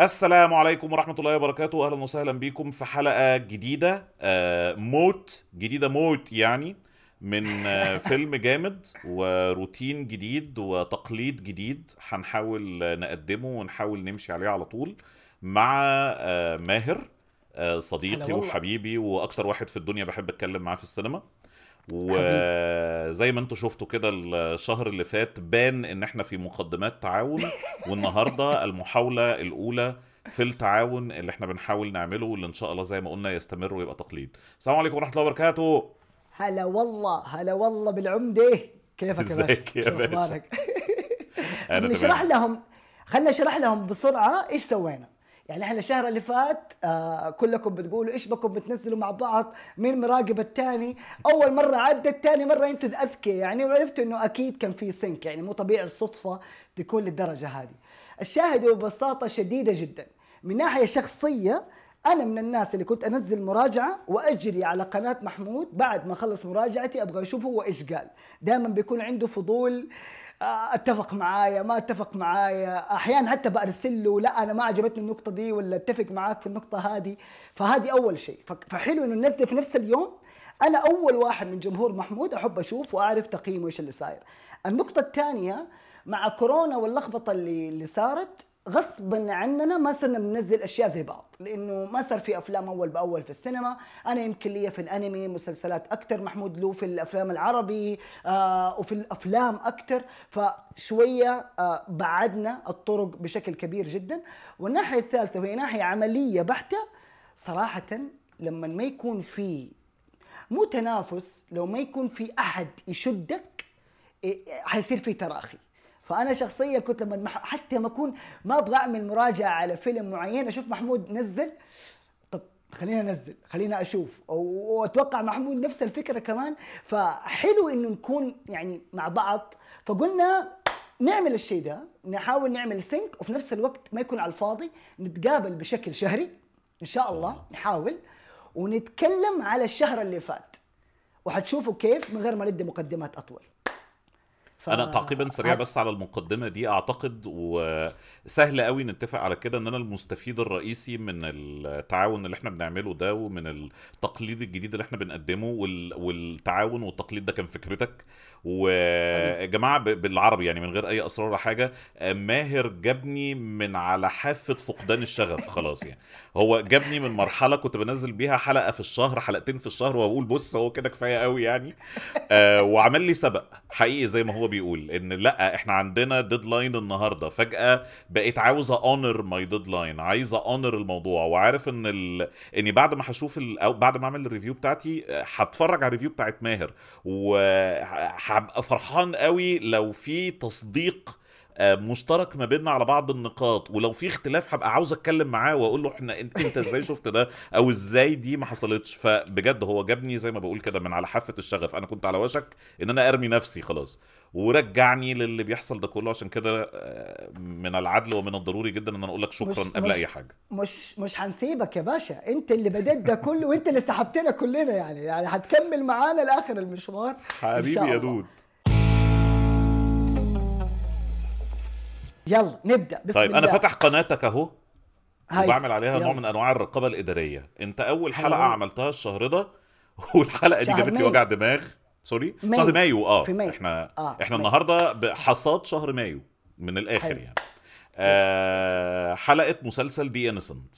السلام عليكم ورحمة الله وبركاته أهلا وسهلا بكم في حلقة جديدة آه، موت جديدة موت يعني من آه، فيلم جامد وروتين جديد وتقليد جديد هنحاول نقدمه ونحاول نمشي عليه على طول مع آه، ماهر صديقي وحبيبي واكتر واحد في الدنيا بحب اتكلم معاه في السينما وزي ما انتم شفتوا كده الشهر اللي فات بان ان احنا في مقدمات تعاون والنهارده المحاوله الاولى في التعاون اللي احنا بنحاول نعمله واللي ان شاء الله زي ما قلنا يستمر ويبقى تقليد السلام عليكم ورحمه الله وبركاته هلا والله هلا والله بالعمده كيفك يا باشا, ازيك يا باشا؟ انا نشرح لهم خلينا نشرح لهم بسرعه ايش سوينا يعني احنا الشهر اللي فات آه كلكم بتقولوا ايش بكم بتنزلوا مع بعض مين مراقب الثاني اول مره عدت ثاني مره انتم اذكى يعني وعرفتوا انه اكيد كان في سنك يعني مو طبيعي الصدفه تكون للدرجه هذه الشاهد ببساطه شديده جدا من ناحيه شخصيه انا من الناس اللي كنت انزل مراجعه واجري على قناه محمود بعد ما اخلص مراجعتي ابغى اشوف هو ايش قال دائما بيكون عنده فضول آه، اتفق معايا ما اتفق معايا احيانا حتى برسل له لا انا ما عجبتني النقطه دي ولا اتفق معاك في النقطه هذه فهذه اول شيء فحلو انه ننزل في نفس اليوم انا اول واحد من جمهور محمود احب اشوف واعرف تقييمه ايش اللي صاير النقطه الثانيه مع كورونا واللخبطه اللي اللي صارت غصبا عننا ما صرنا بننزل اشياء زي بعض لانه ما صار في افلام اول باول في السينما انا يمكن لي في الانمي مسلسلات اكثر محمود له في الافلام العربي آه وفي الافلام اكثر فشويه آه بعدنا الطرق بشكل كبير جدا والناحيه الثالثه وهي ناحيه عمليه بحته صراحه لما ما يكون في مو تنافس لو ما يكون في احد يشدك إيه، حيصير في تراخي فانا شخصيا كنت لما مح... حتى ما اكون ما ابغى اعمل مراجعه على فيلم معين اشوف محمود نزل طب خلينا انزل خلينا اشوف واتوقع محمود نفس الفكره كمان فحلو انه نكون يعني مع بعض فقلنا نعمل الشيء ده نحاول نعمل سينك وفي نفس الوقت ما يكون على الفاضي نتقابل بشكل شهري ان شاء الله نحاول ونتكلم على الشهر اللي فات وحتشوفوا كيف من غير ما ندي مقدمات اطول ف... انا تعقيبا سريع بس على المقدمه دي اعتقد وسهل قوي نتفق على كده ان انا المستفيد الرئيسي من التعاون اللي احنا بنعمله ده ومن التقليد الجديد اللي احنا بنقدمه وال... والتعاون والتقليد ده كان فكرتك وجماعه جماعه بالعربي يعني من غير اي اسرار ولا حاجه آه، ماهر جابني من على حافه فقدان الشغف خلاص يعني هو جابني من مرحله كنت بنزل بيها حلقه في الشهر حلقتين في الشهر واقول بص هو كده كفايه قوي يعني آه، وعمل لي سبق حقيقي زي ما هو بيقول ان لا احنا عندنا ديدلاين النهارده فجاه بقيت عاوز اونر ماي ديدلاين عايز اونر الموضوع وعارف ان ال... اني بعد ما هشوف ال... بعد ما اعمل الريفيو بتاعتي آه، هتفرج على الريفيو بتاعت ماهر و هبقى فرحان قوي لو في تصديق آه، مشترك ما بيننا على بعض النقاط ولو في اختلاف هبقى عاوز اتكلم معاه واقول له احنا انت ازاي شفت ده او ازاي دي ما حصلتش فبجد هو جابني زي ما بقول كده من على حافه الشغف انا كنت على وشك ان انا ارمي نفسي خلاص ورجعني للي بيحصل ده كله عشان كده آه، من العدل ومن الضروري جدا ان انا اقول لك شكرا مش قبل مش اي حاجه مش مش هنسيبك يا باشا انت اللي بدات ده كله وانت اللي سحبتنا كلنا يعني يعني هتكمل معانا لاخر المشوار حبيبي يا دود يلا نبدا بسم طيب الله. انا فاتح قناتك اهو وبعمل عليها يلا. نوع من انواع الرقابه الاداريه انت اول حلقه هلو. عملتها الشهر ده والحلقه دي جابت لي وجع دماغ سوري مايو. شهر مايو اه في مايو. احنا آه. احنا مايو. النهارده بحصاد شهر مايو من الاخر حلو. يعني آه حلقه مسلسل دي انسنت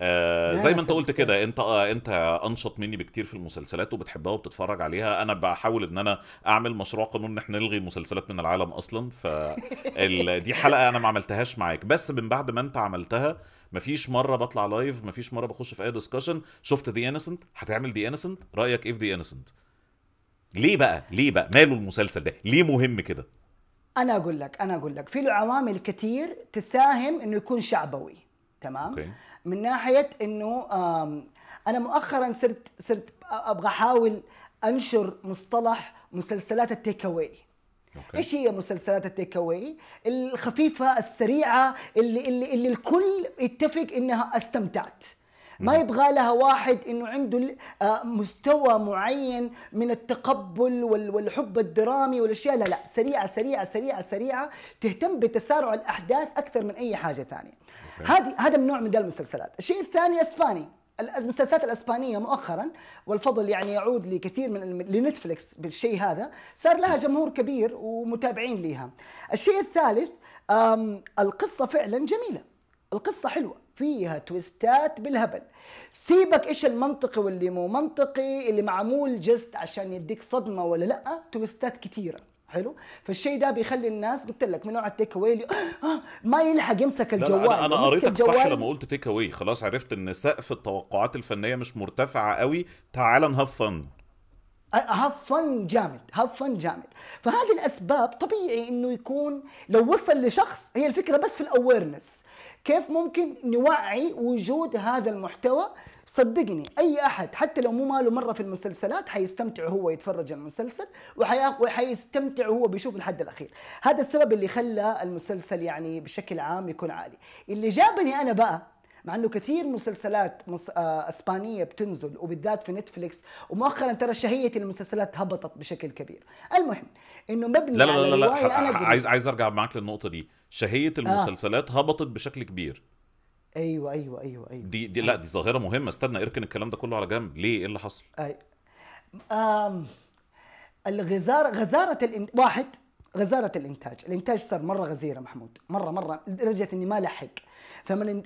آه زي ما انت قلت كده انت آه انت انشط مني بكتير في المسلسلات وبتحبها وبتتفرج عليها انا بحاول ان انا اعمل مشروع قانون ان احنا نلغي المسلسلات من العالم اصلا فدي دي حلقه انا ما عملتهاش معاك بس من بعد ما انت عملتها مفيش مره بطلع لايف مفيش مره بخش في اي ديسكشن شفت دي انسنت هتعمل دي انسنت رايك ايه في دي انسنت ليه بقى ليه بقى ماله المسلسل ده ليه مهم كده انا اقول لك انا اقول لك في له عوامل كتير تساهم انه يكون شعبوي تمام okay. من ناحيه انه انا مؤخرا صرت صرت ابغى احاول انشر مصطلح مسلسلات التيك اواي ايش هي مسلسلات التيك اواي الخفيفه السريعه اللي اللي اللي الكل يتفق انها استمتعت ما يبغى لها واحد انه عنده آه، مستوى معين من التقبل والحب الدرامي والاشياء لا لا سريعه سريعه سريعه سريعه تهتم بتسارع الاحداث اكثر من اي حاجه ثانيه هذه هذا من نوع من المسلسلات الشيء الثاني اسباني المسلسلات الاسبانيه مؤخرا والفضل يعني يعود لكثير من لنتفلكس بالشيء هذا صار لها نعم. جمهور كبير ومتابعين لها الشيء الثالث القصه فعلا جميله القصه حلوه فيها تويستات بالهبل سيبك ايش المنطقي واللي مو منطقي اللي معمول جست عشان يديك صدمه ولا لا تويستات كثيره حلو فالشيء ده بيخلي الناس قلت لك من نوع التيك اواي آه ما يلحق يمسك الجوال لا لا انا, أنا قريتك صح لما قلت تيك اواي خلاص عرفت ان سقف التوقعات الفنيه مش مرتفعه قوي تعال نهف فن هاف فن جامد هاف فن جامد فهذه الاسباب طبيعي انه يكون لو وصل لشخص هي الفكره بس في الاويرنس كيف ممكن نوعي وجود هذا المحتوى صدقني اي احد حتى لو مو ماله مره في المسلسلات حيستمتع وهو يتفرج المسلسل وحيستمتع وهو بيشوف الحد الاخير هذا السبب اللي خلى المسلسل يعني بشكل عام يكون عالي اللي جابني انا بقى مع انه كثير مسلسلات آه... اسبانيه بتنزل وبالذات في نتفلكس ومؤخرا ترى شهيه المسلسلات هبطت بشكل كبير المهم انه مبني لا لا لا, لا, لا, لا. عايز عايز ارجع معاك للنقطه دي شهيه آه. المسلسلات آه. هبطت بشكل كبير ايوه ايوه ايوه ايوه دي دي لا أيوة. دي ظاهره مهمه استنى اركن الكلام ده كله على جنب ليه ايه اللي حصل أي... آم... الغزارة غزارة الان... واحد غزارة الانتاج الانتاج صار مرة غزيرة محمود مرة مرة لدرجة اني ما لحق فلما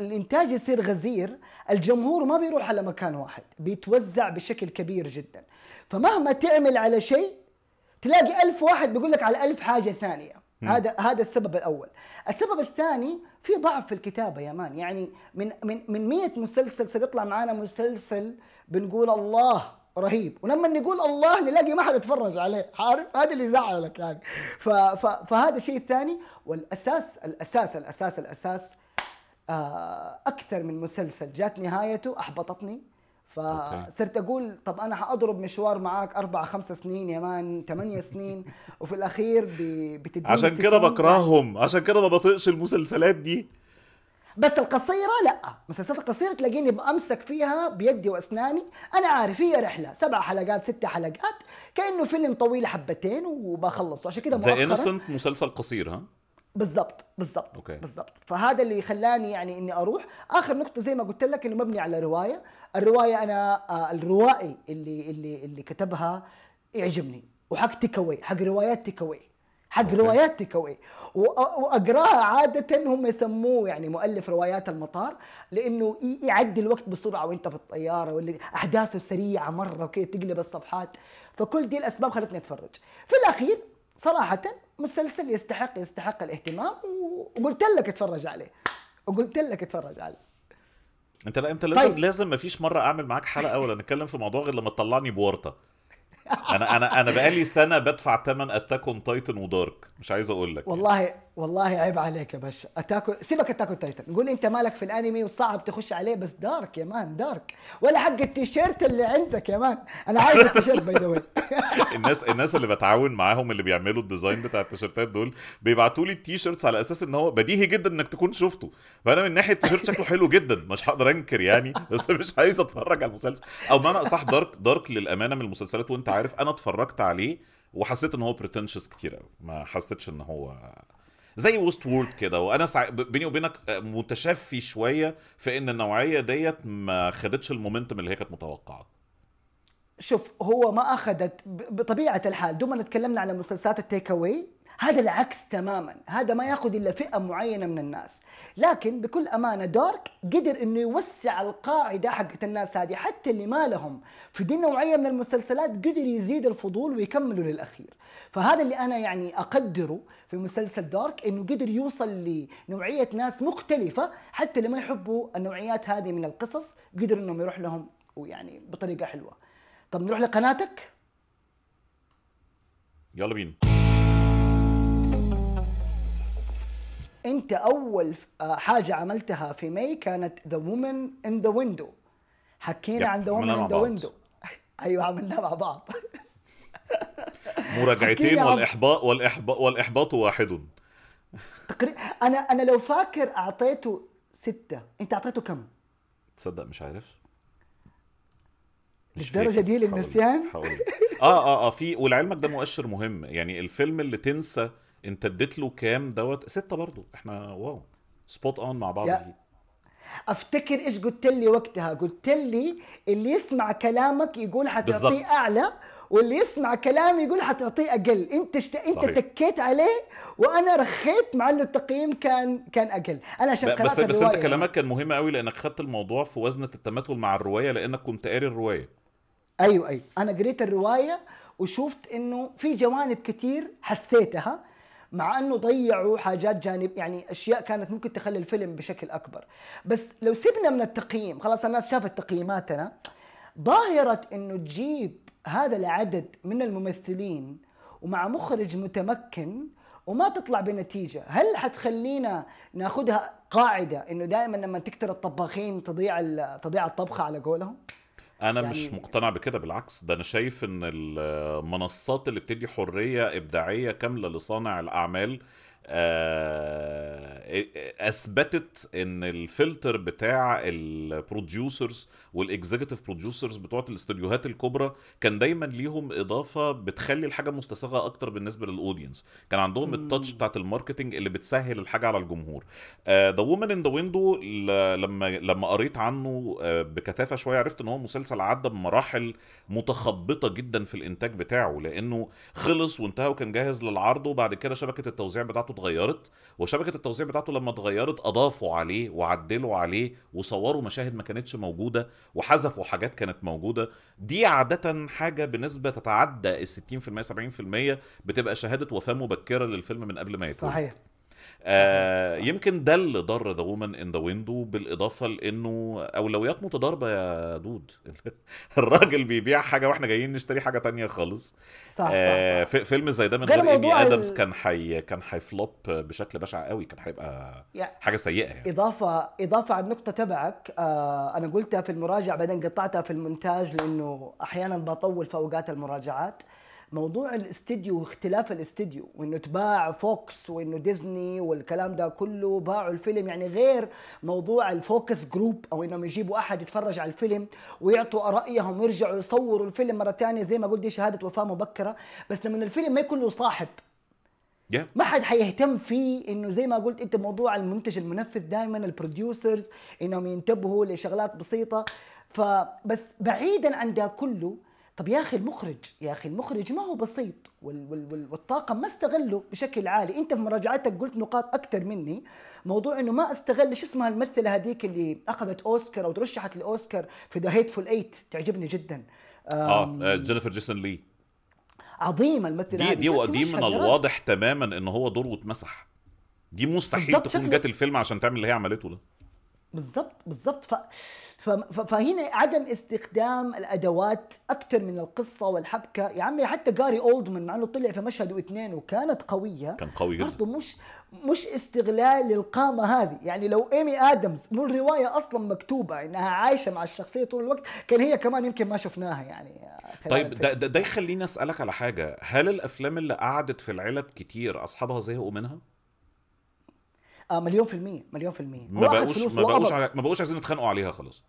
الانتاج يصير غزير الجمهور ما بيروح على مكان واحد بيتوزع بشكل كبير جدا فمهما تعمل على شيء تلاقي ألف واحد بيقول لك على ألف حاجة ثانية هذا هذا السبب الاول السبب الثاني في ضعف في الكتابه يا مان يعني من من من 100 مسلسل سيطلع معانا مسلسل بنقول الله رهيب ولما نقول الله نلاقي ما حد يتفرج عليه عارف هذا اللي يزعلك يعني ف ف فهذا الشيء الثاني والاساس الاساس الاساس الاساس آه، اكثر من مسلسل جات نهايته احبطتني فصرت اقول طب انا حاضرب مشوار معاك اربع خمس سنين يا مان ثمانية سنين وفي الاخير بتديني عشان كده بكرههم عشان كده ما بطيقش المسلسلات دي بس القصيرة لا المسلسلات القصيرة تلاقيني بأمسك فيها بيدي وأسناني أنا عارف هي رحلة سبع حلقات ست حلقات كأنه فيلم طويل حبتين وبخلصه عشان كده مؤخرا ذا انسنت مسلسل قصير ها بالضبط بالضبط okay. بالضبط فهذا اللي خلاني يعني اني اروح اخر نقطه زي ما قلت لك انه مبني على روايه الروايه انا آه، الروائي اللي اللي اللي كتبها يعجبني وحق تكوي حق روايات تكوي حق أوكي. روايات تكوي آه، واقراها عاده هم يسموه يعني مؤلف روايات المطار لانه يعدي الوقت بسرعه وانت في الطياره واللي احداثه سريعه مره وكذا تقلب الصفحات فكل دي الاسباب خلتني اتفرج في الاخير صراحه مسلسل يستحق يستحق الاهتمام وقلت لك اتفرج عليه وقلت لك اتفرج عليه انت لا انت لازم طيب. لازم مفيش مره اعمل معاك حلقه ولا نتكلم في موضوع غير لما تطلعني بورطه انا انا انا بقالي سنه بدفع ثمن اتاك اون تايتن ودارك مش عايز اقول لك يعني. والله يعني. والله عيب عليك يا باشا اتاكو سيبك اتاكو تايتن نقول انت مالك في الانمي وصعب تخش عليه بس دارك يا مان دارك ولا حق التيشيرت اللي عندك يا مان انا عايز التيشيرت باي ذا الناس الناس اللي بتعاون معاهم اللي بيعملوا الديزاين بتاع التيشيرتات دول بيبعتوا لي التيشيرتس على اساس ان هو بديهي جدا انك تكون شفته فانا من ناحيه التيشيرت شكله حلو جدا مش هقدر انكر يعني بس مش عايز اتفرج على المسلسل او بمعنى اصح دارك دارك للامانه من المسلسلات وانت عارف انا اتفرجت عليه وحسيت ان هو بريتنشس كتير قوي ما حسيتش ان هو زي ويست وورد كده وانا سع... بيني وبينك آه، متشفي شويه في ان النوعيه ديت ما خدتش المومنتم اللي هي كانت متوقعه شوف هو ما اخذت بطبيعه الحال دوما اتكلمنا على مسلسلات التيك اواي هذا العكس تماما هذا ما ياخذ الا فئه معينه من الناس لكن بكل امانه دارك قدر انه يوسع القاعده حقت الناس هذه حتى اللي ما لهم في دي نوعيه من المسلسلات قدر يزيد الفضول ويكملوا للاخير فهذا اللي انا يعني اقدره في مسلسل دارك انه قدر يوصل لنوعيه ناس مختلفه حتى اللي ما يحبوا النوعيات هذه من القصص قدر انهم يروح لهم ويعني بطريقه حلوه طب نروح لقناتك يلا بينا انت اول آه، حاجه عملتها في ماي كانت ذا وومن ان ذا ويندو حكينا عن ذا وومن ان ذا ويندو ايوه عملناها مع بعض مراجعتين والاحباط والاحباط والاحباط واحد تقريبا انا انا لو فاكر اعطيته ستة انت اعطيته كم؟ تصدق مش عارف مش الدرجه دي للنسيان اه اه اه في ولعلمك ده مؤشر مهم يعني الفيلم اللي تنسى انت اديت له كام دوت ستة برضو احنا واو سبوت اون مع بعض يا. افتكر ايش قلت لي وقتها قلت لي اللي يسمع كلامك يقول حتعطيه اعلى واللي يسمع كلامي يقول حتعطيه اقل انت شت... انت تكيت عليه وانا رخيت مع انه التقييم كان كان اقل انا عشان قرات بس بس انت كلامك يعني. كان مهم قوي لانك خدت الموضوع في وزنه التماثل مع الروايه لانك كنت قاري الروايه ايوه ايوه انا قريت الروايه وشفت انه في جوانب كتير حسيتها مع انه ضيعوا حاجات جانب يعني اشياء كانت ممكن تخلي الفيلم بشكل اكبر بس لو سيبنا من التقييم خلاص الناس شافت تقييماتنا ظاهره انه تجيب هذا العدد من الممثلين ومع مخرج متمكن وما تطلع بنتيجه هل حتخلينا ناخذها قاعده انه دائما لما تكتر الطباخين تضيع تضيع الطبخه على قولهم انا يعني مش مقتنع بكده بالعكس ده انا شايف ان المنصات اللي بتدي حريه ابداعيه كامله لصانع الاعمال آه، اثبتت ان الفلتر بتاع البروديوسرز والاكزيكتيف بروديوسرز بتوع الاستوديوهات الكبرى كان دايما ليهم اضافه بتخلي الحاجه مستساغه اكتر بالنسبه للاودينس كان عندهم التاتش بتاعت الماركتنج اللي بتسهل الحاجه على الجمهور ذا وومن ان ذا ويندو لما لما قريت عنه آه، بكثافه شويه عرفت ان هو مسلسل عدى بمراحل متخبطه جدا في الانتاج بتاعه لانه خلص وانتهى وكان جاهز للعرض وبعد كده شبكه التوزيع بتاعته اتغيرت وشبكه التوزيع بتاعته لما اتغيرت اضافوا عليه وعدلوا عليه وصوروا مشاهد ما كانتش موجوده وحذفوا حاجات كانت موجوده دي عاده حاجه بنسبه تتعدى ال 60% 70% بتبقى شهاده وفاه مبكره للفيلم من قبل ما يتولد صحيح آه يمكن ده اللي ضر ذا وومن ان ذا ويندو بالاضافه لانه اولويات متضاربه يا دود الراجل بيبيع حاجه واحنا جايين نشتري حاجه تانية خالص صح آه صح, صح. فيلم زي ده من غير, ايمي ادمز ال... كان حي كان هيفلوب بشكل بشع قوي كان هيبقى حاجه سيئه يعني اضافه اضافه على النقطه تبعك آه انا قلتها في المراجعه بعدين قطعتها في المونتاج لانه احيانا بطول في اوقات المراجعات موضوع الاستديو واختلاف الاستديو وانه تباع فوكس وانه ديزني والكلام ده كله باعوا الفيلم يعني غير موضوع الفوكس جروب او انهم يجيبوا احد يتفرج على الفيلم ويعطوا رايهم ويرجعوا يصوروا الفيلم مره ثانيه زي ما قلت دي شهاده وفاه مبكره بس لما الفيلم ما يكون له صاحب yeah. ما حد حيهتم فيه انه زي ما قلت انت موضوع المنتج المنفذ دائما البروديوسرز انهم ينتبهوا لشغلات بسيطه فبس بعيدا عن ده كله طب يا اخي المخرج يا اخي المخرج ما هو بسيط وال وال والطاقم ما استغله بشكل عالي انت في مراجعتك قلت نقاط اكثر مني موضوع انه ما استغل شو اسمها الممثله هذيك اللي اخذت اوسكار او ترشحت لاوسكار في ذا هيتفول ايت تعجبني جدا اه جينيفر جيسون لي عظيمه الممثله دي دي, دي من الواضح تماما ان هو دوره اتمسح دي مستحيل تكون جت الفيلم عشان تعمل اللي هي عملته ده بالظبط بالظبط ف فهنا عدم استخدام الادوات اكثر من القصه والحبكه يا عمي حتى جاري اولدمان مع انه طلع في مشهد واثنين وكانت قويه كان قوي جدا برضه مش مش استغلال للقامه هذه يعني لو ايمي ادمز مو الروايه اصلا مكتوبه انها عايشه مع الشخصيه طول الوقت كان هي كمان يمكن ما شفناها يعني طيب ده, ده, ده يخليني اسالك على حاجه هل الافلام اللي قعدت في العلب كتير اصحابها زهقوا منها اه مليون في المية مليون في المية ما بقوش ما بقوش على... ما بقوش عايزين نتخانقوا عليها خلاص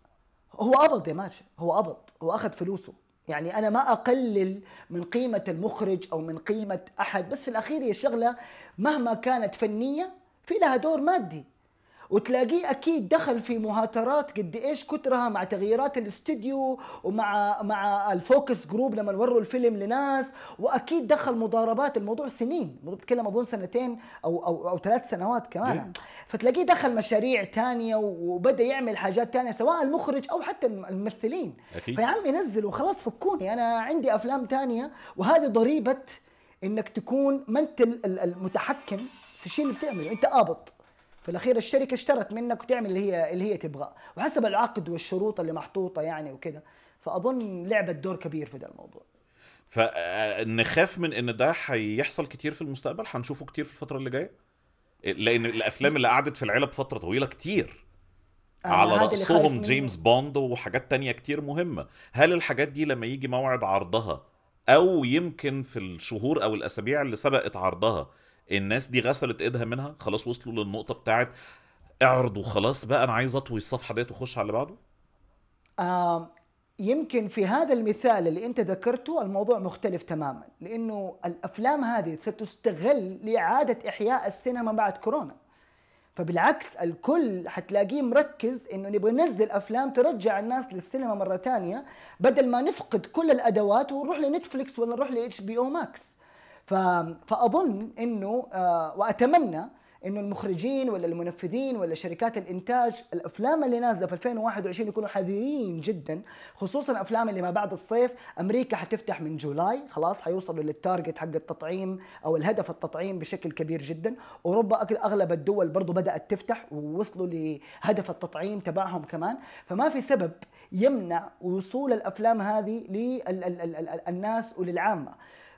هو قبض يا ماشي هو قبض هو اخذ فلوسه يعني انا ما اقلل من قيمة المخرج او من قيمة احد بس في الاخير هي الشغلة مهما كانت فنية في لها دور مادي وتلاقيه اكيد دخل في مهاترات قد ايش كترها مع تغييرات الاستديو ومع مع الفوكس جروب لما وروا الفيلم لناس واكيد دخل مضاربات الموضوع سنين بتكلم اظن سنتين او او او ثلاث سنوات كمان إيه. فتلاقيه دخل مشاريع ثانيه وبدا يعمل حاجات ثانيه سواء المخرج او حتى الممثلين اكيد فيا عمي نزل وخلاص فكوني انا عندي افلام ثانيه وهذه ضريبه انك تكون ما انت المتحكم في الشيء اللي بتعمله انت قابض في الاخير الشركه اشترت منك وتعمل اللي هي اللي هي تبغاه وحسب العقد والشروط اللي محطوطه يعني وكده فاظن لعبت دور كبير في ده الموضوع فنخاف آه، من ان ده هيحصل كتير في المستقبل هنشوفه كتير في الفتره اللي جايه لان الافلام اللي قعدت في العلب فتره طويله كتير آه، على رأسهم جيمس بوند وحاجات تانية كتير مهمة هل الحاجات دي لما يجي موعد عرضها أو يمكن في الشهور أو الأسابيع اللي سبقت عرضها الناس دي غسلت ايدها منها خلاص وصلوا للنقطه بتاعت اعرض وخلاص بقى انا عايز اطوي الصفحه ديت واخش على اللي بعده آه يمكن في هذا المثال اللي انت ذكرته الموضوع مختلف تماما لانه الافلام هذه ستستغل لاعاده احياء السينما بعد كورونا فبالعكس الكل حتلاقيه مركز انه نبغى ننزل افلام ترجع الناس للسينما مره ثانيه بدل ما نفقد كل الادوات ونروح لنتفلكس ولا نروح لاتش بي او ماكس فاظن انه آه، واتمنى انه المخرجين ولا المنفذين ولا شركات الانتاج الافلام اللي نازله في 2021 يكونوا حذرين جدا خصوصا افلام اللي ما بعد الصيف امريكا حتفتح من جولاي خلاص حيوصلوا للتارجت حق التطعيم او الهدف التطعيم بشكل كبير جدا اوروبا اغلب الدول برضو بدات تفتح ووصلوا لهدف التطعيم تبعهم كمان فما في سبب يمنع وصول الافلام هذه للناس وللعامه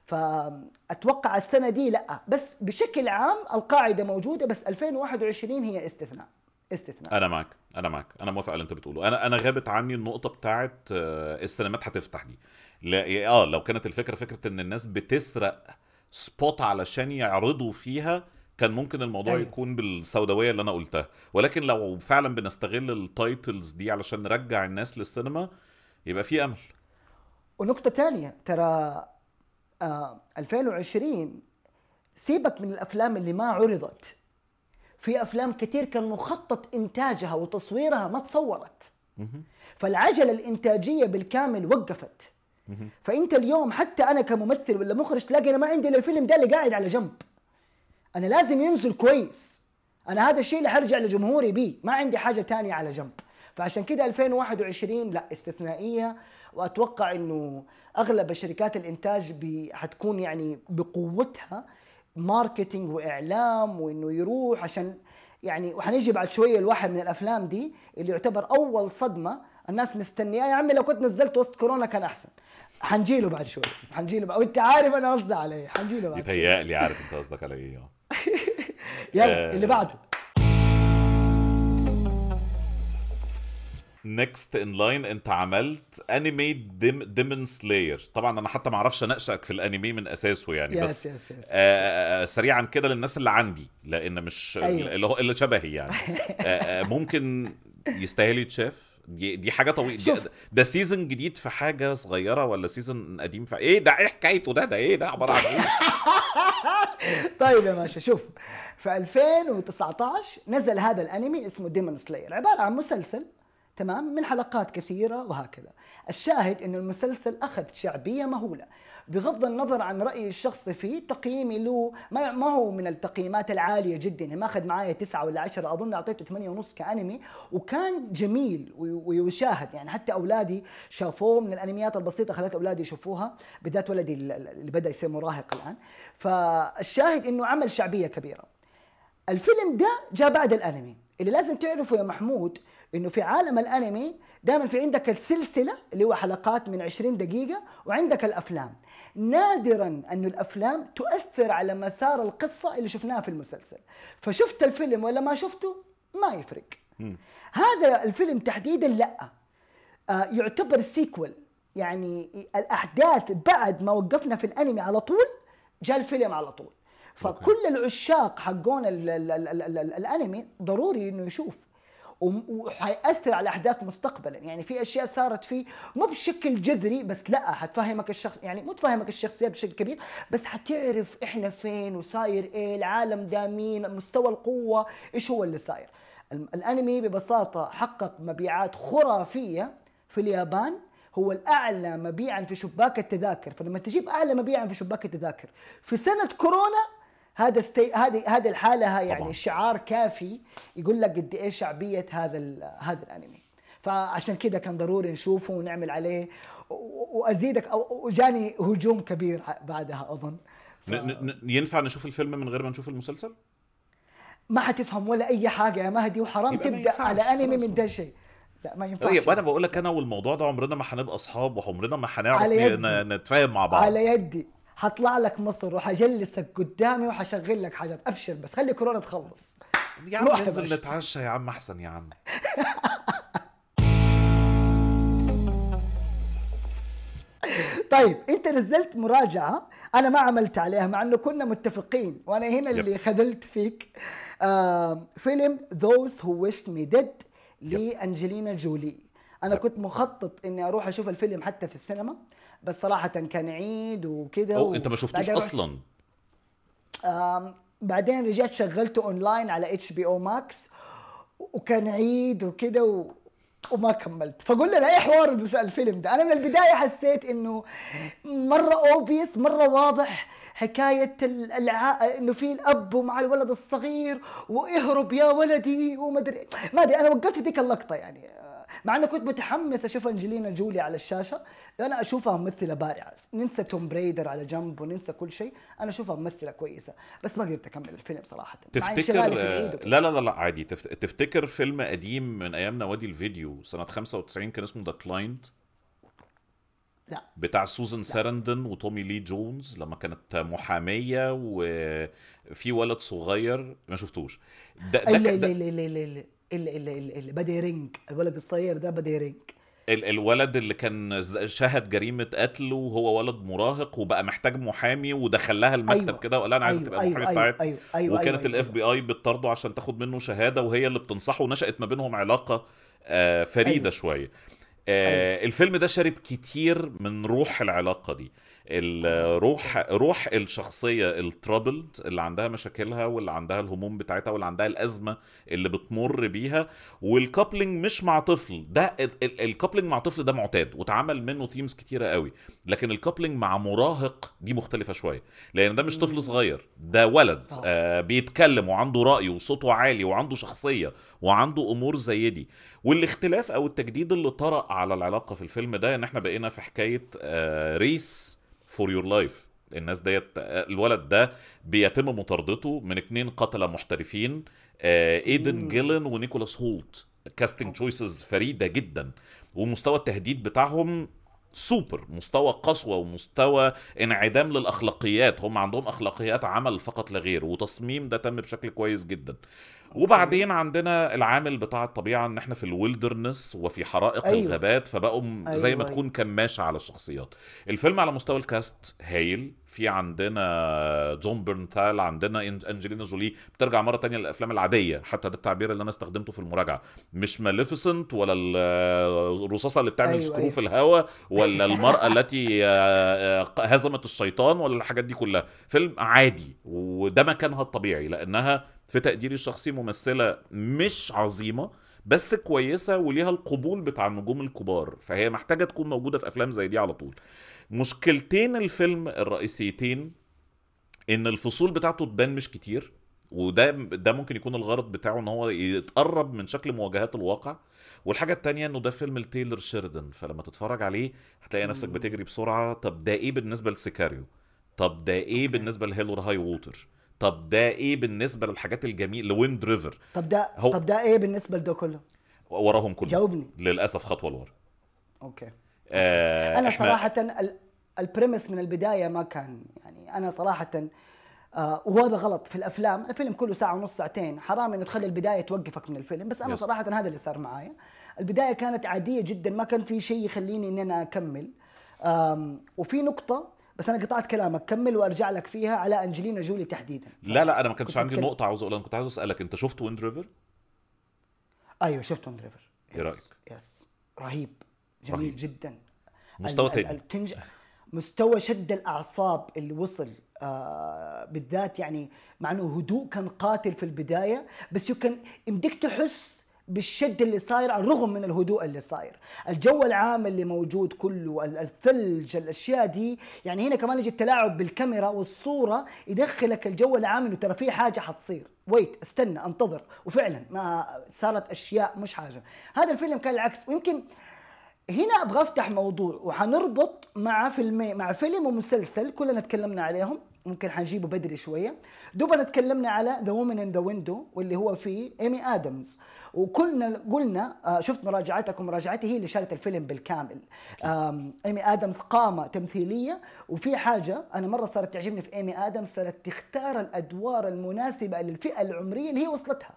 فاتوقع السنه دي لا بس بشكل عام القاعده موجوده بس 2021 هي استثناء استثناء انا معك انا معك انا موافق على اللي انت بتقوله انا انا غابت عني النقطه بتاعت آه، السينمات هتفتح دي لا اه لو كانت الفكره فكره ان الناس بتسرق سبوت علشان يعرضوا فيها كان ممكن الموضوع أيوه. يكون بالسوداويه اللي انا قلتها ولكن لو فعلا بنستغل التايتلز دي علشان نرجع الناس للسينما يبقى في امل ونقطه تانية ترى 2020 آه، سيبك من الافلام اللي ما عرضت في افلام كثير كان مخطط انتاجها وتصويرها ما تصورت فالعجله الانتاجيه بالكامل وقفت فانت اليوم حتى انا كممثل ولا مخرج تلاقي انا ما عندي الا الفيلم ده اللي قاعد على جنب انا لازم ينزل كويس انا هذا الشيء اللي حرجع لجمهوري بيه ما عندي حاجه ثانيه على جنب فعشان كده 2021 لا استثنائيه واتوقع انه اغلب شركات الانتاج حتكون يعني بقوتها ماركتينج واعلام وانه يروح عشان يعني وحنيجي بعد شويه لواحد من الافلام دي اللي يعتبر اول صدمه الناس مستنياه يا عمي لو كنت نزلت وسط كورونا كان احسن حنجيله بعد شوي حنجيله بعد وانت عارف انا قصدي على ايه حنجيله بعد يتهيألي عارف انت قصدك على ايه آه. يلا آه. اللي بعده نكست ان لاين انت عملت انمي ديم ديمون سلاير طبعا انا حتى ما اعرفش اناقشك في الانمي من اساسه يعني بس يس يس يس. سريعا كده للناس اللي عندي لان مش أيوة. اللي هو اللي شبهي يعني آه، آه، ممكن يستاهل يتشاف دي دي حاجه طويله ده سيزون جديد في حاجه صغيره ولا سيزون قديم في ايه ده ايه حكايته ده ده ايه ده عباره عن ايه طيب يا باشا شوف في 2019 نزل هذا الانمي اسمه ديمون سلاير عباره عن مسلسل تمام من حلقات كثيرة وهكذا الشاهد أن المسلسل أخذ شعبية مهولة بغض النظر عن رأيي الشخصي فيه تقييمي له ما هو من التقييمات العالية جدا يعني ما أخذ معايا تسعة ولا عشرة أظن أعطيته ثمانية ونص كأنمي وكان جميل ويشاهد يعني حتى أولادي شافوه من الأنميات البسيطة خلت أولادي يشوفوها بالذات ولدي اللي بدأ يصير مراهق الآن فالشاهد أنه عمل شعبية كبيرة الفيلم ده جاء بعد الأنمي اللي لازم تعرفه يا محمود انه في عالم الانمي دائما في عندك السلسله اللي هو حلقات من 20 دقيقه وعندك الافلام نادرا أن الافلام تؤثر على مسار القصه اللي شفناها في المسلسل فشفت الفيلم ولا ما شفته ما يفرق م. هذا الفيلم تحديدا لا آه، يعتبر سيكول يعني الاحداث بعد ما وقفنا في الانمي على طول جاء الفيلم على طول فكل العشاق حقون الانمي ضروري انه يشوف وحيأثر على أحداث مستقبلا يعني في أشياء صارت فيه مو بشكل جذري بس لا حتفهمك الشخص يعني مو تفهمك الشخصيات بشكل كبير بس حتعرف إحنا فين وصاير إيه العالم دا مين مستوى القوة إيش هو اللي صاير الأنمي ببساطة حقق مبيعات خرافية في اليابان هو الأعلى مبيعا في شباك التذاكر فلما تجيب أعلى مبيعا في شباك التذاكر في سنة كورونا هذا ستي... هذه هذه الحاله يعني طبعا. شعار كافي يقول لك قد ايش شعبيه هذا ال... هذا الانمي فعشان كده كان ضروري نشوفه ونعمل عليه وازيدك او وجاني هجوم كبير بعدها اظن ف... ينفع نشوف الفيلم من غير ما نشوف المسلسل؟ ما حتفهم ولا اي حاجه يا مهدي وحرام تبدا على انمي من ده شيء لا ما ينفعش طيب انا بقول لك انا والموضوع ده عمرنا ما هنبقى اصحاب وعمرنا ما هنعرف نتفاهم مع بعض على يدي حطلع لك مصر وحجلسك قدامي وحشغل لك حاجات ابشر بس خلي كورونا تخلص يا عم ننزل نتعشى يا عم احسن يا عم طيب انت نزلت مراجعه انا ما عملت عليها مع انه كنا متفقين وانا هنا اللي يب. خذلت فيك آه فيلم ذوز هو ويش مي ديد لانجلينا جولي انا يب. كنت مخطط اني اروح اشوف الفيلم حتى في السينما بس صراحه كان عيد وكده او و... انت ما شفتوش اصلا آم بعدين رجعت شغلته اونلاين على اتش بي او ماكس وكان عيد وكده و... وما كملت فقلنا لها ايه حوار الفيلم ده انا من البدايه حسيت انه مره اوبيس مره واضح حكاية الع... انه في الاب ومع الولد الصغير واهرب يا ولدي وما ادري ما ادري انا وقفت في ذيك اللقطة يعني مع انه كنت متحمس اشوف انجلينا جولي على الشاشه انا اشوفها ممثله بارعه ننسى توم بريدر على جنب وننسى كل شيء انا اشوفها ممثله كويسه بس ما قدرت اكمل الفيلم صراحه تفتكر لا لا لا عادي تفتكر فيلم قديم من ايام نوادي الفيديو سنه 95 كان اسمه ذا كلاينت لا بتاع سوزن لا. سارندن وتومي لي جونز لما كانت محاميه وفي ولد صغير ما شفتوش ده ده, ده, ده, اللي, اللي, اللي بدا يرنج الولد الصغير ده بدا يرنج الولد اللي كان شهد جريمه قتل وهو ولد مراهق وبقى محتاج محامي ودخل لها المكتب أيوة. كده وقال لها انا عايز أيوة. تبقى أيوة. المحامي أيوة. بتاعتي أيوة. أيوة. أيوة، وكانت أيوة. الاف بي اي بتطارده عشان تاخد منه شهاده وهي اللي بتنصحه ونشات ما بينهم علاقه آه، فريده أيوة. شويه آه، أيوة. الفيلم ده شارب كتير من روح العلاقه دي الروح روح الشخصيه الترابلد اللي عندها مشاكلها واللي عندها الهموم بتاعتها واللي عندها الازمه اللي بتمر بيها والكابلنج مش مع طفل ده الكابلنج مع طفل ده معتاد واتعمل منه ثيمز كتيره قوي لكن الكابلنج مع مراهق دي مختلفه شويه لان ده مش طفل صغير ده ولد آه بيتكلم وعنده راي وصوته عالي وعنده شخصيه وعنده امور زي دي والاختلاف او التجديد اللي طرأ على العلاقه في الفيلم ده ان احنا بقينا في حكايه آه ريس فور يور لايف الناس ديت الولد ده بيتم مطاردته من اتنين قتله محترفين ايدن آه، جيلن ونيكولاس هولت كاستنج تشويسز فريده جدا ومستوى التهديد بتاعهم سوبر مستوى قسوة ومستوى انعدام للأخلاقيات هم عندهم أخلاقيات عمل فقط لا غير وتصميم ده تم بشكل كويس جدا وبعدين عندنا العامل بتاع الطبيعه ان احنا في الويلدرنس وفي حرائق أيوة. الغابات فبقوا أيوة. زي ما أيوه. تكون كماشه على الشخصيات الفيلم على مستوى الكاست هايل في عندنا جون بيرنثال عندنا انجلينا جولي بترجع مره تانية للافلام العاديه حتى ده التعبير اللي انا استخدمته في المراجعه مش ماليفيسنت ولا الرصاصه اللي بتعمل أيوة سكرو أيوة. في الهواء ولا المراه التي آه، آه، هزمت الشيطان ولا الحاجات دي كلها فيلم عادي وده مكانها الطبيعي لانها في تقديري الشخصي ممثله مش عظيمه بس كويسه وليها القبول بتاع النجوم الكبار فهي محتاجه تكون موجوده في افلام زي دي على طول مشكلتين الفيلم الرئيسيتين ان الفصول بتاعته تبان مش كتير وده ده ممكن يكون الغرض بتاعه ان هو يتقرب من شكل مواجهات الواقع والحاجه التانية انه ده فيلم لتايلر شيردن فلما تتفرج عليه هتلاقي نفسك بتجري بسرعه طب ده ايه بالنسبه لسيكاريو طب ده ايه بالنسبه لهيلور هاي ووتر طب ده ايه بالنسبه للحاجات الجميله لويند ريفر طب ده هو... طب ده ايه بالنسبه لده كله وراهم كلهم جاوبني للاسف خطوه لورا اوكي آه انا إحنا... صراحه البريمس من البدايه ما كان يعني انا صراحه آه وهذا غلط في الافلام الفيلم كله ساعه ونص ساعتين حرام انه تخلي البدايه توقفك من الفيلم بس انا يس. صراحه هذا اللي صار معايا البدايه كانت عاديه جدا ما كان في شيء يخليني ان انا اكمل وفي نقطه بس انا قطعت كلامك كمل وارجع لك فيها على انجلينا جولي تحديدا لا لا انا ما كانش عندي نقطه عاوز اقولها انا كنت عاوز اسالك انت شفت ويند ريفر ايوه شفت ويند ريفر ايه رايك يس رهيب جميل رهيب. جدا مستوى تاني التنج... مستوى شد الاعصاب اللي وصل آه بالذات يعني مع انه هدوء كان قاتل في البدايه بس يمكن يمديك تحس بالشد اللي صاير على الرغم من الهدوء اللي صاير الجو العام اللي موجود كله الثلج الاشياء دي يعني هنا كمان يجي التلاعب بالكاميرا والصوره يدخلك الجو العام انه ترى في حاجه حتصير ويت استنى انتظر وفعلا ما صارت اشياء مش حاجه هذا الفيلم كان العكس ويمكن هنا ابغى افتح موضوع وحنربط مع فيلم مع فيلم ومسلسل كلنا تكلمنا عليهم ممكن حنجيبه بدري شويه دوبنا تكلمنا على ذا وومن ان ذا ويندو واللي هو فيه ايمي ادمز وكلنا قلنا آه، شفت مراجعتكم مراجعتي هي اللي شالت الفيلم بالكامل ايمي ادمز قامه تمثيليه وفي حاجه انا مره صارت تعجبني في ايمي ادمز صارت تختار الادوار المناسبه للفئه العمريه اللي هي وصلتها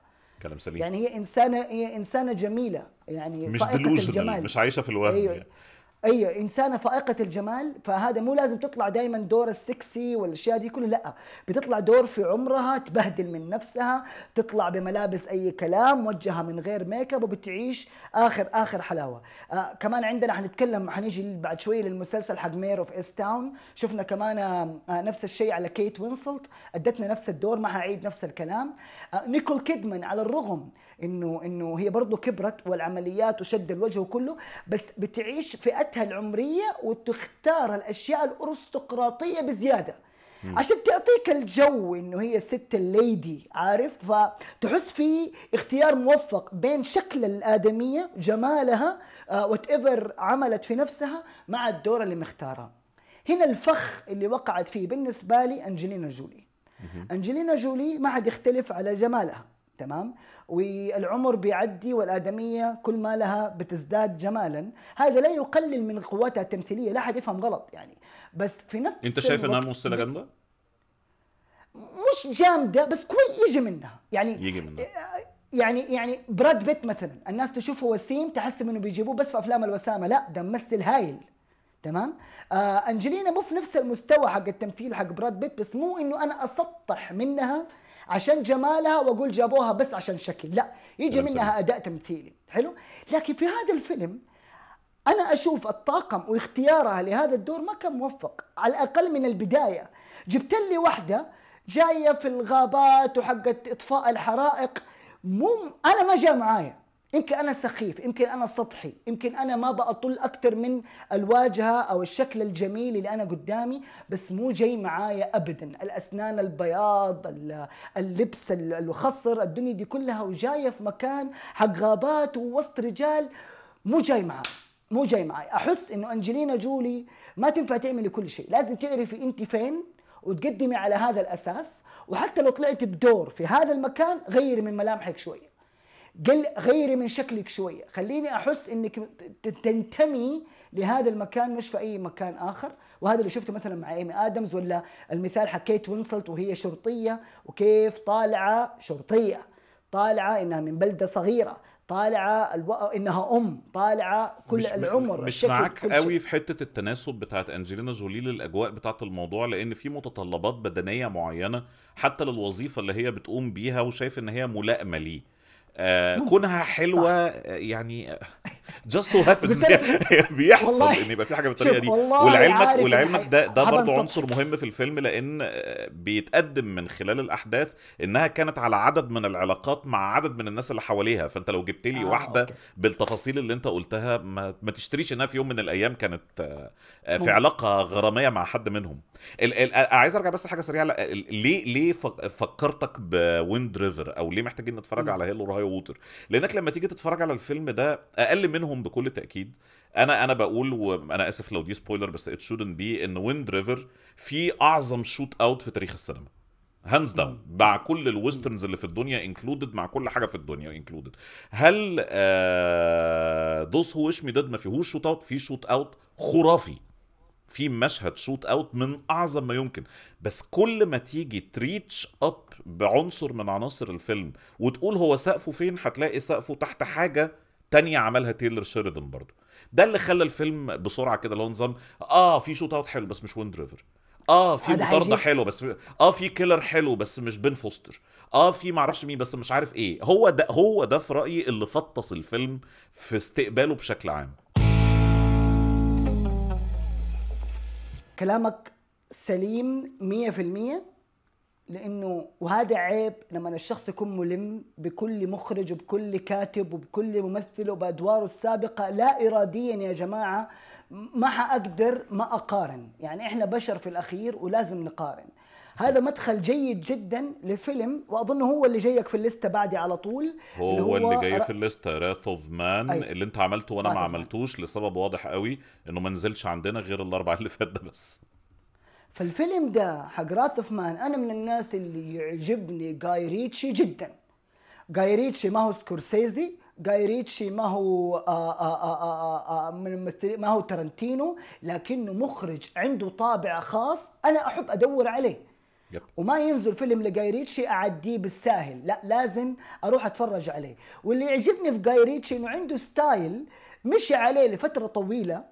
كلام سليم يعني هي انسانه هي انسانه جميله يعني مش دلوجنال مش عايشه في الوهم أيوه. يعني. اي انسانه فائقه الجمال فهذا مو لازم تطلع دائما دور السكسي والاشياء دي كلها لا بتطلع دور في عمرها تبهدل من نفسها تطلع بملابس اي كلام وجهها من غير ميك اب وبتعيش اخر اخر حلاوه آه كمان عندنا حنتكلم حنيجي بعد شويه للمسلسل حق مير اوف ايست تاون شفنا كمان آه،, آه نفس الشيء على كيت وينسلت ادتنا نفس الدور ما حعيد نفس الكلام آه نيكول كيدمان على الرغم انه انه هي برضه كبرت والعمليات وشد الوجه وكله بس بتعيش فئتها العمريه وتختار الاشياء الارستقراطيه بزياده عشان تعطيك الجو انه هي ست الليدي عارف فتحس في اختيار موفق بين شكل الادميه جمالها وات آه، ايفر عملت في نفسها مع الدور اللي مختارها هنا الفخ اللي وقعت فيه بالنسبه لي انجلينا جولي انجلينا جولي ما حد يختلف على جمالها تمام والعمر بيعدي والآدمية كل ما لها بتزداد جمالا هذا لا يقلل من قوتها التمثيلية لا حد يفهم غلط يعني بس في نفس انت شايف انها ممثله جامده؟ مش جامده بس كويس يجي منها يعني يجي منها آه، يعني يعني براد بيت مثلا الناس تشوفه وسيم تحس انه بيجيبوه بس في افلام الوسامه لا ده ممثل هايل تمام آه انجلينا مو في نفس المستوى حق التمثيل حق براد بيت بس مو انه انا اسطح منها عشان جمالها واقول جابوها بس عشان شكل لا يجي منها اداء تمثيلي حلو لكن في هذا الفيلم انا اشوف الطاقم واختيارها لهذا الدور ما كان موفق على الاقل من البدايه جبت لي واحده جايه في الغابات وحقت اطفاء الحرائق مو انا ما جاء معايا يمكن انا سخيف يمكن انا سطحي يمكن انا ما بطل اكثر من الواجهه او الشكل الجميل اللي انا قدامي بس مو جاي معايا ابدا الاسنان البياض اللبس الخصر الدنيا دي كلها وجايه في مكان حق غابات ووسط رجال مو جاي معاي مو جاي معاي احس انه انجلينا جولي ما تنفع تعملي كل شيء لازم تعرفي انت فين وتقدمي على هذا الاساس وحتى لو طلعت بدور في هذا المكان غيري من ملامحك شويه قل غيري من شكلك شويه خليني احس انك تنتمي لهذا المكان مش في اي مكان اخر وهذا اللي شفته مثلا مع ايمي ادمز ولا المثال حكيت وينسلت وهي شرطيه وكيف طالعه شرطيه طالعه انها من بلده صغيره طالعه الو... انها ام طالعه كل مش العمر مش معاك قوي في حته التناسب بتاعت انجلينا جولي للاجواء بتاعت الموضوع لان في متطلبات بدنيه معينه حتى للوظيفه اللي هي بتقوم بيها وشايف ان هي ملائمه ليه آه، كونها حلوه آه، يعني آه، جاست سو هابنز بيحصل ان يبقى في حاجه بالطريقه دي ولعلمك ولعلمك ده ده برضه عنصر مهم في الفيلم لان بيتقدم من خلال الاحداث انها كانت على عدد من العلاقات مع عدد من الناس اللي حواليها فانت لو جبت لي آه واحده أوكي. بالتفاصيل اللي انت قلتها ما, ما تشتريش انها في يوم من الايام كانت آه، آه، في علاقه غراميه مع حد منهم ال ال آه، عايز ارجع بس لحاجه سريعه ليه ليه فكرتك بويند ريفر او ليه محتاجين نتفرج على هيلو راي ووتر لانك لما تيجي تتفرج على الفيلم ده اقل من منهم بكل تاكيد انا انا بقول وانا اسف لو دي سبويلر بس ات شودنت بي ان ويند ريفر في اعظم شوت اوت في تاريخ السينما هاندز داون مع كل الويسترنز اللي في الدنيا انكلودد مع كل حاجه في الدنيا انكلودد هل آه دوس هو وش مي ديد ما فيهوش شوت اوت في شوت اوت خرافي في مشهد شوت اوت من اعظم ما يمكن بس كل ما تيجي تريتش اب بعنصر من عناصر الفيلم وتقول هو سقفه فين هتلاقي سقفه تحت حاجه تانية عملها تيلر شيردن برضو ده اللي خلى الفيلم بسرعه كده اللي هو نظام اه في شوت اوت حلو بس مش ويند ريفر اه في آه، مطارده حلو بس اه في كيلر حلو بس مش بين فوستر اه في معرفش مين بس مش عارف ايه هو ده هو ده في رايي اللي فطس الفيلم في استقباله بشكل عام كلامك سليم 100% لانه وهذا عيب لما الشخص يكون ملم بكل مخرج وبكل كاتب وبكل ممثل وبادواره السابقه لا اراديا يا جماعه ما حاقدر ما اقارن يعني احنا بشر في الاخير ولازم نقارن هذا مدخل جيد جدا لفيلم واظن هو اللي جايك في الليسته بعدي على طول هو اللي, هو اللي جاي في الليسته راث اوف مان اللي انت عملته وانا ما عملتوش لسبب واضح قوي انه ما نزلش عندنا غير الاربع اللي فات ده بس فالفيلم ده حق راث مان انا من الناس اللي يعجبني جاي ريتشي جدا جاي ريتشي ما هو سكورسيزي جاي ريتشي ما هو آآ آآ آآ من ما هو ترنتينو لكنه مخرج عنده طابع خاص انا احب ادور عليه يب. وما ينزل فيلم لجاي ريتشي اعديه بالساهل لا لازم اروح اتفرج عليه واللي يعجبني في جاي ريتشي انه عنده ستايل مشي عليه لفتره طويله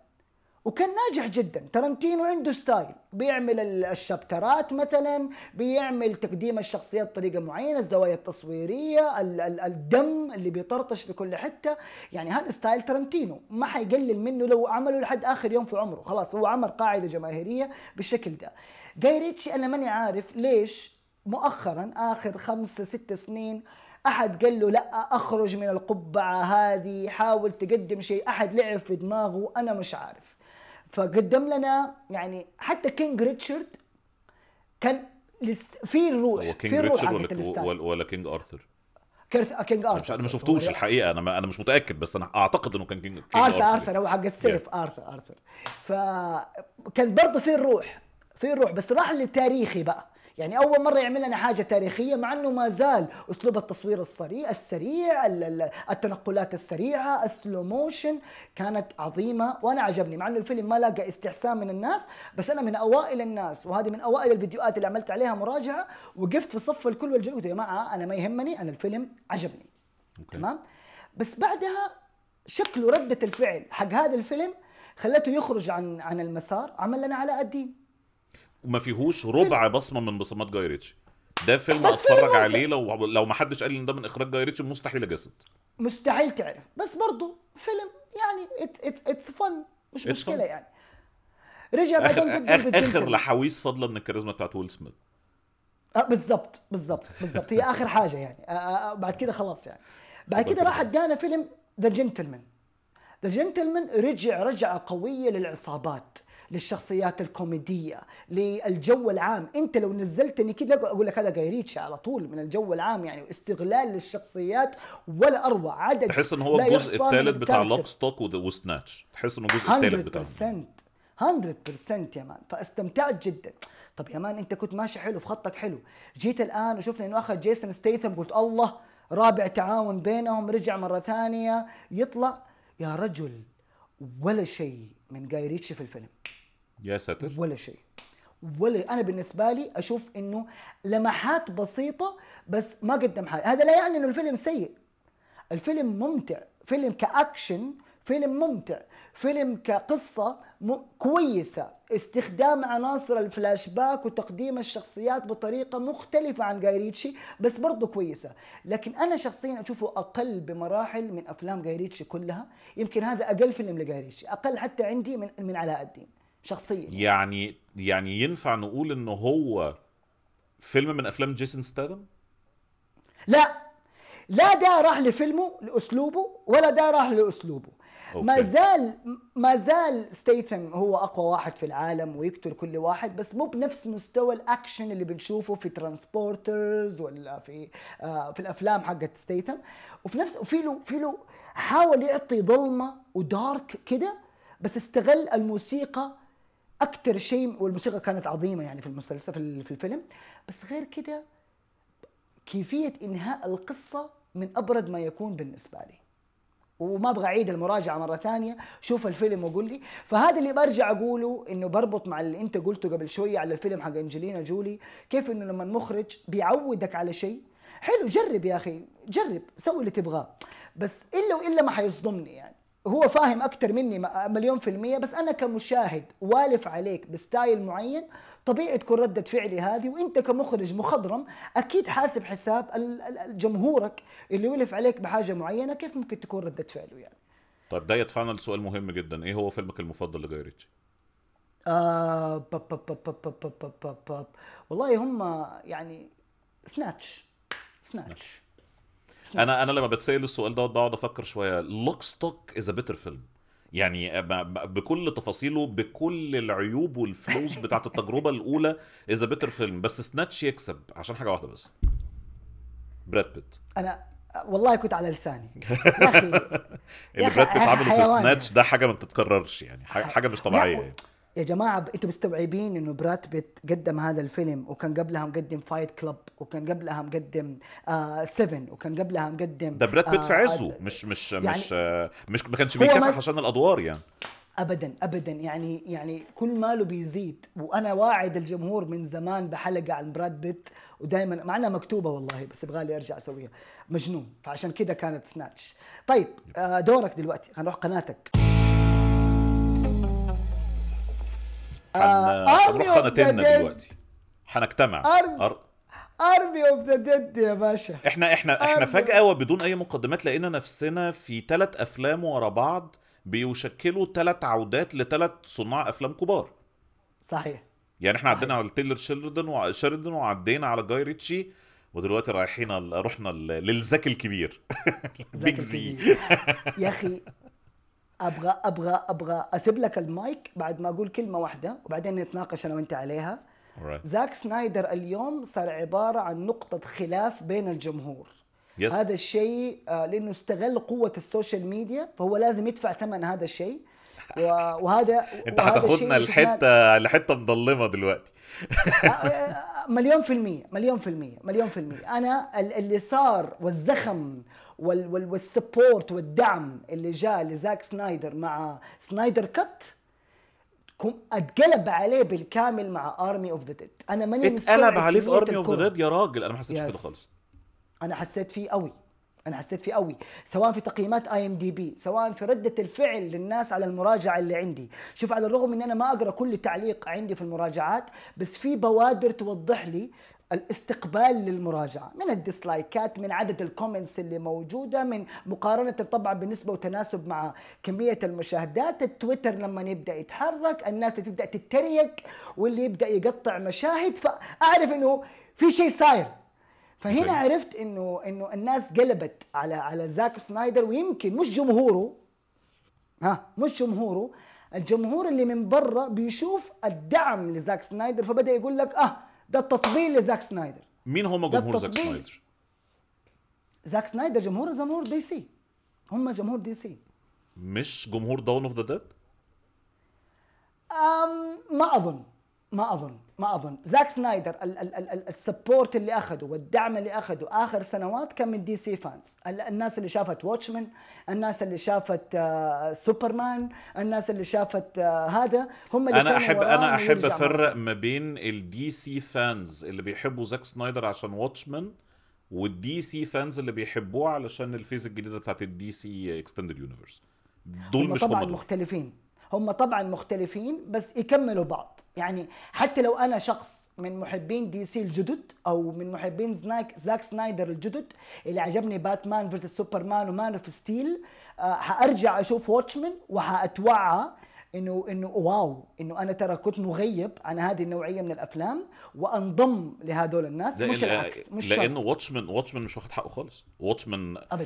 وكان ناجح جدا ترنتينو عنده ستايل بيعمل الشابترات مثلا بيعمل تقديم الشخصيات بطريقه معينه الزوايا التصويريه الدم اللي بيطرطش في كل حته يعني هذا ستايل ترنتينو ما حيقلل منه لو عمله لحد اخر يوم في عمره خلاص هو عمل قاعده جماهيريه بالشكل ده جاي ريتشي انا ماني عارف ليش مؤخرا اخر خمسة ست سنين احد قال له لا اخرج من القبعه هذه حاول تقدم شيء احد لعب في دماغه انا مش عارف فقدم لنا يعني حتى كينج ريتشارد كان لس في الروح هو كينج ريتشارد ولا, ولا, ولا كينج ارثر كيرث كينج ارثر مش انا ما شفتوش الحقيقه انا ما انا مش متاكد بس انا اعتقد انه كان كينج, كينج ارثر ارثر هو حق السيف yeah. ارثر ارثر فكان برضه في الروح في الروح بس راح للتاريخي بقى يعني اول مره يعمل لنا حاجه تاريخيه مع انه ما زال اسلوب التصوير السريع السريع التنقلات السريعه السلو موشن كانت عظيمه وانا عجبني مع انه الفيلم ما لقى استحسان من الناس بس انا من اوائل الناس وهذه من اوائل الفيديوهات اللي عملت عليها مراجعه وقفت في صف الكل والجميع يا جماعه انا ما يهمني انا الفيلم عجبني تمام بس بعدها شكله رده الفعل حق هذا الفيلم خلته يخرج عن عن المسار عمل لنا علاء الدين وما فيهوش ربع بصمه من بصمات جاي ريتشي ده فيلم اتفرج عليه لو لو ما حدش قال لي ان ده من اخراج جاي ريتشي مستحيل اجسد مستحيل تعرف بس برضه فيلم يعني اتس فن مش it's مشكله fun. يعني رجع بعدين اخر اخر, آخر لحويس فضلا من الكاريزما بتاعت ويل سميث آه، بالظبط بالظبط بالظبط هي اخر حاجه يعني آه، آه، بعد كده خلاص يعني بعد كده راح ادانا فيلم ذا جنتلمان ذا جنتلمان رجع رجعه قويه للعصابات للشخصيات الكوميديه للجو العام انت لو نزلتني كده اقول لك هذا جايريتشي على طول من الجو العام يعني واستغلال للشخصيات ولا اروع عدد تحس ان هو الجزء الثالث بتاع لوك ستوك وسناتش تحس انه الجزء الثالث بتاعه 100% يا مان فاستمتعت جدا طب يا مان انت كنت ماشي حلو في خطك حلو جيت الان وشفنا انه اخذ جيسون ستيثم قلت الله رابع تعاون بينهم رجع مره ثانيه يطلع يا رجل ولا شيء من جاي ريتشي في الفيلم يا ساتر ولا شيء ولا انا بالنسبه لي اشوف انه لمحات بسيطه بس ما قدم حاجه هذا لا يعني انه الفيلم سيء الفيلم ممتع فيلم كاكشن فيلم ممتع فيلم كقصة م... كويسة استخدام عناصر الفلاش باك وتقديم الشخصيات بطريقة مختلفة عن جاي ريتشي بس برضه كويسة لكن أنا شخصيا أشوفه أقل بمراحل من أفلام جاي ريتشي كلها يمكن هذا أقل فيلم لجاي ريتشي أقل حتى عندي من, من علاء الدين شخصيا يعني يعني ينفع نقول ان هو فيلم من افلام جيسون ستادم لا لا ده راح لفيلمه لاسلوبه ولا ده راح لاسلوبه أوكي. ما زال ما زال ستيثم هو اقوى واحد في العالم ويقتل كل واحد بس مو بنفس مستوى الاكشن اللي بنشوفه في ترانسبورترز ولا في آه في الافلام حقت ستيثم وفي نفس وفي له في له حاول يعطي ظلمه ودارك كده بس استغل الموسيقى اكثر شيء والموسيقى كانت عظيمه يعني في المسلسل في الفيلم بس غير كده كيفيه انهاء القصه من ابرد ما يكون بالنسبه لي وما ابغى اعيد المراجعه مره ثانيه شوف الفيلم وقول لي فهذا اللي برجع اقوله انه بربط مع اللي انت قلته قبل شويه على الفيلم حق انجلينا جولي كيف انه لما المخرج بيعودك على شيء حلو جرب يا اخي جرب سوي اللي تبغاه بس الا والا ما حيصدمني يعني هو فاهم اكتر مني مليون في المية بس انا كمشاهد والف عليك بستايل معين طبيعي تكون ردة فعلي هذه وانت كمخرج مخضرم اكيد حاسب حساب جمهورك اللي ولف عليك بحاجة معينة كيف ممكن تكون ردة فعله يعني طيب ده يدفعنا لسؤال مهم جدا ايه هو فيلمك المفضل لجاي ريتشي؟ آه بب بب بب بب بب بب بب. والله هم يعني سناتش سناتش, سناتش. انا انا لما بتسال السؤال دوت بقعد افكر شويه لوك ستوك از ا بيتر فيلم يعني بكل تفاصيله بكل العيوب والفلوس بتاعت التجربه الاولى از ا بيتر فيلم بس سناتش يكسب عشان حاجه واحده بس براد بيت انا والله كنت على لساني يا اخي اللي براد بيت عامله في سناتش ده حاجه ما بتتكررش يعني حاجه مش طبيعيه يعني. يا جماعه انتم مستوعبين انه براد بيت قدم هذا الفيلم وكان قبلها مقدم فايت كلب وكان قبلها مقدم 7 آه وكان قبلها مقدم ده براد بيت في آه، عزه آه مش مش يعني مش آه مش ما كانش بيكافح عشان الادوار يعني ابدا ابدا يعني يعني كل ماله بيزيد وانا واعد الجمهور من زمان بحلقه عن براد بيت ودائما مع انها مكتوبه والله بس يبغالي ارجع اسويها مجنون فعشان كده كانت سناتش طيب آه دورك دلوقتي هنروح قناتك حن... هنروح خانتنا دلوقتي هنجتمع أرمي. ارمي اوف ذا ديد يا باشا احنا احنا احنا فجاه وبدون اي مقدمات لقينا نفسنا في ثلاث افلام ورا بعض بيشكلوا ثلاث عودات لثلاث صناع افلام كبار صحيح يعني احنا عدينا على تيلر شيردن وشيردن وعدينا على جاي ريتشي ودلوقتي رايحين رحنا للزك الكبير بيج زي يا اخي ابغى ابغى ابغى اسيب لك المايك بعد ما اقول كلمه واحده وبعدين نتناقش انا وانت عليها right. زاك سنايدر اليوم صار عباره عن نقطه خلاف بين الجمهور yes. هذا الشيء آه، لانه استغل قوه السوشيال ميديا فهو لازم يدفع ثمن هذا الشيء وهذا انت هتاخدنا الحته الحته مظلمه دلوقتي آه، آه، مليون في المية مليون في المية مليون في المية أنا اللي صار والزخم والسبورت والدعم اللي جاء لزاك سنايدر مع سنايدر كت اتقلب عليه بالكامل مع ارمي اوف ذا ديد انا ماني اتقلب عليه في ارمي اوف ذا ديد يا راجل انا ما حسيتش كده خالص انا حسيت فيه قوي انا حسيت فيه قوي سواء في تقييمات اي ام دي بي سواء في رده الفعل للناس على المراجعه اللي عندي شوف على الرغم ان انا ما اقرا كل تعليق عندي في المراجعات بس في بوادر توضح لي الاستقبال للمراجعة من الديسلايكات من عدد الكومنتس اللي موجودة من مقارنة طبعا بالنسبة وتناسب مع كمية المشاهدات التويتر لما يبدأ يتحرك الناس اللي تبدأ تتريق واللي يبدأ يقطع مشاهد فأعرف أنه في شيء صاير فهنا okay. عرفت انه انه الناس قلبت على على زاك سنايدر ويمكن مش جمهوره ها مش جمهوره الجمهور اللي من برا بيشوف الدعم لزاك سنايدر فبدا يقول لك اه ده التطبيل لزاك سنايدر مين هم جمهور زاك سنايدر؟ زاك سنايدر جمهور جمهور دي سي هم جمهور دي سي مش جمهور داون اوف ذا ديد؟ ما اظن ما اظن ما اظن زاك سنايدر ال- ال- ال- السبورت اللي اخذه والدعم اللي اخذه اخر سنوات كان من دي سي فانز الناس اللي شافت واتشمان الناس اللي شافت سوبرمان آه، الناس اللي شافت آه، هذا هم اللي انا احب انا احب افرق ما بين الدي سي فانز اللي بيحبوا زاك سنايدر عشان واتشمان والدي سي فانز اللي بيحبوه علشان الفيز الجديده بتاعت الدي سي اكستندد يونيفرس دول مش طبعا هم دول. مختلفين هم طبعا مختلفين بس يكملوا بعض يعني حتى لو انا شخص من محبين دي سي الجدد او من محبين زناك زاك سنايدر الجدد اللي عجبني باتمان فيرسس سوبرمان ومان اوف ستيل آه، هارجع حارجع اشوف واتشمان وحاتوعى انه انه واو انه انا ترى كنت مغيب عن هذه النوعيه من الافلام وانضم لهدول الناس مش العكس مش لانه واتشمان واتشمان مش واخد حقه خالص واتشمان آه،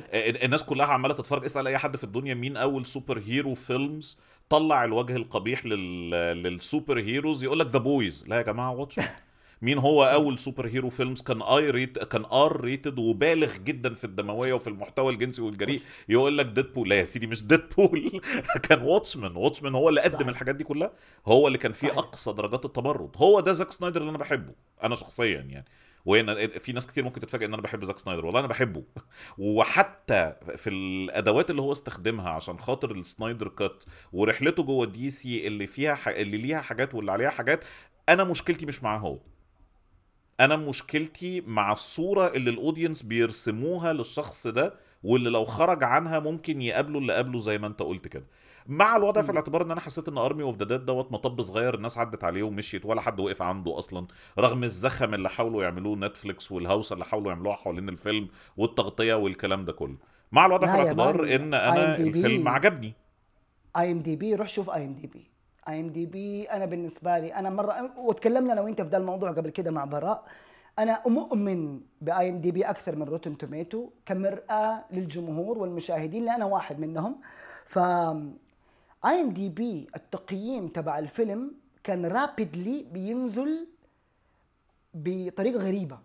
الناس كلها عماله تتفرج اسال اي حد في الدنيا مين اول سوبر هيرو فيلمز طلع الوجه القبيح لل... للسوبر هيروز يقول لك ذا بويز لا يا جماعه واتشمان مين هو اول سوبر هيرو فيلمز كان اي ريت كان ار ريتد وبالغ جدا في الدمويه وفي المحتوى الجنسي والجريء يقول لك ديدبول لا يا سيدي مش ديدبول كان واتشمان واتشمان هو اللي قدم صحيح. الحاجات دي كلها هو اللي كان فيه صحيح. اقصى درجات التمرد هو ده زاك سنايدر اللي انا بحبه انا شخصيا يعني وهنا في ناس كتير ممكن تتفاجئ ان انا بحب زاك سنايدر والله انا بحبه وحتى في الادوات اللي هو استخدمها عشان خاطر السنايدر كات ورحلته جوه دي سي اللي فيها اللي ليها حاجات واللي عليها حاجات انا مشكلتي مش معاه هو انا مشكلتي مع الصوره اللي الاودينس بيرسموها للشخص ده واللي لو خرج عنها ممكن يقابله اللي قابله زي ما انت قلت كده مع الوضع في الاعتبار ان انا حسيت ان ارمي اوف ذا ديد دوت مطب صغير الناس عدت عليه ومشيت ولا حد وقف عنده اصلا رغم الزخم اللي حاولوا يعملوه نتفليكس والهوسه اللي حاولوا يعملوها حوالين الفيلم والتغطيه والكلام ده كله مع الوضع في الاعتبار ان انا الفيلم عجبني اي ام دي بي روح شوف اي ام دي بي اي ام دي بي انا بالنسبه لي انا مره وتكلمنا انا وانت في ده الموضوع قبل كده مع براء انا مؤمن باي ام دي بي اكثر من روتن توميتو كمراه للجمهور والمشاهدين لان انا واحد منهم ف اي ام دي بي التقييم تبع الفيلم كان رابيدلي بينزل بطريقه غريبه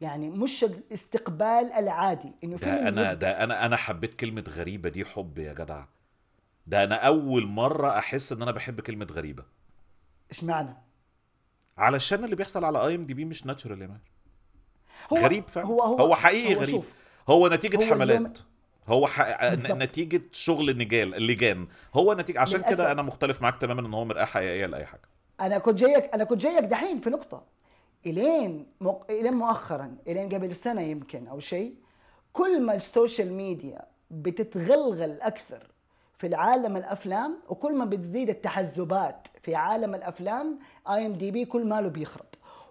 يعني مش الاستقبال العادي انه ده انا ده انا انا حبيت كلمه غريبه دي حب يا جدع ده انا اول مره احس ان انا بحب كلمه غريبه اشمعنى علشان اللي بيحصل على اي ام دي بي مش ناتشورال يا هو غريب فعلا هو, هو, هو حقيقي هو غريب شوف. هو نتيجه هو حملات هو حق... آه، نتيجه شغل النجال اللجان هو نتيجه عشان كده انا مختلف معاك تماما ان هو مرآه حقيقيه لاي حاجه انا كنت جايك انا كنت جايك دحين في نقطه الين م... الين مؤخرا الين قبل سنه يمكن او شيء كل ما السوشيال ميديا بتتغلغل اكثر في العالم الافلام وكل ما بتزيد التحزبات في عالم الافلام اي ام دي بي كل ماله بيخرب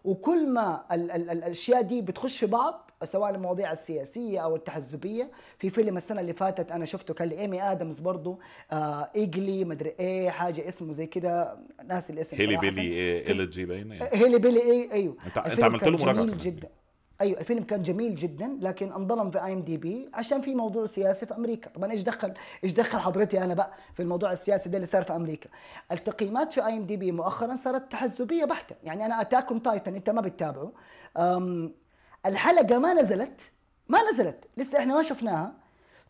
وكل ما الـ الـ الاشياء دي بتخش في بعض سواء المواضيع السياسيه او التحزبيه في فيلم السنه اللي فاتت انا شفته كان لايمي ادمز برضه آه ايجلي مدري ايه حاجه اسمه زي كده ناسي الاسم هيلي بيلي إيه إلجي باينه إيه. هيلي بيلي ايه ايوه انت انت عملت له مراجعه جدا ايوه الفيلم كان جميل جدا لكن انظلم في اي ام دي بي عشان في موضوع سياسي في امريكا طبعا ايش دخل ايش دخل حضرتي انا بقى في الموضوع السياسي ده اللي صار في امريكا التقييمات في اي ام دي بي مؤخرا صارت تحزبيه بحته يعني انا اتاكم تايتن انت ما بتتابعه الحلقه ما نزلت ما نزلت لسه احنا ما شفناها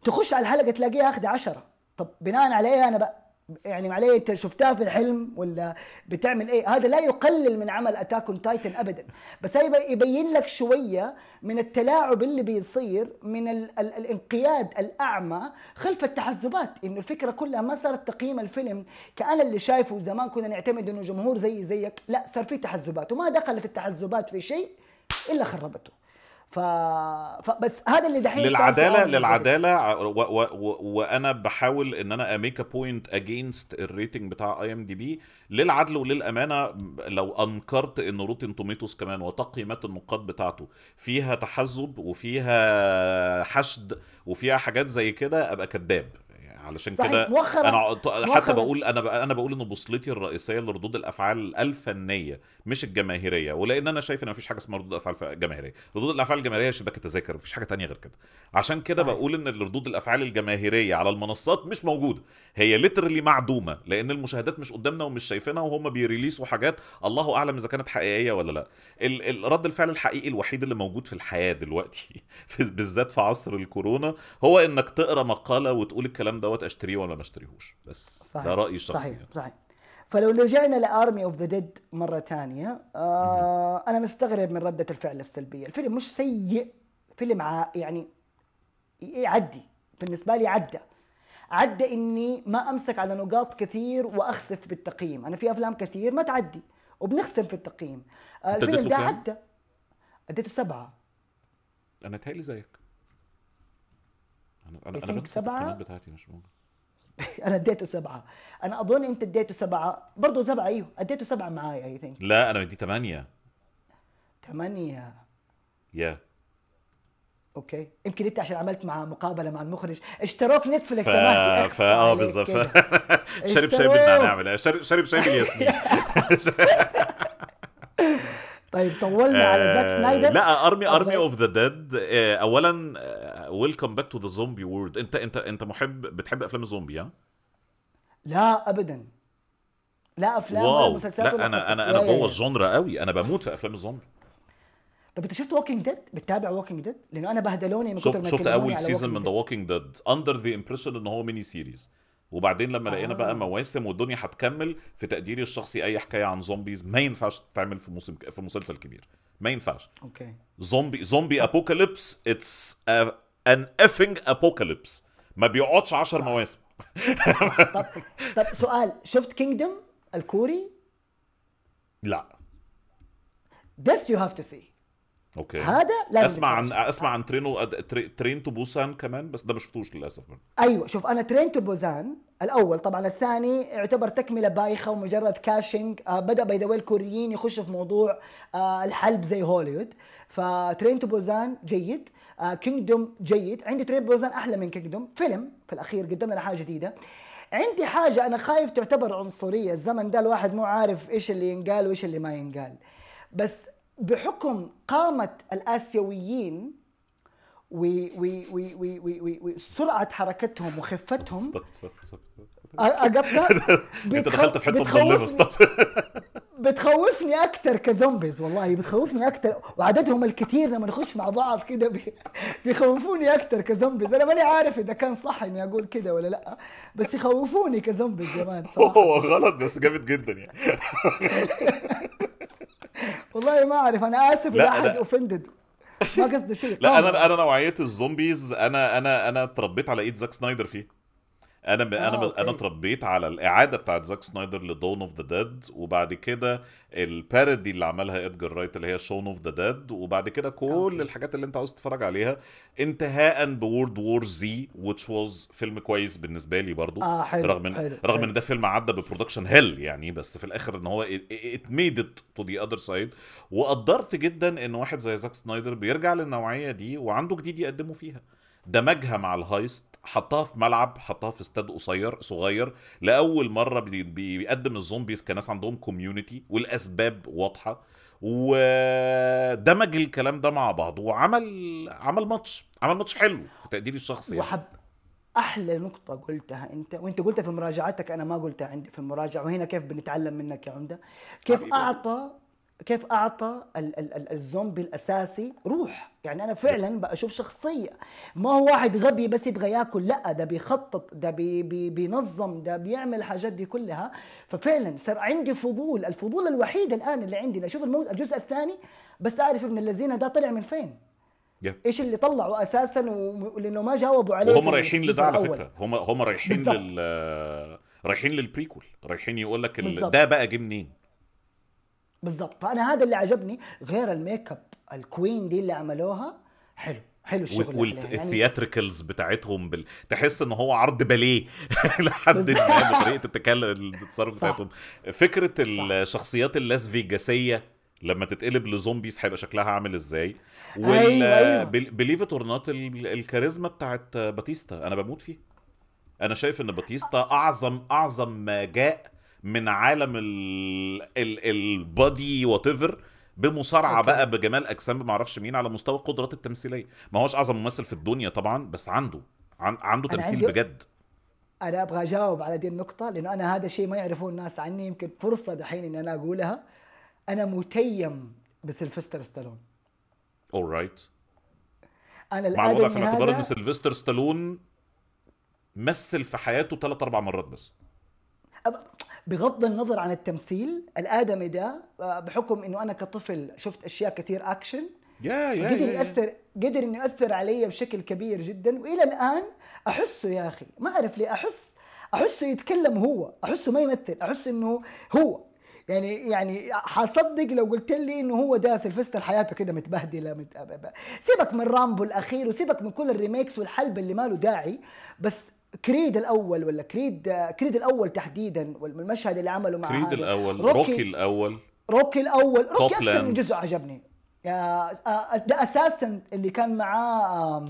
تخش على الحلقه تلاقيها اخذه عشرة طب بناء على ايه انا بقى يعني معليه انت شفتها في الحلم ولا بتعمل ايه هذا لا يقلل من عمل اتاك اون تايتن ابدا بس يبين لك شويه من التلاعب اللي بيصير من ال ال الانقياد الاعمى خلف التحزبات انه الفكره كلها ما صارت تقييم الفيلم كان اللي شايفه زمان كنا نعتمد انه جمهور زي زيك لا صار في تحزبات وما دخلت التحزبات في شيء الا خربته ف... بس هذا اللي دحين للعداله للعداله و... و... و... وانا بحاول ان انا اميك ا بوينت اجينست الريتنج بتاع اي ام دي بي للعدل وللامانه لو انكرت ان روتين توميتوس كمان وتقييمات النقاد بتاعته فيها تحزب وفيها حشد وفيها حاجات زي كده ابقى كذاب علشان كده موخر... انا حتى بقول انا انا بقول ان بوصلتي الرئيسيه لردود الافعال الفنيه مش الجماهيريه ولان انا شايف ان مفيش حاجه اسمها ردود افعال جماهيريه ردود الافعال الجماهيريه شباك تذاكر مفيش حاجه تانية غير كده عشان كده بقول ان ردود الافعال الجماهيريه على المنصات مش موجوده هي ليترلي معدومه لان المشاهدات مش قدامنا ومش شايفينها وهم بيريليسوا حاجات الله اعلم اذا كانت حقيقيه ولا لا ال ال رد الفعل الحقيقي الوحيد اللي موجود في الحياه دلوقتي بالذات في عصر الكورونا هو انك تقرا مقاله وتقول الكلام ده دوت اشتريه ولا ما اشتريهوش بس صحيح. ده رايي الشخصي صحيح يعني. صحيح فلو رجعنا لارمي اوف ذا ديد مره ثانيه آه انا مستغرب من رده الفعل السلبيه الفيلم مش سيء فيلم يعني يعدي بالنسبه لي عدى عدى اني ما امسك على نقاط كثير واخسف بالتقييم انا في افلام كثير ما تعدي وبنخسر في التقييم آه، الفيلم ده عدى اديته سبعه انا تهيلي زيك انا انا سبعة بتاعتي مش انا اديته سبعه انا اظن انت اديته سبعه برضه سبعه ايوه اديته سبعه معايا اي ثينك لا انا مدي ثمانيه ثمانيه يا اوكي يمكن انت عشان عملت مع مقابله مع المخرج اشتراك نتفلكس ف... ف... اه بالظبط شرب شاي بالنعناع نعملها إيه؟ شرب شاي بالياسمين طيب طولنا على زاك آه، سنايدر لا ارمي ارمي اوف ذا ديد اولا آه، ويلكم باك تو ذا زومبي وورد انت انت انت محب بتحب افلام الزومبي ها لا ابدا لا افلام واو. ولا مسلسلات لا انا انا انا جوه الجونرا قوي انا بموت في افلام الزومبي طب انت شفت ووكينج ديد؟ بتتابع ووكينج ديد؟ لانه انا بهدلوني من شفت شفت اول سيزون من ذا ووكينج ديد اندر ذا امبريشن ان هو ميني سيريز وبعدين لما آه. لقينا بقى آه. مواسم والدنيا هتكمل في تقديري الشخصي اي حكايه عن زومبيز ما ينفعش تتعمل في موسم في مسلسل كبير ما ينفعش اوكي زومبي زومبي ابوكاليبس اتس ان افنج ابوكاليبس ما بيقعدش 10 مواسم طب طب سؤال شفت كينجدوم الكوري؟ لا This you have to see اوكي هذا لازم اسمع عن اسمع عن ترينو ترين تو بوسان كمان بس ده ما شفتوش للاسف ايوه شوف انا ترين تو بوسان الاول طبعا الثاني يعتبر تكمله بايخه ومجرد كاشنج آه، بدا باي ذا الكوريين يخشوا في موضوع آه، الحلب زي هوليوود فترين تو بوزان جيد كينجدوم آه، جيد عندي تريب بوزان احلى من كينجدوم فيلم في الاخير قدم لنا حاجه جديده عندي حاجه انا خايف تعتبر عنصريه الزمن ده الواحد مو عارف ايش اللي ينقال وايش اللي ما ينقال بس بحكم قامه الاسيويين وسرعه حركتهم وخفتهم صدق صدق صدق اقطع انت دخلت في حته مظلمه بتخوفني اكتر كزومبيز والله بتخوفني اكتر وعددهم الكثير لما نخش مع بعض كده بيخوفوني اكتر كزومبيز انا ماني عارف اذا كان صح اني اقول كده ولا لا بس يخوفوني كزومبيز زمان صراحه هو غلط بس جامد جدا يعني والله ما اعرف انا اسف اذا احد اوفندد ما قصدي شيء لا انا انا نوعيه الزومبيز انا انا انا اتربيت على ايد زاك سنايدر فيه انا ب... انا آه، ب... انا اتربيت على الاعاده بتاعت زاك سنايدر لدون اوف ذا ديد وبعد كده البارادي اللي عملها ادجار رايت اللي هي شون اوف ذا ديد وبعد كده كل أوكي. الحاجات اللي انت عاوز تتفرج عليها انتهاء بورد وور زي which واز فيلم كويس بالنسبه لي برضو آه حلو. رغم ان حلو. رغم ان ده فيلم عدى ببرودكشن هيل يعني بس في الاخر ان هو ات ميد ات تو ذا اذر سايد وقدرت جدا ان واحد زي زاك سنايدر بيرجع للنوعيه دي وعنده جديد يقدمه فيها دمجها مع الهايست حطها في ملعب حطها في استاد قصير صغير لاول مره بيقدم الزومبيز كناس عندهم كوميونتي والاسباب واضحه ودمج الكلام ده مع بعضه وعمل عمل ماتش عمل ماتش حلو في تقديري الشخصي يعني. وحب احلى نقطه قلتها انت وانت قلتها في مراجعتك انا ما قلتها عندي في المراجعه وهنا كيف بنتعلم منك يا عمده كيف اعطى كيف اعطى ال- ال- الزومبي الاساسي روح يعني انا فعلا بشوف شخصيه ما هو واحد غبي بس يبغى ياكل لا ده بيخطط ده بي بي بينظم ده بيعمل الحاجات دي كلها ففعلا صار عندي فضول الفضول الوحيد الان اللي عندي اشوف الموز الجزء الثاني بس اعرف ابن الذين ده طلع من فين yeah. ايش اللي طلعوا اساسا ولانه ما جاوبوا عليه وهم رايحين لده على فكره هم هم رايحين لل رايحين للبريكول رايحين يقول لك ال... ده بقى جه منين بالضبط فانا هذا اللي عجبني غير الميك اب الكوين دي اللي عملوها حلو حلو الشغل والثياتريكلز يعني... يعني بتاعتهم بال... تحس ان هو عرض باليه لحد ما بطريقه التكلم التصرف بتاعتهم فكره صح. الشخصيات اللاس فيجاسيه لما تتقلب لزومبيز هيبقى شكلها عامل ازاي وال أيوة. بليف ات اور نوت الكاريزما بتاعت باتيستا انا بموت فيها انا شايف ان باتيستا اعظم اعظم ما جاء من عالم البادي وات ايفر بمصارعه بقى بجمال اجسام ما اعرفش مين على مستوى القدرات التمثيليه ما هوش اعظم ممثل في الدنيا طبعا بس عنده عن... عنده تمثيل عندي... بجد انا ابغى اجاوب على دي النقطه لانه انا هذا الشيء ما يعرفوه الناس عني يمكن فرصه دحين ان انا اقولها انا متيم بسلفستر ستالون اورايت رايت انا مع الوضع في الاعتبار ان سلفستر ستالون مثل في حياته ثلاث اربع مرات بس بغض النظر عن التمثيل الادمي ده آه، بحكم انه انا كطفل شفت اشياء كثير اكشن يا يا قدر ياثر قدر انه ياثر علي بشكل كبير جدا والى الان احسه يا اخي ما اعرف ليه احس احسه يتكلم هو احسه ما يمثل احس انه هو يعني يعني حصدق لو قلت لي انه هو ده الفستة حياته كده متبهدله مت... سيبك من رامبو الاخير وسيبك من كل الريميكس والحلب اللي ماله داعي بس كريد الاول ولا كريد كريد الاول تحديدا والمشهد اللي عمله مع كريد الاول روكي, روكي الاول روكي الاول روكي اكثر من جزء عجبني ده آه، اساسا آه، اللي كان معاه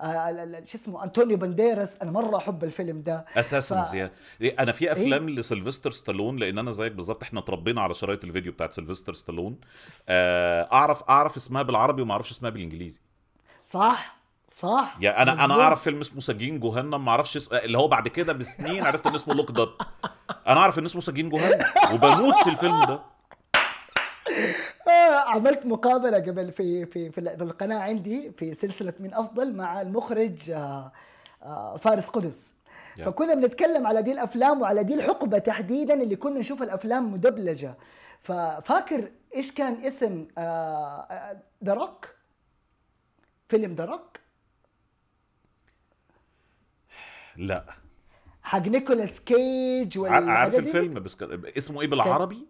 آه، شو اسمه انطونيو بانديرس انا مره احب الفيلم ده اساسا ف... يا إيه، انا في إيه؟ افلام إيه؟ لسلفستر ستالون لان انا زيك بالظبط احنا اتربينا على شرايط الفيديو بتاعت سلفستر ستالون اعرف اعرف اسمها بالعربي وما اعرفش اسمها بالانجليزي صح صح يعني انا مزبوط. انا اعرف فيلم اسمه سجين جهنم ما اعرفش اس... اللي هو بعد كده بسنين عرفت ان اسمه لوك اب انا اعرف ان اسمه سجين جهنم وبموت في الفيلم ده آه، عملت مقابله قبل في في في القناه عندي في سلسله من افضل مع المخرج آه، آه، فارس قدس فكنا بنتكلم على دي الافلام وعلى دي الحقبه تحديدا اللي كنا نشوف الافلام مدبلجه ففاكر ايش كان اسم دراك فيلم دراك لا حاج نيكولاس كيج ولا عارف الفيلم بس اسمه ايه بالعربي؟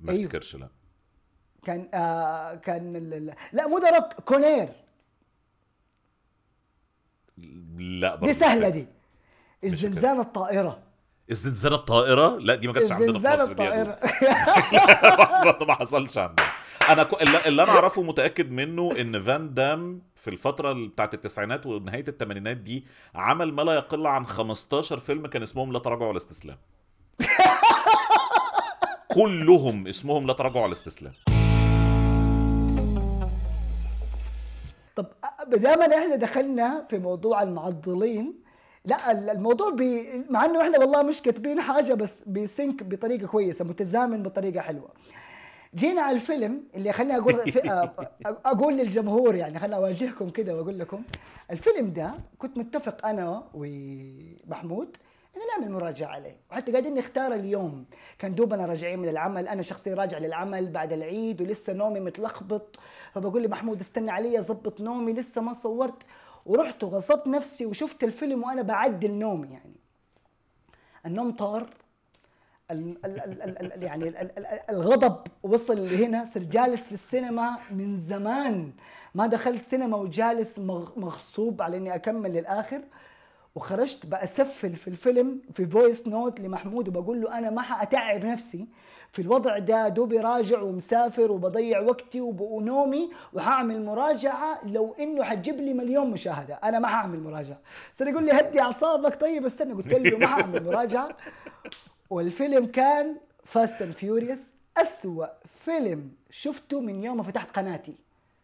ما أيوه. افتكرش لا كان آه كان لا مو ذا روك كونير لا برضه دي سهله دي الزنزانه الطائره الزنزانه الطائره لا دي ما كانتش عندنا في مصر الزنزانه الطائره ما حصلش عندنا انا ك... اللي انا اعرفه متاكد منه ان فان دام في الفتره بتاعه التسعينات ونهايه الثمانينات دي عمل ما لا يقل عن 15 فيلم كان اسمهم لا تراجع ولا استسلام كلهم اسمهم لا تراجع ولا استسلام طب بدام احنا دخلنا في موضوع المعضلين لا الموضوع بي مع انه احنا والله مش كاتبين حاجه بس بيسنك بطريقه كويسه متزامن بطريقه حلوه جينا على الفيلم اللي خليني اقول اقول للجمهور يعني خليني اواجهكم كده واقول لكم الفيلم ده كنت متفق انا ومحمود ان نعمل مراجعه عليه وحتى قاعدين نختار اليوم كان دوبنا راجعين من العمل انا شخصيا راجع للعمل بعد العيد ولسه نومي متلخبط فبقول لمحمود استنى علي اظبط نومي لسه ما صورت ورحت وغصبت نفسي وشفت الفيلم وانا بعدل نومي يعني النوم طار ال ال ال ال يعني ال ال الغضب وصل لهنا صرت جالس في السينما من زمان ما دخلت سينما وجالس مغصوب على اني اكمل للاخر وخرجت بأسفل في الفيلم في فويس نوت لمحمود وبقول له انا ما حاتعب نفسي في الوضع ده دوبي راجع ومسافر وبضيع وقتي ونومي وحاعمل مراجعه لو انه حتجيب لي مليون مشاهده انا ما حاعمل مراجعه صار يقول لي هدي اعصابك طيب استنى قلت له ما حاعمل مراجعه والفيلم كان فاست اند فيوريوس اسوأ فيلم شفته من يوم ما فتحت قناتي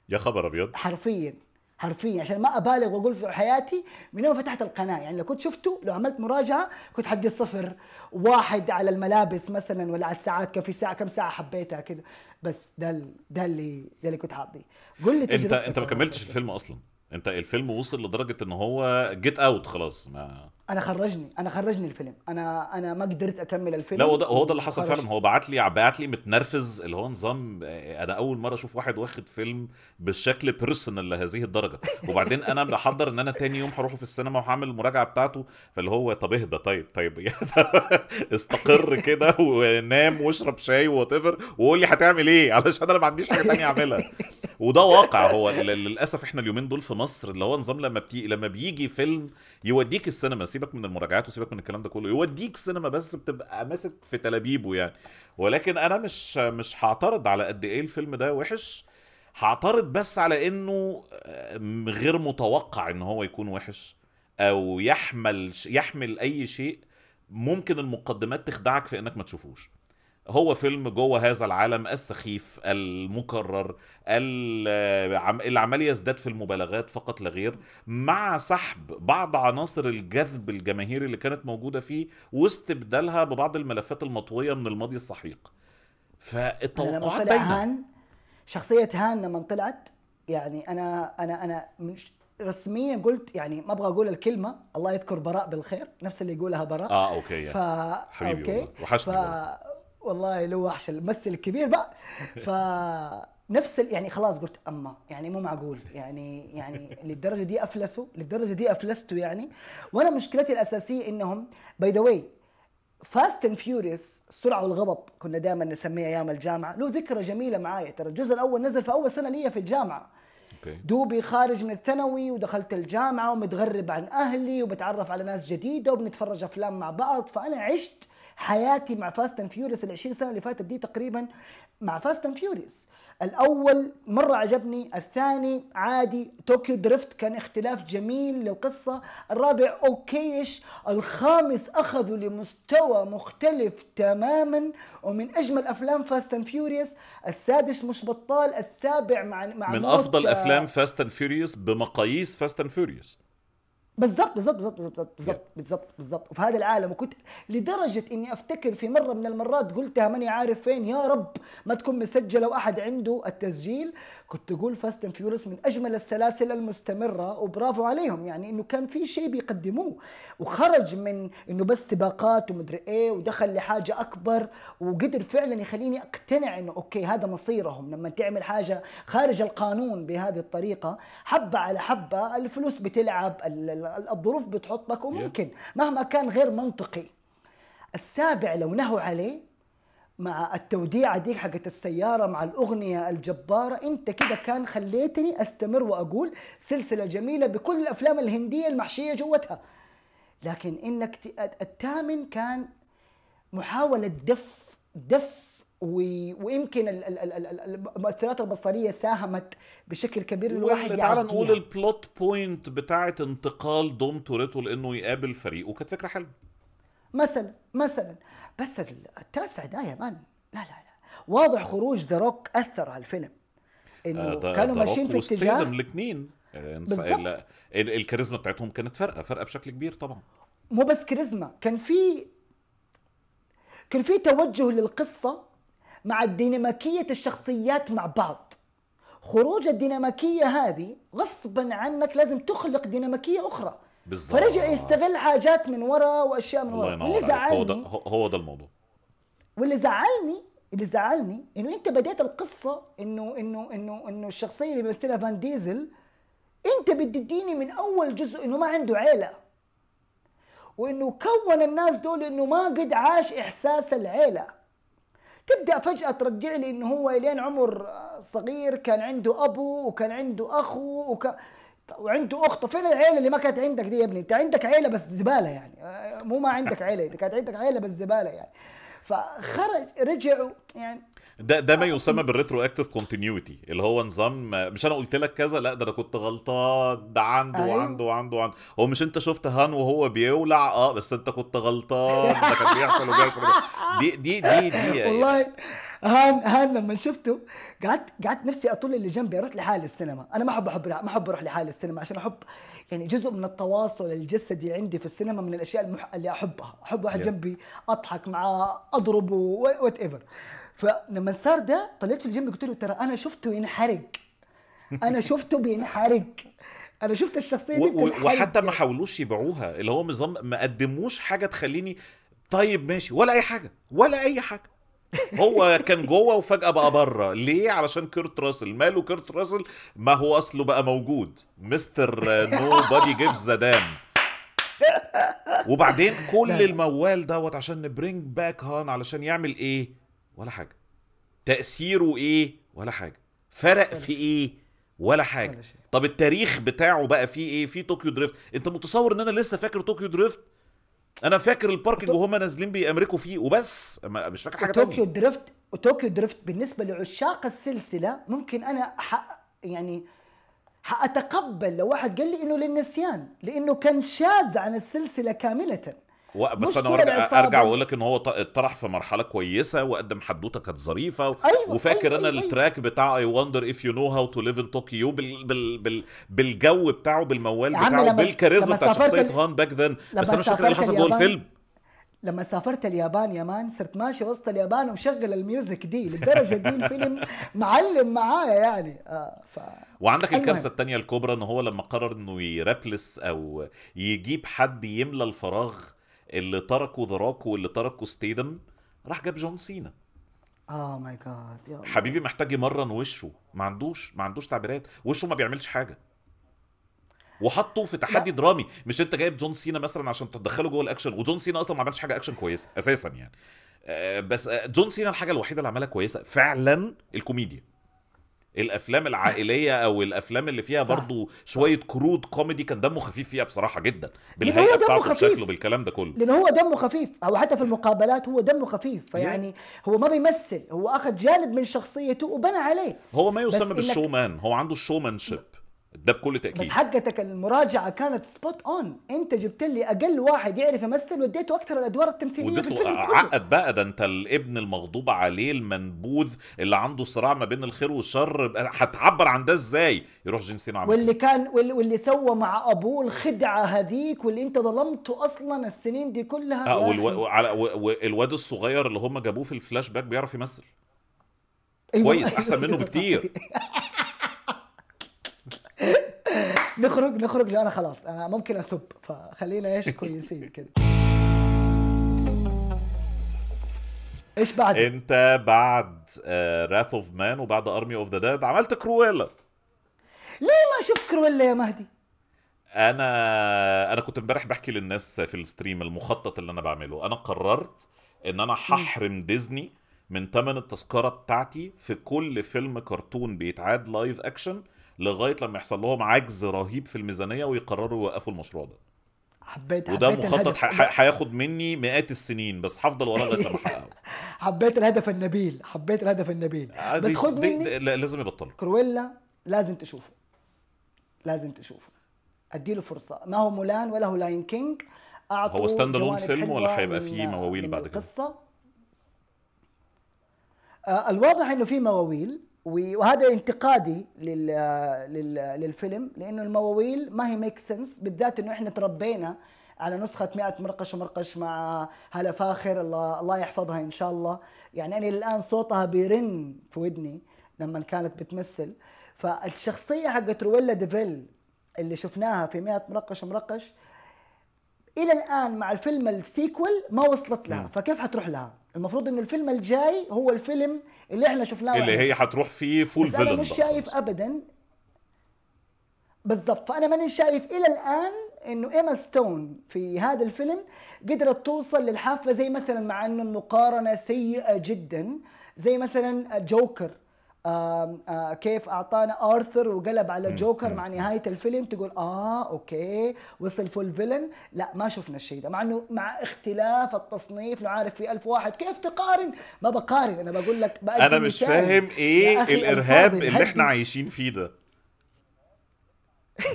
يا خبر ابيض حرفيا حرفيا عشان ما ابالغ واقول في حياتي من يوم فتحت القناه يعني لو كنت شفته لو عملت مراجعه كنت حدي صفر واحد على الملابس مثلا ولا على الساعات كم في ساعه كم ساعه حبيتها كده بس ده ده اللي ده اللي كنت حاطيه قول لي انت انت ما كملتش الفيلم اصلا انت الفيلم وصل لدرجه ان هو جيت اوت خلاص ما انا خرجني انا خرجني الفيلم انا انا ما قدرت اكمل الفيلم لا هو ده هو ده اللي حصل فعلا هو بعت لي بعت لي متنرفز اللي هو نظام آه، انا اول مره اشوف واحد واخد فيلم بالشكل بيرسونال لهذه الدرجه وبعدين انا بحضر ان انا تاني يوم هروحه في السينما وهعمل المراجعه بتاعته فاللي هو طب اهدى طيب طيب يعني استقر كده ونام واشرب شاي وات ايفر وقول لي هتعمل ايه علشان انا ما عنديش حاجه تانية اعملها وده واقع هو للاسف احنا اليومين دول في مصر اللي هو نظام لما بتي... لما بيجي فيلم يوديك السينما سيبك من المراجعات وسيبك من الكلام ده كله يوديك سينما بس بتبقى ماسك في تلابيبه يعني ولكن انا مش مش هعترض على قد ايه الفيلم ده وحش هعترض بس على انه آه، غير متوقع ان هو يكون وحش او يحمل يحمل اي شيء ممكن المقدمات تخدعك في انك ما تشوفوش هو فيلم جوه هذا العالم السخيف المكرر اللي عمال يزداد في المبالغات فقط لا غير مع سحب بعض عناصر الجذب الجماهيري اللي كانت موجوده فيه واستبدالها ببعض الملفات المطويه من الماضي السحيق فالتوقعات باينه هان شخصيه هان لما طلعت يعني انا انا انا مش رسميا قلت يعني ما ابغى اقول الكلمه الله يذكر براء بالخير نفس اللي يقولها براء اه اوكي ف... حبيبي أوكي. والله وحشني ف... والله. والله لو وحش الممثل الكبير بقى ف نفس يعني خلاص قلت اما يعني مو معقول يعني يعني للدرجه دي افلسوا للدرجه دي افلستوا يعني وانا مشكلتي الاساسيه انهم باي ذا واي فاست اند فيوريوس السرعه والغضب كنا دائما نسميها ايام الجامعه له ذكرى جميله معايا ترى الجزء الاول نزل في اول سنه لي في الجامعه دوبي خارج من الثانوي ودخلت الجامعه ومتغرب عن اهلي وبتعرف على ناس جديده وبنتفرج افلام مع بعض فانا عشت حياتي مع فاست اند فيوريوس ال 20 سنه اللي فاتت دي تقريبا مع فاست اند فيوريوس الاول مره عجبني الثاني عادي طوكيو دريفت كان اختلاف جميل للقصه الرابع اوكيش الخامس اخذوا لمستوى مختلف تماما ومن اجمل افلام فاست اند فيوريوس السادس مش بطال السابع مع مع من افضل افلام فاست اند فيوريوس بمقاييس فاست اند فيوريوس بالضبط بالضبط بالضبط بالضبط بالضبط بالضبط بالضبط وفي هذا العالم وكنت لدرجه اني افتكر في مره من المرات قلتها ماني عارف فين يا رب ما تكون مسجله واحد عنده التسجيل كنت تقول فاست اند فيورس من اجمل السلاسل المستمره وبرافو عليهم يعني انه كان في شيء بيقدموه وخرج من انه بس سباقات ومدري ايه ودخل لحاجه اكبر وقدر فعلا يخليني اقتنع انه اوكي هذا مصيرهم لما تعمل حاجه خارج القانون بهذه الطريقه حبه على حبه الفلوس بتلعب الظروف بتحطك وممكن مهما كان غير منطقي السابع لو نهوا عليه مع التوديعة دي حقت السيارة مع الأغنية الجبارة أنت كده كان خليتني أستمر وأقول سلسلة جميلة بكل الأفلام الهندية المحشية جوتها لكن إنك الثامن كان محاولة دف دف ويمكن المؤثرات البصريه ساهمت بشكل كبير الواحد تعال نقول البلوت بوينت بتاعه انتقال دوم توريتو لانه يقابل فريقه كانت فكره حلوه مثلا مثلا بس التاسع ده يا مان لا لا لا واضح خروج ذا روك اثر على الفيلم انه آه، كانوا ماشيين في اتجاه الاثنين يعني آه، الكاريزما بتاعتهم كانت فرقه فرقه بشكل كبير طبعا مو بس كاريزما كان في كان في توجه للقصه مع الديناميكيه الشخصيات مع بعض خروج الديناميكيه هذه غصبا عنك لازم تخلق ديناميكيه اخرى بالظبط فرجع يستغل حاجات من ورا واشياء من ورا واللي زعلني هو ده هو ده الموضوع واللي زعلني اللي زعلني انه انت بديت القصه انه انه انه انه الشخصيه اللي بيمثلها فان ديزل انت بتديني من اول جزء انه ما عنده عيله وانه كون الناس دول انه ما قد عاش احساس العيله تبدا فجاه ترجع لي انه هو الين عمر صغير كان عنده ابو وكان عنده اخو وكان وعنده اخته فين العيله اللي ما كانت عندك دي يا ابني انت عندك عيله بس زباله يعني مو ما عندك عيله انت كانت عندك عيله بس زباله يعني فخرج رجعوا يعني ده ده ما يسمى بالريترو اكتف كونتينيوتي اللي هو نظام مش انا قلت لك كذا لا ده انا كنت غلطان ده عنده أيوه. وعنده وعنده وعنده هو مش انت شفت هان وهو بيولع اه بس انت كنت غلطان ده كان بيحصل وبيحصل دي دي دي, دي يعني. والله يعني. هان هان لما شفته قعدت قعدت نفسي اطل اللي جنبي رحت لحالي السينما انا ما احب احب ما احب اروح لحالي السينما عشان احب يعني جزء من التواصل الجسدي عندي في السينما من الاشياء المح... اللي احبها احب واحد جنبي اضحك معاه اضربه وات ايفر فلما صار ده طلعت في الجنب قلت له ترى انا شفته ينحرق انا شفته بينحرق انا شفت الشخصيه دي وحتى ما حاولوش يبيعوها اللي هو نظام ما قدموش حاجه تخليني طيب ماشي ولا اي حاجه ولا اي حاجه هو كان جوه وفجاه بقى بره ليه علشان كيرت راسل ماله كيرت راسل ما هو اصله بقى موجود مستر نو بادي جيف ذا دام وبعدين كل الموال دوت عشان نبرينج باك هان علشان يعمل ايه ولا حاجه تاثيره ايه ولا حاجه فرق في ايه ولا حاجه طب التاريخ بتاعه بقى فيه ايه في طوكيو دريفت انت متصور ان انا لسه فاكر طوكيو دريفت انا فاكر الباركنج وهم نازلين بيأمركوا فيه وبس مش فاكر حاجه طوكيو دريفت طوكيو دريفت بالنسبه لعشاق السلسله ممكن انا حق يعني حاتقبل لو واحد قال لي انه للنسيان لانه كان شاذ عن السلسله كامله بس انا ارجع, أرجع واقول لك ان هو طرح في مرحله كويسه وقدم حدوته كانت ظريفه و... أيوة, أيوة، وفاكر أيوة انا أيوة التراك بتاع اي وندر اف يو نو هاو تو ليف ان طوكيو بالجو بتاعه بالموال بتاعه بالكاريزما بتاع شخصيه هان باك ذن بس انا مش فاكر إيه اللي حصل جوه الفيلم لما سافرت اليابان يا مان صرت ماشي وسط اليابان ومشغل الميوزك دي للدرجه دي الفيلم معلم معايا يعني آه ف... وعندك الكارثه الثانيه الكبرى ان هو لما قرر انه يرابلس او يجيب حد يملى الفراغ اللي تركوا ذا واللي تركوا ستيدم راح جاب جون سينا اه ماي جاد حبيبي محتاج يمرن وشه ما عندوش ما عندوش تعبيرات وشه ما بيعملش حاجه وحطه في تحدي لا. درامي مش انت جايب جون سينا مثلا عشان تدخله جوه الاكشن وجون سينا اصلا ما عملش حاجه اكشن كويسه اساسا يعني آه، بس آه، جون سينا الحاجه الوحيده اللي عملها كويسه فعلا الكوميديا الافلام العائليه او الافلام اللي فيها صح. برضو شويه كرود كوميدي كان دمه خفيف فيها بصراحه جدا بالهيئه بتاعته بشكله بالكلام ده كله لان هو دمه خفيف او حتى في المقابلات هو دمه خفيف فيعني هو ما بيمثل هو اخذ جانب من شخصيته وبنى عليه هو ما يسمى بالشومان هو عنده الشومان شيب ده بكل تاكيد بس حقتك المراجعه كانت سبوت اون انت جبت لي اقل واحد يعرف يمثل وديته اكثر الادوار التمثيليه في وديته عقد بقى ده انت الابن المغضوب عليه المنبوذ اللي عنده صراع ما بين الخير والشر هتعبر عن ده ازاي يروح جنسين عمل واللي إيه؟ كان واللي سوى مع ابوه الخدعه هذيك واللي انت ظلمته اصلا السنين دي كلها اه والواد الصغير اللي هم جابوه في الفلاش باك بيعرف يمثل أيوة. كويس أيوة. احسن منه بكتير نخرج نخرج لو انا خلاص انا ممكن اسب فخلينا ايش كويسين كده ايش بعد؟ انت بعد راث اوف مان وبعد ارمي اوف ذا ديد عملت كرويلا ليه ما شفت كرويلا يا مهدي؟ انا انا كنت امبارح بحكي للناس في الستريم المخطط اللي انا بعمله انا قررت ان انا ححرم ديزني من ثمن التذكره بتاعتي في كل فيلم كرتون بيتعاد لايف اكشن لغايه لما يحصل لهم عجز رهيب في الميزانيه ويقرروا يوقفوا المشروع ده حبيت وده حبيت مخطط هياخد مني مئات السنين بس هفضل وراه لغايه لما احققه حبيت الهدف النبيل حبيت الهدف النبيل آه، بس خد مني دي لازم يبطل كرويلا لازم تشوفه لازم تشوفه اديله فرصه ما هو مولان ولا هو لاين كينج هو ستاند الون فيلم ولا هيبقى فيه مواويل بعد كده؟ قصه آه، الواضح انه في مواويل وهذا انتقادي للفيلم لانه المواويل ما هي ميك سنس بالذات انه احنا تربينا على نسخة 100 مرقش ومرقش مع هلا فاخر الله الله يحفظها ان شاء الله يعني انا الان صوتها بيرن في ودني لما كانت بتمثل فالشخصية حقت رويلا ديفيل اللي شفناها في 100 مرقش ومرقش الى الان مع الفيلم السيكول ما وصلت لها فكيف حتروح لها؟ المفروض ان الفيلم الجاي هو الفيلم اللي احنا شفناه اللي هي هتروح فيه فول فيلن انا مش شايف ابدا بالظبط فانا ماني شايف الى الان انه ايما ستون في هذا الفيلم قدرت توصل للحافه زي مثلا مع انه المقارنه سيئه جدا زي مثلا جوكر كيف اعطانا ارثر وقلب على جوكر مع نهايه الفيلم تقول اه اوكي وصل فول فيلن لا ما شفنا الشيء ده مع انه مع اختلاف التصنيف لو عارف في ألف واحد كيف تقارن ما بقارن انا بقول لك انا مش فاهم ايه الارهاب اللي احنا عايشين فيه ده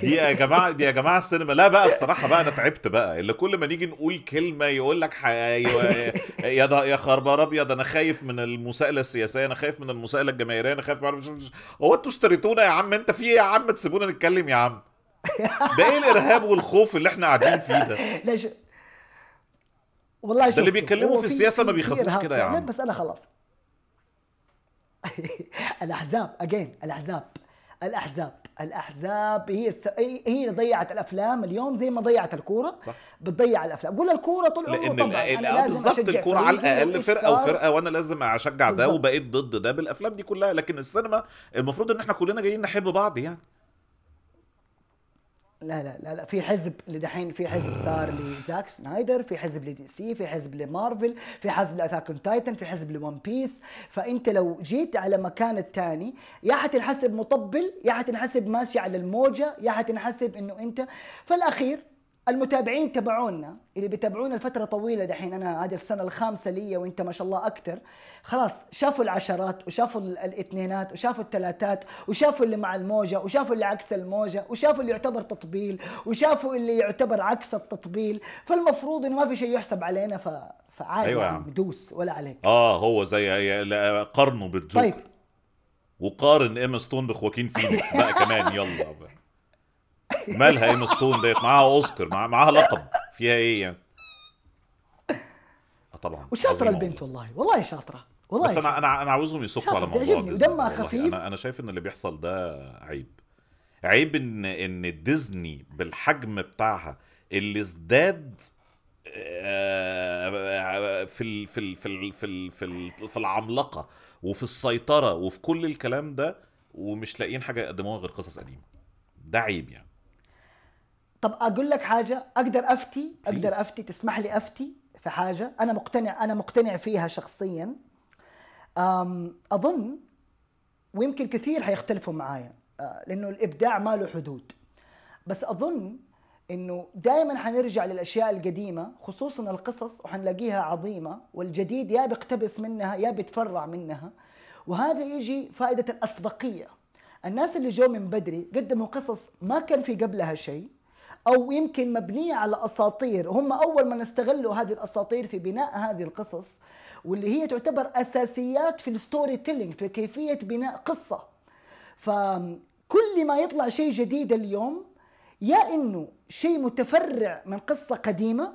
دي يا جماعه دي يا جماعه السينما لا بقى بصراحه بقى انا تعبت بقى اللي كل ما نيجي نقول كلمه يقول لك ح... أيوة، يا يا, ده... يا خربار ابيض انا خايف من المساءله السياسيه انا خايف من المساءله الجماهيريه انا خايف معرفش هو انتوا اشتريتونا يا عم انت في ايه يا عم تسيبونا نتكلم يا عم ده ايه الارهاب والخوف اللي احنا قاعدين فيه ده لا ش... والله ده اللي بيتكلموا في السياسه ما بيخافوش كده يا عم بس انا خلاص الاحزاب اجين الاحزاب الاحزاب الاحزاب هي الس... هي اللي ضيعت الافلام اليوم زي ما ضيعت الكوره صح. بتضيع الافلام قول الكوره طول عمره طبعا بالظبط الكوره على الاقل فرقه وفرقه وانا لازم اشجع ده وبقيت ضد ده بالافلام دي كلها لكن السينما المفروض ان احنا كلنا جايين نحب بعض يعني لا لا لا لا في حزب لدحين في حزب صار لزاك سنايدر في حزب لدي سي في حزب لمارفل في حزب لاتاك اون تايتن في حزب لون بيس فانت لو جيت على مكان الثاني يا حتنحسب مطبل يا حتنحسب ماشي على الموجه يا حتنحسب انه انت فالاخير المتابعين تبعونا اللي بيتابعونا لفتره طويله دحين انا هذه السنه الخامسه لي وانت ما شاء الله اكثر خلاص شافوا العشرات وشافوا الاثنينات وشافوا الثلاثات وشافوا اللي مع الموجه وشافوا اللي عكس الموجه وشافوا اللي يعتبر تطبيل وشافوا اللي يعتبر عكس التطبيل فالمفروض انه ما في شيء يحسب علينا ف... فعادي أيوة يعني دوس ولا عليك اه هو زي قرنه بالجوكر طيب وقارن ايما ستون بخواكين فينيكس بقى كمان يلا بقى. مالها ايما ستون ديت معاها اوسكار مع... معاها لقب فيها ايه يعني اه طبعا وشاطره البنت والله والله شاطره والله بس انا انا انا عاوزهم يسكوا على موضوع دمها يعني خفيف انا انا شايف ان اللي بيحصل ده عيب عيب ان ان ديزني بالحجم بتاعها اللي ازداد آه، في ال في ال في ال في ال في, ال في العملقه وفي السيطره وفي كل الكلام ده ومش لاقيين حاجه يقدموها غير قصص قديمه ده عيب يعني طب اقول لك حاجه اقدر افتي اقدر افتي تسمح لي افتي في حاجه انا مقتنع انا مقتنع فيها شخصيا اظن ويمكن كثير حيختلفوا معايا آه، لانه الابداع ما له حدود بس اظن انه دائما حنرجع للاشياء القديمه خصوصا القصص وحنلاقيها عظيمه والجديد يا بيقتبس منها يا بيتفرع منها وهذا يجي فائده الاسبقيه الناس اللي جو من بدري قدموا قصص ما كان في قبلها شيء او يمكن مبنيه على اساطير هم اول من استغلوا هذه الاساطير في بناء هذه القصص واللي هي تعتبر اساسيات في الستوري تيلينج في كيفيه بناء قصه فكل ما يطلع شيء جديد اليوم يا انه شيء متفرع من قصه قديمه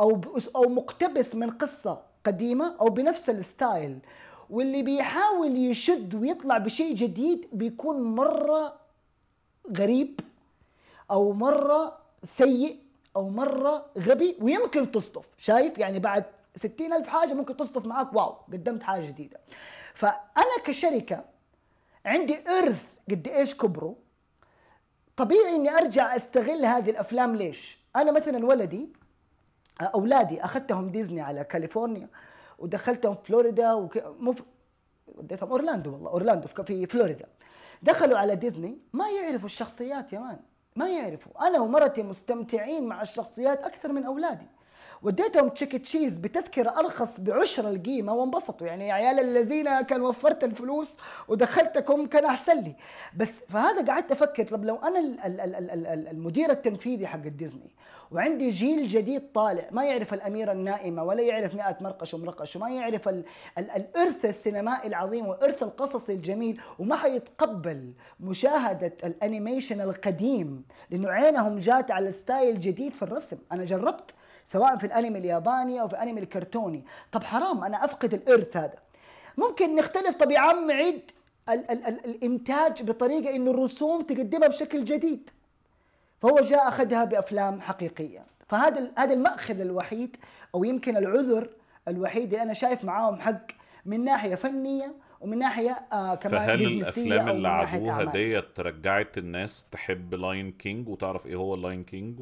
او او مقتبس من قصه قديمه او بنفس الستايل واللي بيحاول يشد ويطلع بشيء جديد بيكون مره غريب او مره سيء او مره غبي ويمكن تصدف شايف يعني بعد ستين ألف حاجة ممكن تصدف معاك واو قدمت حاجة جديدة فأنا كشركة عندي إرث قد إيش كبره طبيعي إني أرجع أستغل هذه الأفلام ليش أنا مثلا ولدي أولادي أخذتهم ديزني على كاليفورنيا ودخلتهم فلوريدا وك... مو في... وديتهم أورلاندو والله أورلاندو في فلوريدا دخلوا على ديزني ما يعرفوا الشخصيات يا مان ما يعرفوا أنا ومرتي مستمتعين مع الشخصيات أكثر من أولادي وديتهم تشيك تشيز بتذكرة أرخص بعشرة القيمة وانبسطوا يعني يا عيال الذين كان وفرت الفلوس ودخلتكم كان أحسن لي بس فهذا قعدت أفكر طب لو أنا المدير التنفيذي حق ديزني وعندي جيل جديد طالع ما يعرف الأميرة النائمة ولا يعرف مئة مرقش ومرقش وما يعرف الـ الـ الإرث السينمائي العظيم والإرث القصصي الجميل وما حيتقبل مشاهدة الأنيميشن القديم لأنه عينهم جات على ستايل جديد في الرسم أنا جربت سواء في الانمي الياباني او في الانمي الكرتوني طب حرام انا افقد الارث هذا ممكن نختلف طب يا عم عيد ال- ال- ال- الانتاج بطريقه انه الرسوم تقدمها بشكل جديد فهو جاء اخذها بافلام حقيقيه فهذا هذا الماخذ الوحيد او يمكن العذر الوحيد اللي انا شايف معاهم حق من ناحيه فنيه ومن ناحيه آه كمان فهل الافلام اللي عدوها ديت رجعت الناس تحب لاين كينج وتعرف ايه هو لاين كينج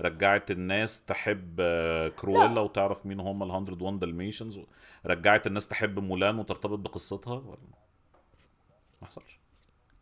رجعت الناس تحب آه، كرويلا وتعرف مين هم ال 101 دالميشنز رجعت الناس تحب مولان وترتبط بقصتها ما حصلش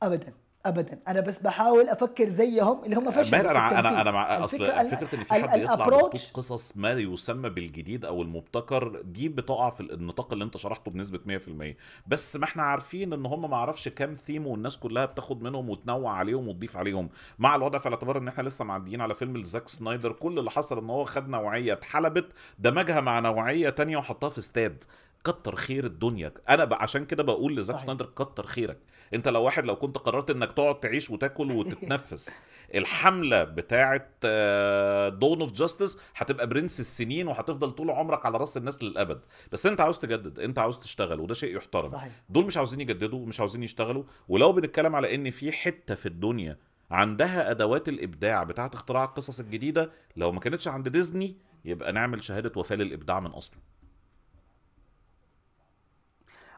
ابدا ابدا انا بس بحاول افكر زيهم اللي هم فشلوا انا انا انا مع اصل فكره ان في حد يطلع بخطوط قصص ما يسمى بالجديد او المبتكر دي بتقع في النطاق اللي انت شرحته بنسبه 100% بس ما احنا عارفين ان هم ما اعرفش كام ثيم والناس كلها بتاخد منهم وتنوع عليهم وتضيف عليهم مع الوضع في الاعتبار ان احنا لسه معديين على فيلم زاك سنايدر كل اللي حصل ان هو خد نوعيه اتحلبت دمجها مع نوعيه تانية وحطها في استاد كتر خير الدنيا انا عشان كده بقول لزاك سنايدر كتر خيرك انت لو واحد لو كنت قررت انك تقعد تعيش وتاكل وتتنفس الحمله بتاعه دون اوف جاستس هتبقى برنس السنين وهتفضل طول عمرك على راس الناس للابد بس انت عاوز تجدد انت عاوز تشتغل وده شيء يحترم صحيح. دول مش عاوزين يجددوا ومش عاوزين يشتغلوا ولو بنتكلم على ان في حته في الدنيا عندها ادوات الابداع بتاعه اختراع القصص الجديده لو ما كانتش عند ديزني يبقى نعمل شهاده وفاه للابداع من اصله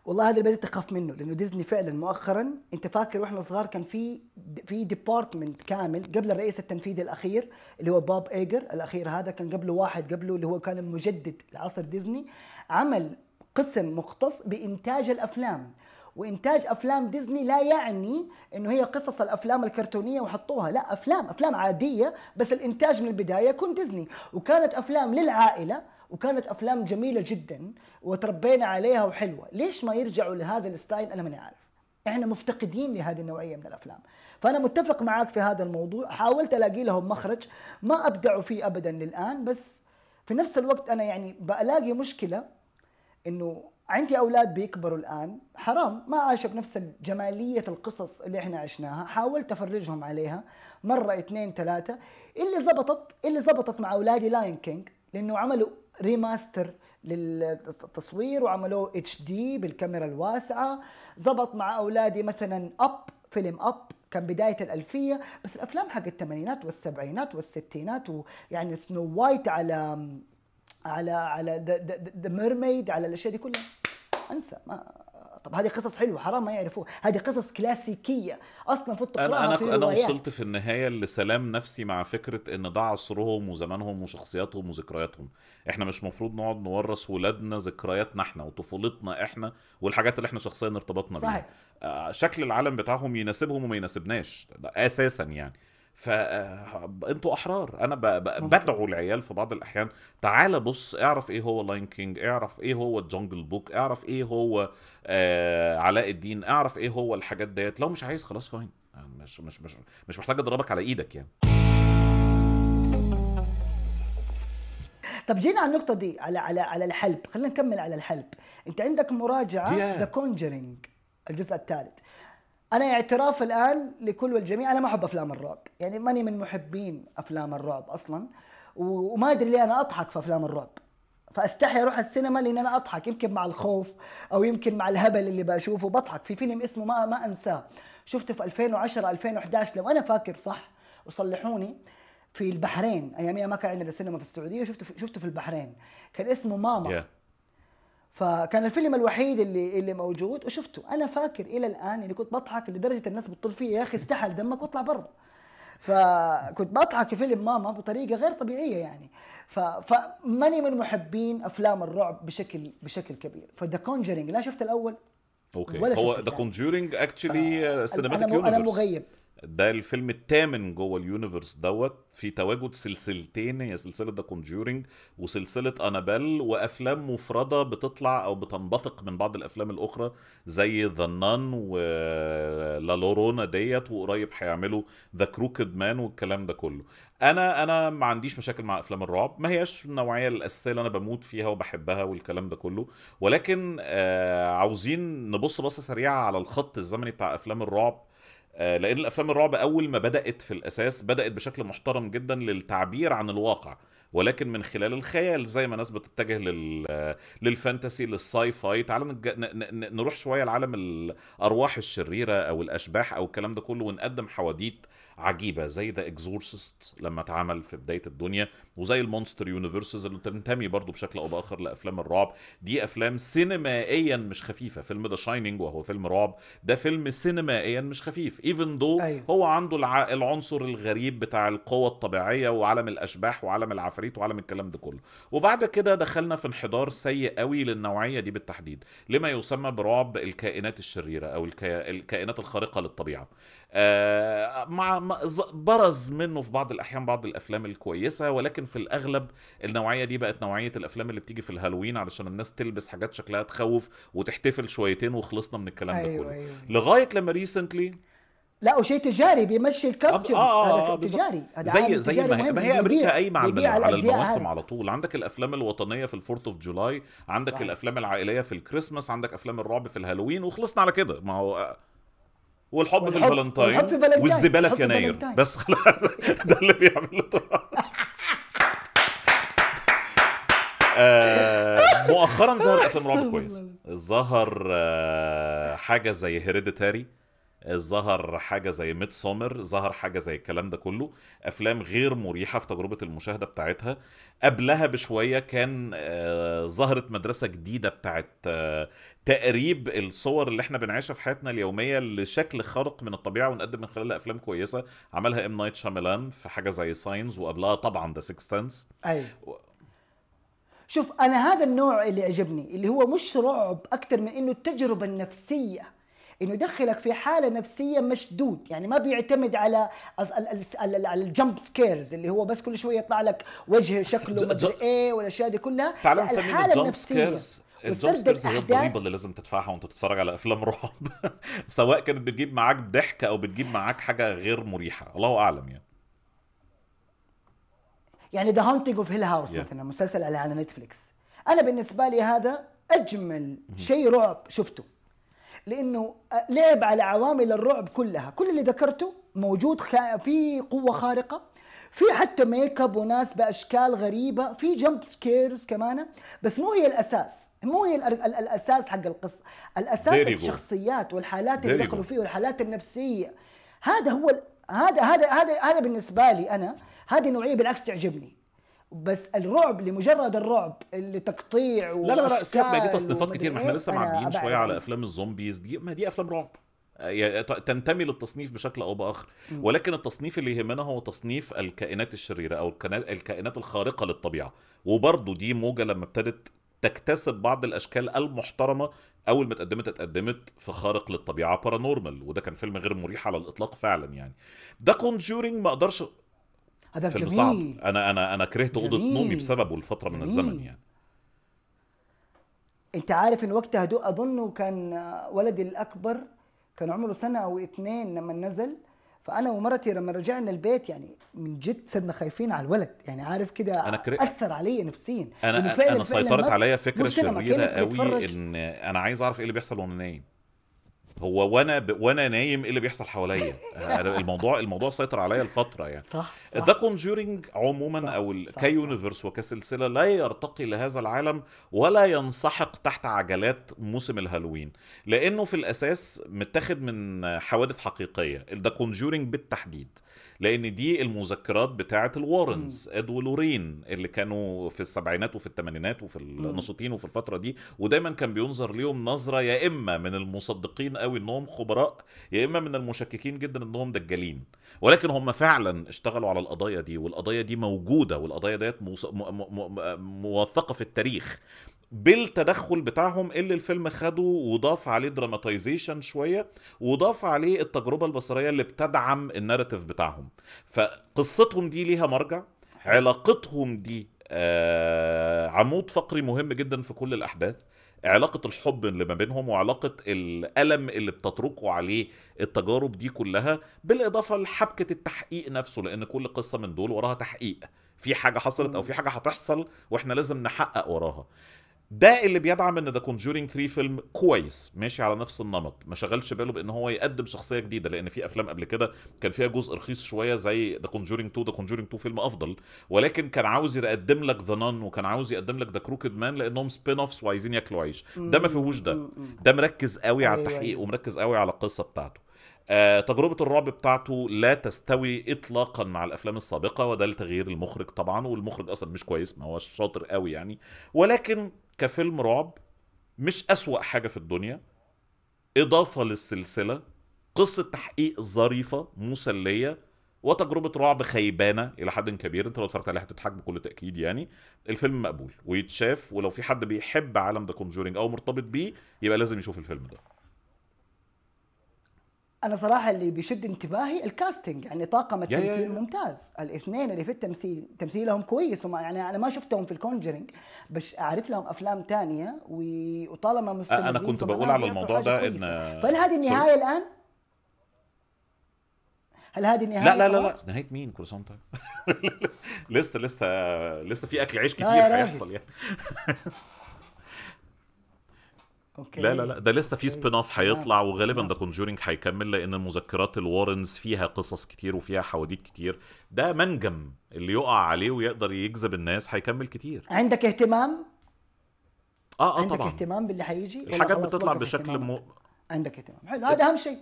والله هذا اللي بديت اخاف منه لانه ديزني فعلا مؤخرا انت فاكر واحنا صغار كان في في ديبارتمنت كامل قبل الرئيس التنفيذي الاخير اللي هو باب ايجر الاخير هذا كان قبله واحد قبله اللي هو كان المجدد لعصر ديزني عمل قسم مختص بانتاج الافلام وانتاج افلام ديزني لا يعني انه هي قصص الافلام الكرتونيه وحطوها لا افلام افلام عاديه بس الانتاج من البدايه يكون ديزني وكانت افلام للعائله وكانت افلام جميله جدا وتربينا عليها وحلوه ليش ما يرجعوا لهذا الستايل انا ماني عارف احنا مفتقدين لهذه النوعيه من الافلام فانا متفق معاك في هذا الموضوع حاولت الاقي لهم مخرج ما ابدعوا فيه ابدا للان بس في نفس الوقت انا يعني بلاقي مشكله انه عندي اولاد بيكبروا الان حرام ما عاشوا بنفس جماليه القصص اللي احنا عشناها حاولت افرجهم عليها مره اثنين ثلاثه اللي زبطت اللي زبطت مع اولادي لاين كينج لانه عملوا ريماستر للتصوير وعملوه اتش دي بالكاميرا الواسعه زبط مع اولادي مثلا اب فيلم اب كان بداية الألفية بس الأفلام حق الثمانينات والسبعينات والستينات ويعني سنو وايت على على على ذا ميرميد على الأشياء دي كلها أنسى ما طب هذه قصص حلوه حرام ما يعرفوها هذه قصص كلاسيكيه اصلا في انا انا في انا, أنا وصلت في النهايه لسلام نفسي مع فكره ان ده عصرهم وزمانهم وشخصياتهم وذكرياتهم احنا مش المفروض نقعد نورث ولادنا ذكرياتنا احنا وطفولتنا احنا والحاجات اللي احنا شخصيا ارتبطنا بيها صحيح. آه، شكل العالم بتاعهم يناسبهم وما يناسبناش اساسا يعني فانتوا آه، احرار انا بدعو العيال في بعض الاحيان تعال بص اعرف ايه هو لاين كينج اعرف ايه هو الجنجل بوك اعرف ايه هو آه علاء الدين اعرف ايه هو الحاجات ديت لو مش عايز خلاص فاين آه، مش مش مش مش محتاج اضربك على ايدك يعني طب جينا على النقطة دي على على على الحلب، خلينا نكمل على الحلب. أنت عندك مراجعة ذا yeah. كونجرينج الجزء الثالث، انا اعتراف الان لكل والجميع انا ما احب افلام الرعب يعني ماني من محبين افلام الرعب اصلا وما ادري ليه انا اضحك في افلام الرعب فاستحي اروح السينما لان انا اضحك يمكن مع الخوف او يمكن مع الهبل اللي بشوفه بضحك في فيلم اسمه ما ما انساه شفته في 2010 2011 لو انا فاكر صح وصلحوني في البحرين اياميها ما كان عندنا سينما في السعوديه شفته في شفته في البحرين كان اسمه ماما yeah. فكان الفيلم الوحيد اللي اللي موجود وشفته انا فاكر الى الان اني كنت بضحك لدرجه الناس بتطل فيا يا اخي استحل دمك واطلع برا فكنت بضحك في فيلم ماما بطريقه غير طبيعيه يعني ف... فماني من محبين افلام الرعب بشكل بشكل كبير فذا كونجرينج لا شفت الاول اوكي ولا هو ذا كونجرينج اكشلي سينماتيك انا مغيب ده الفيلم الثامن جوه اليونيفرس دوت في تواجد سلسلتين هي سلسله ذا كونجورينج وسلسله انابيل وافلام مفرده بتطلع او بتنبثق من بعض الافلام الاخرى زي ذا نان ولا لورونا ديت وقريب هيعملوا ذا كروكد مان والكلام ده كله انا انا ما عنديش مشاكل مع افلام الرعب ما هياش النوعيه الاساسيه اللي انا بموت فيها وبحبها والكلام ده كله ولكن آه عاوزين نبص بصه سريعه على الخط الزمني بتاع افلام الرعب آه، لان الافلام الرعب اول ما بدات في الاساس بدات بشكل محترم جدا للتعبير عن الواقع ولكن من خلال الخيال زي ما ناس بتتجه لل... للفانتسي للساي فاي تعال نج... ن... نروح شويه لعالم الارواح الشريره او الاشباح او الكلام ده كله ونقدم حواديت عجيبه زي ذا اكزورسيست لما اتعمل في بدايه الدنيا وزي المونستر يونيفرسز اللي بتنتمي برضو بشكل او باخر لافلام الرعب دي افلام سينمائيا مش خفيفه فيلم ذا شايننج وهو فيلم رعب ده فيلم سينمائيا مش خفيف ايفن دو أيوه. هو عنده الع... العنصر الغريب بتاع القوى الطبيعيه وعالم الاشباح وعالم العفريت العفاريت وعالم الكلام ده كله وبعد كده دخلنا في انحدار سيء قوي للنوعيه دي بالتحديد لما يسمى برعب الكائنات الشريره او الكا... الكائنات الخارقه للطبيعه آه مع برز منه في بعض الاحيان بعض الافلام الكويسه ولكن في الاغلب النوعيه دي بقت نوعيه الافلام اللي بتيجي في الهالوين علشان الناس تلبس حاجات شكلها تخوف وتحتفل شويتين وخلصنا من الكلام أيوة ده كله أيوة. لغايه لما ريسنتلي لا وشيء تجاري بيمشي الكاستيوم آه آه آه, آه، تجاري زي زي ما هي, ما هي امريكا قايمه على على المواسم على طول عندك الافلام الوطنيه في الفورت اوف جولاي عندك صح. الافلام العائليه في الكريسماس عندك افلام الرعب في الهالوين وخلصنا على كده ما هو والحب, والحب في الفالنتاين والزباله في يناير بس خلاص ده اللي بيعمله آه مؤخرا ظهر افلام رعب كويس ظهر آه حاجه زي هيريديتاري ظهر حاجه زي ميت سومر ظهر حاجه زي الكلام ده كله افلام غير مريحه في تجربه المشاهده بتاعتها قبلها بشويه كان آه، ظهرت مدرسه جديده بتاعت آه، تقريب الصور اللي احنا بنعيشها في حياتنا اليوميه لشكل خارق من الطبيعه ونقدم من خلالها افلام كويسه عملها ام نايت شاملان في حاجه زي ساينز وقبلها طبعا ذا سكس سنس ايوه شوف انا هذا النوع اللي عجبني اللي هو مش رعب اكتر من انه التجربه النفسيه انه يدخلك في حاله نفسيه مشدود يعني ما بيعتمد على على الجمب سكيرز اللي هو بس كل شويه يطلع لك وجه شكله مدري ايه والاشياء دي كلها تعال نسميه الجمب سكيرز الجمب سكيرز هي الضريبه اللي لازم تدفعها وانت بتتفرج على افلام رعب سواء كانت بتجيب معاك ضحك او بتجيب معاك حاجه غير مريحه الله اعلم يعني يعني ذا هانتنج اوف هيل هاوس مثلا مسلسل على على نتفليكس انا بالنسبه لي هذا اجمل شيء رعب شفته لانه آه، لعب على عوامل الرعب كلها كل اللي ذكرته موجود في قوه خارقه في حتى ميك اب وناس باشكال غريبه في جمب سكيرز كمان بس مو هي الاساس مو هي الاساس حق القصه الاساس الشخصيات والحالات اللي دخلوا فيه والحالات النفسيه هذا هو هذا هذا هذا هذا بالنسبه لي انا هذه نوعيه بالعكس تعجبني بس الرعب لمجرد الرعب اللي تقطيع لا لا لا سيبك دي تصنيفات كتير ما احنا لسه معديين شويه على يعني افلام الزومبيز دي ما دي افلام رعب آه، يعني تنتمي للتصنيف بشكل او باخر ولكن التصنيف اللي يهمنا هو تصنيف الكائنات الشريره او الكائنات الخارقه للطبيعه وبرضه دي موجه لما ابتدت تكتسب بعض الاشكال المحترمه اول ما اتقدمت اتقدمت في خارق للطبيعه بارانورمال وده كان فيلم غير مريح على الاطلاق فعلا يعني ده كونجورينج ما اقدرش هذا فيلم جميل. صعب انا انا انا كرهت اوضه نومي بسببه لفتره من الزمن يعني انت عارف ان وقتها دو اظنه كان ولدي الاكبر كان عمره سنه او اثنين لما نزل فانا ومرتي لما رجعنا البيت يعني من جد صرنا خايفين على الولد يعني عارف كده أنا كري... اثر علي نفسيا انا انا سيطرت عليا فكره شريره قوي ان انا عايز اعرف ايه اللي بيحصل وانا نايم هو وانا ب... وانا نايم ايه اللي بيحصل حواليا الموضوع الموضوع سيطر عليا لفتره يعني صح ذا كونجورينج عموما صح او كيونيفرس وكسلسله لا يرتقي لهذا العالم ولا ينسحق تحت عجلات موسم الهالوين لانه في الاساس متاخد من حوادث حقيقيه ذا كونجورينج بالتحديد لان دي المذكرات بتاعه الوارنز اد ولورين اللي كانوا في السبعينات وفي الثمانينات وفي النشطين وفي الفتره دي ودايما كان بينظر ليهم نظره يا اما من المصدقين قوي انهم خبراء يا اما من المشككين جدا انهم دجالين ولكن هم فعلا اشتغلوا على القضايا دي والقضايا دي موجوده والقضايا ديت موثقه في التاريخ بالتدخل بتاعهم اللي الفيلم خده وضاف عليه دراماتيزيشن شويه وضاف عليه التجربه البصريه اللي بتدعم الناراتيف بتاعهم فقصتهم دي ليها مرجع علاقتهم دي آه عمود فقري مهم جدا في كل الاحداث علاقة الحب اللي ما بينهم وعلاقة الألم اللي بتتركه عليه التجارب دي كلها بالإضافة لحبكة التحقيق نفسه لأن كل قصة من دول وراها تحقيق في حاجة حصلت أو في حاجة هتحصل وإحنا لازم نحقق وراها ده اللي بيدعم ان ذا كونجورينج 3 فيلم كويس ماشي على نفس النمط ما شغلش باله بان هو يقدم شخصيه جديده لان في افلام قبل كده كان فيها جزء رخيص شويه زي ذا كونجورينج 2 ذا كونجورينج 2 فيلم افضل ولكن كان عاوز يقدم لك ذا نان وكان عاوز يقدم لك ذا كروكد مان لانهم سبين اوفس وعايزين ياكلوا عيش ده ما فيهوش ده ده مركز قوي على أيوة، التحقيق أيوة. ومركز قوي على القصه بتاعته آه، تجربة الرعب بتاعته لا تستوي إطلاقا مع الأفلام السابقة وده لتغيير المخرج طبعا والمخرج أصلا مش كويس ما هوش شاطر قوي يعني ولكن كفيلم رعب مش أسوأ حاجة في الدنيا إضافة للسلسلة قصة تحقيق ظريفة مسلية وتجربة رعب خيبانة إلى حد كبير أنت لو اتفرجت عليها هتضحك بكل تأكيد يعني الفيلم مقبول ويتشاف ولو في حد بيحب عالم ذا كونجورينج أو مرتبط بيه يبقى لازم يشوف الفيلم ده انا صراحه اللي بيشد انتباهي الكاستنج يعني طاقم التمثيل ممتاز الاثنين اللي في التمثيل تمثيلهم كويس وما يعني انا ما شفتهم في الكونجرينج بس اعرف لهم افلام تانية وطالما مستمرين انا كنت بقول على الموضوع ده ان فهل هذه النهايه سوري. الان هل هذه النهايه لا لا لا, لا. نهايه مين كل سنه طيب لسه لسه لسه في اكل عيش كتير هيحصل يعني أوكي. لا لا لا ده لسه في سبين اوف آه. هيطلع وغالبا آه. ده كونجورينج هيكمل لان مذكرات الوارنز فيها قصص كتير وفيها حواديت كتير ده منجم اللي يقع عليه ويقدر يجذب الناس هيكمل كتير عندك اهتمام اه اه عندك طبعا عندك اهتمام باللي هيجي الحاجات بتطلع بشكل م... عندك اهتمام حلو هذا اهم شيء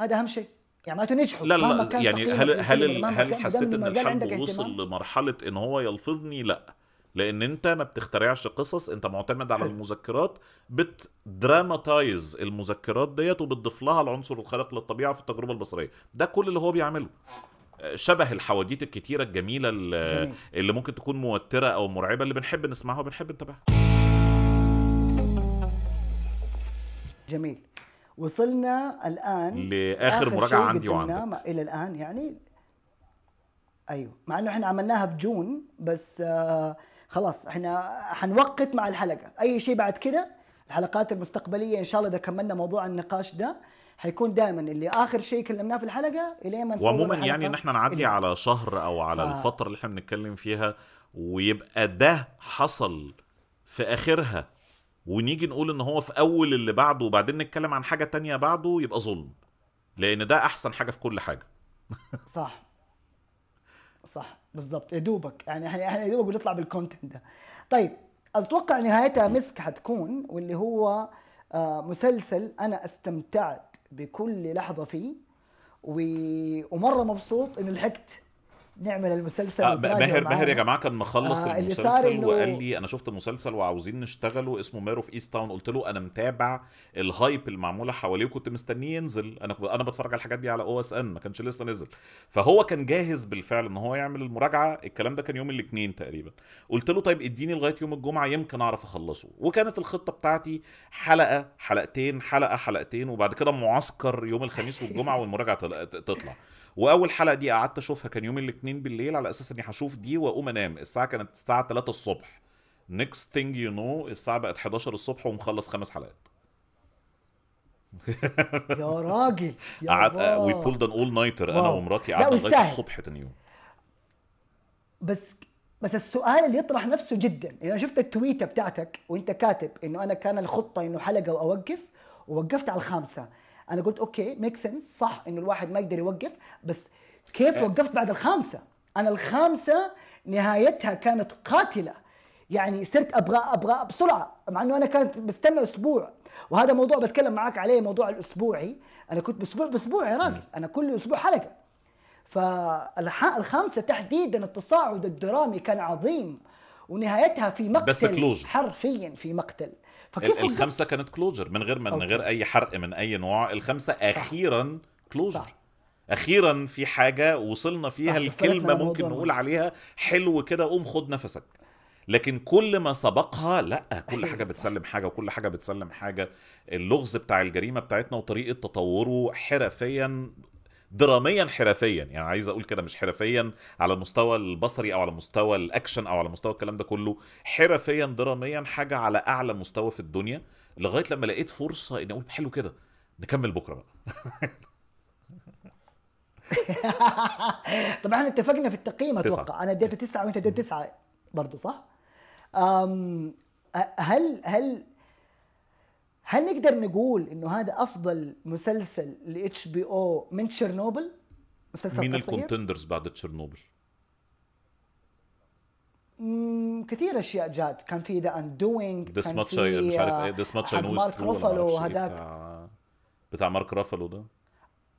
هذا اهم شيء يعني معناته نجحوا لا لا يعني هل هل هل حسيت ان الحمد وصل لمرحله ان هو يلفظني لا لان انت ما بتخترعش قصص انت معتمد على المذكرات بتدراماتايز المذكرات ديت وبتضيف لها العنصر الخارق للطبيعه في التجربه البصريه ده كل اللي هو بيعمله شبه الحواديت الكتيره الجميله اللي, اللي ممكن تكون موتره او مرعبه اللي بنحب نسمعها وبنحب نتابعها جميل وصلنا الان لاخر مراجعه عندي وعندك الى الان يعني ايوه مع انه احنا عملناها بجون بس آه خلاص احنا حنوقت مع الحلقه اي شيء بعد كده الحلقات المستقبليه ان شاء الله اذا كملنا موضوع النقاش ده حيكون دائما اللي اخر شيء كلمناه في الحلقه الين ما نسوي وعموما يعني ان احنا نعدي على شهر او على ف... الفتره اللي احنا بنتكلم فيها ويبقى ده حصل في اخرها ونيجي نقول ان هو في اول اللي بعده وبعدين نتكلم عن حاجه تانية بعده يبقى ظلم لان ده احسن حاجه في كل حاجه صح صح بالظبط يا دوبك يعني احنا يا دوبك بنطلع بالكونتنت ده طيب اتوقع نهايتها مسك حتكون واللي هو آه، مسلسل انا استمتعت بكل لحظه فيه و... ومره مبسوط اني لحقت نعمل المسلسل آه ماهر ماهر يا جماعه كان مخلص آه المسلسل اللي وقال لي انا شفت المسلسل وعاوزين نشتغله اسمه مير اوف ايست تاون قلت له انا متابع الهايب المعموله حواليه وكنت مستنيه ينزل انا انا بتفرج على الحاجات دي على او اس ان ما كانش لسه نزل فهو كان جاهز بالفعل ان هو يعمل المراجعه الكلام ده كان يوم الاثنين تقريبا قلت له طيب اديني لغايه يوم الجمعه يمكن اعرف اخلصه وكانت الخطه بتاعتي حلقه حلقتين حلقه حلقتين وبعد كده معسكر يوم الخميس والجمعه والمراجعه تطلع واول حلقه دي قعدت اشوفها كان يوم الاثنين بالليل على اساس اني هشوف دي واقوم انام الساعه كانت الساعه 3 الصبح next thing you know الساعه بقت 11 الصبح ومخلص خمس حلقات يا راجل يا قعد وي بولد ان اول نايتر انا ومراتي قعدنا لغايه الصبح تاني يوم بس بس السؤال اللي يطرح نفسه جدا انا شفت التويته بتاعتك وانت كاتب انه انا كان الخطه انه حلقه واوقف ووقفت على الخامسه انا قلت اوكي ميك سنس صح انه الواحد ما يقدر يوقف بس كيف وقفت بعد الخامسه انا الخامسه نهايتها كانت قاتله يعني صرت ابغى ابغى بسرعه مع انه انا كانت بستنى اسبوع وهذا موضوع بتكلم معاك عليه موضوع الاسبوعي انا كنت باسبوع باسبوع يا راجل انا كل اسبوع حلقه فالخامسه تحديدا التصاعد الدرامي كان عظيم ونهايتها في مقتل بس كلوز. حرفيا في مقتل فكيف الخمسه كانت كلوجر من غير من أوكي. غير اي حرق من اي نوع الخمسه اخيرا كلوجر صح. اخيرا في حاجه وصلنا فيها صح. الكلمه ممكن نقول ما. عليها حلو كده قوم خد نفسك لكن كل ما سبقها لا كل أيوة، حاجه بتسلم حاجه وكل حاجه بتسلم حاجه اللغز بتاع الجريمه بتاعتنا وطريقه تطوره حرفيا دراميا حرفيا يعني عايز اقول كده مش حرفيا على المستوى البصري او على مستوى الاكشن او على مستوى الكلام ده كله حرفيا دراميا حاجه على اعلى مستوى في الدنيا لغايه لما لقيت فرصه اني اقول حلو كده نكمل بكره بقى طبعا احنا اتفقنا في التقييم اتوقع انا اديته تسعه وانت اديته تسعه برضه صح؟ هل هل هل نقدر نقول انه هذا افضل مسلسل لاتش بي او من تشيرنوبل؟ مسلسل مين الكونتندرز بعد تشيرنوبل؟ كثير اشياء جات كان في ذا اندوينج ذس ماتش مش عارف آه، ايه ذس ماتش اي مارك رافالو هذاك إيه، بتاع, بتاع مارك رافالو ده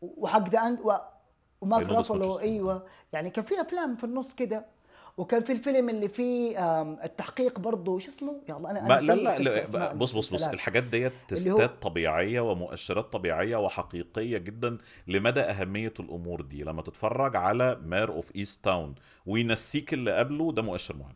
وحق ذا اند ومارك رافالو ايوه يعني كان في افلام في النص كده وكان في الفيلم اللي فيه التحقيق برضه شو اسمه يا الله انا ما لا لا, لا بص بص بص الحاجات ديت تستات طبيعيه ومؤشرات طبيعيه وحقيقيه جدا لمدى اهميه الامور دي لما تتفرج على مير اوف ايست تاون وينسيك اللي قبله ده مؤشر مهم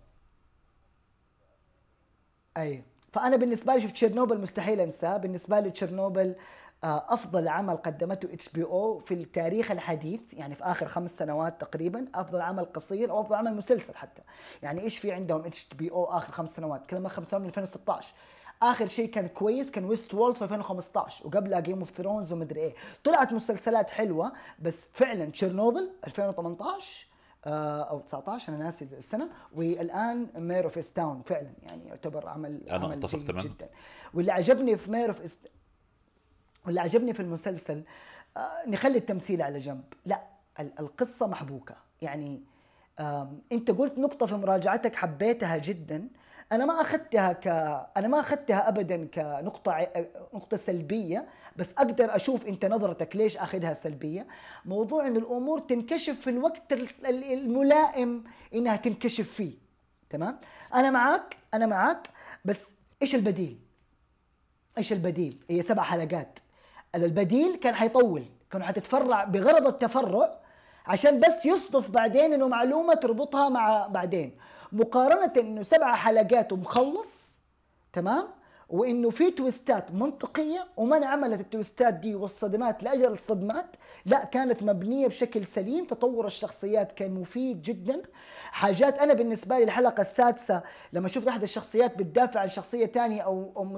ايوه فانا بالنسبه لي شفت تشيرنوبل مستحيل انساه بالنسبه لي تشيرنوبل آه، افضل عمل قدمته اتش بي او في التاريخ الحديث يعني في اخر خمس سنوات تقريبا افضل عمل قصير او افضل عمل مسلسل حتى يعني ايش في عندهم اتش بي او اخر خمس سنوات كلام خمس سنوات من 2016 اخر شيء كان كويس كان ويست وولد في 2015 وقبلها جيم اوف ثرونز ومدري ايه طلعت مسلسلات حلوه بس فعلا تشيرنوبل 2018 آه، او 19 انا ناسي السنه والان مير اوف تاون فعلا يعني يعتبر عمل انا عمل اتفق تماما جدا واللي عجبني في مير اوف واللي عجبني في المسلسل آه، نخلي التمثيل على جنب لا القصة محبوكة يعني انت قلت نقطة في مراجعتك حبيتها جدا انا ما اخذتها ك انا ما اخذتها ابدا كنقطه نقطه سلبيه بس اقدر اشوف انت نظرتك ليش اخذها سلبيه موضوع ان الامور تنكشف في الوقت الملائم انها تنكشف فيه تمام انا معك انا معك بس ايش البديل ايش البديل هي سبع حلقات البديل كان حيطول كانوا حتتفرع بغرض التفرع عشان بس يصدف بعدين انه معلومه تربطها مع بعدين مقارنه انه سبع حلقات ومخلص تمام وانه في تويستات منطقيه وما عملت التويستات دي والصدمات لاجل الصدمات لا كانت مبنية بشكل سليم تطور الشخصيات كان مفيد جدا حاجات أنا بالنسبة لي الحلقة السادسة لما شفت أحد الشخصيات بتدافع عن شخصية تانية أو,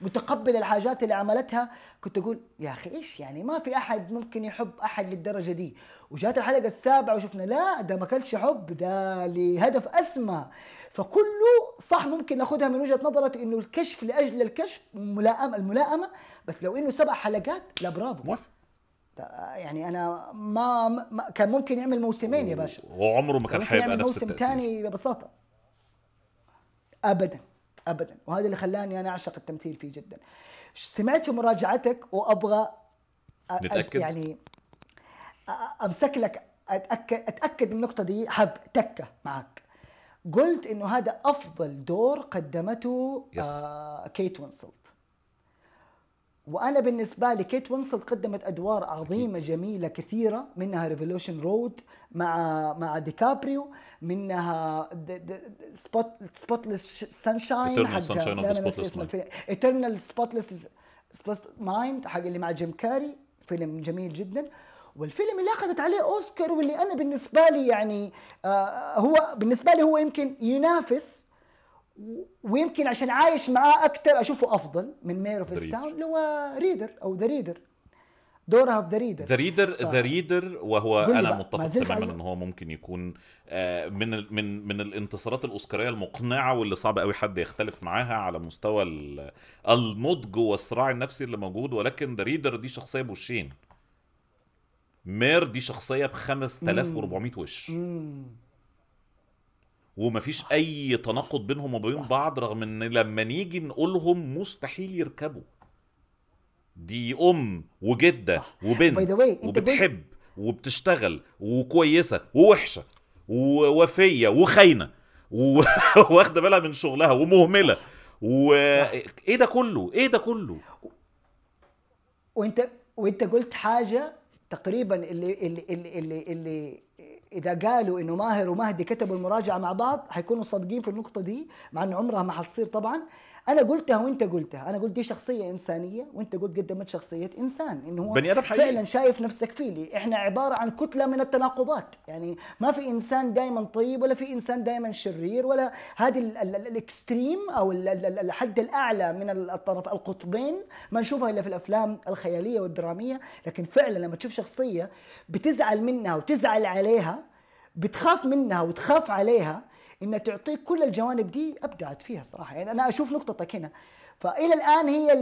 متقبل الحاجات اللي عملتها كنت أقول يا أخي إيش يعني ما في أحد ممكن يحب أحد للدرجة دي وجات الحلقة السابعة وشفنا لا ده ما كانش حب ده لهدف أسمى فكله صح ممكن ناخذها من وجهه نظرة انه الكشف لاجل الكشف ملائمه الملائمه بس لو انه سبع حلقات لا برافو موافق يعني انا ما, ما كان ممكن يعمل موسمين يا باشا وعمره ما كان حيبقى نفس موسم ثاني ببساطه ابدا ابدا وهذا اللي خلاني انا اعشق التمثيل فيه جدا سمعت في مراجعتك وابغى نتاكد يعني امسك لك اتاكد اتاكد من النقطه دي حب تكه معك قلت انه هذا افضل دور قدمته يس. آه كيت وينسلت وانا بالنسبه لي كيت وينسلت قدمت ادوار عظيمه أكيد. جميله كثيره منها ريفولوشن رود مع مع ديكابريو منها سبوت سبوتليس سانشاين حق ايترنال سبوت مايند حق اللي مع جيم كاري فيلم جميل جدا والفيلم اللي اخذت عليه اوسكار واللي انا بالنسبه لي يعني آه هو بالنسبه لي هو يمكن ينافس ويمكن عشان عايش معاه اكثر اشوفه افضل من مير اوف ستاون اللي هو ريدر او ذا ريدر دورها في ذا ريدر ذا ريدر ذا ريدر وهو انا متفق تماما ان هو ممكن يكون آه، من من من الانتصارات الاوسكاريه المقنعه واللي صعب قوي حد يختلف معاها على مستوى النضج والصراع النفسي اللي موجود ولكن ذا ريدر دي شخصيه بوشين مير دي شخصيه ب 5400 وش مم. ومفيش اي تناقض بينهم وبين بعض رغم ان لما نيجي نقولهم مستحيل يركبوا دي ام وجده وبنت وبتحب وبتشتغل وكويسه ووحشه ووفيه وخاينه واخده بالها من شغلها ومهمله وايه ده كله ايه ده كله وانت وانت قلت حاجه تقريبا اللي اللي اللي اللي, اللي اذا قالوا انه ماهر ومهدي كتبوا المراجعه مع بعض حيكونوا صادقين في النقطه دي مع انه عمرها ما حتصير طبعا انا قلتها وانت قلتها انا قلت دي شخصيه انسانيه وانت قلت قدمت شخصيه انسان انه هو بني ادم حقيقي فعلا شايف نفسك فيه لي. احنا عباره عن كتله من التناقضات يعني ما في انسان دائما طيب ولا في انسان دائما شرير ولا هذه الاكستريم او الحد الاعلى من الطرف القطبين ما نشوفها الا في الافلام الخياليه والدراميه لكن فعلا لما تشوف شخصيه بتزعل منها وتزعل عليها بتخاف منها وتخاف عليها انها تعطيك كل الجوانب دي ابدعت فيها صراحه يعني انا اشوف نقطتك هنا فالى الان هي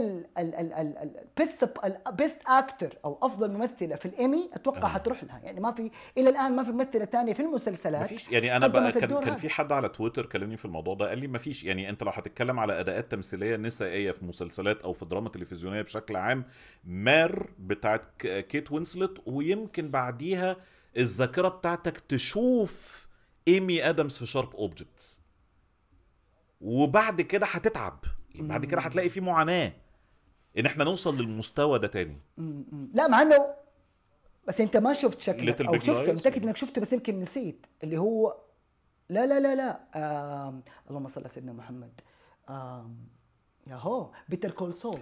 البيست بيست اكتر او افضل ممثله في الايمي اتوقع آه. حتروح لها يعني ما في الى الان ما في ممثله ثانيه في المسلسلات ما فيش يعني انا بقى كان, كان في حد على تويتر كلمني في الموضوع ده قال لي ما فيش يعني انت لو هتتكلم على اداءات تمثيليه نسائيه في مسلسلات او في دراما تلفزيونيه بشكل عام مار بتاعت كيت وينسلت ويمكن بعديها الذاكره بتاعتك تشوف ايمي ادمز في شارب اوبجكتس وبعد كده هتتعب بعد كده هتلاقي في معاناه ان احنا نوصل للمستوى ده تاني لا مع انه بس انت ما شفت شكله او شفته متاكد انك شفته بس يمكن نسيت اللي هو لا لا لا لا آم... اللهم صل على سيدنا محمد آم... ياهو بيتر كول سول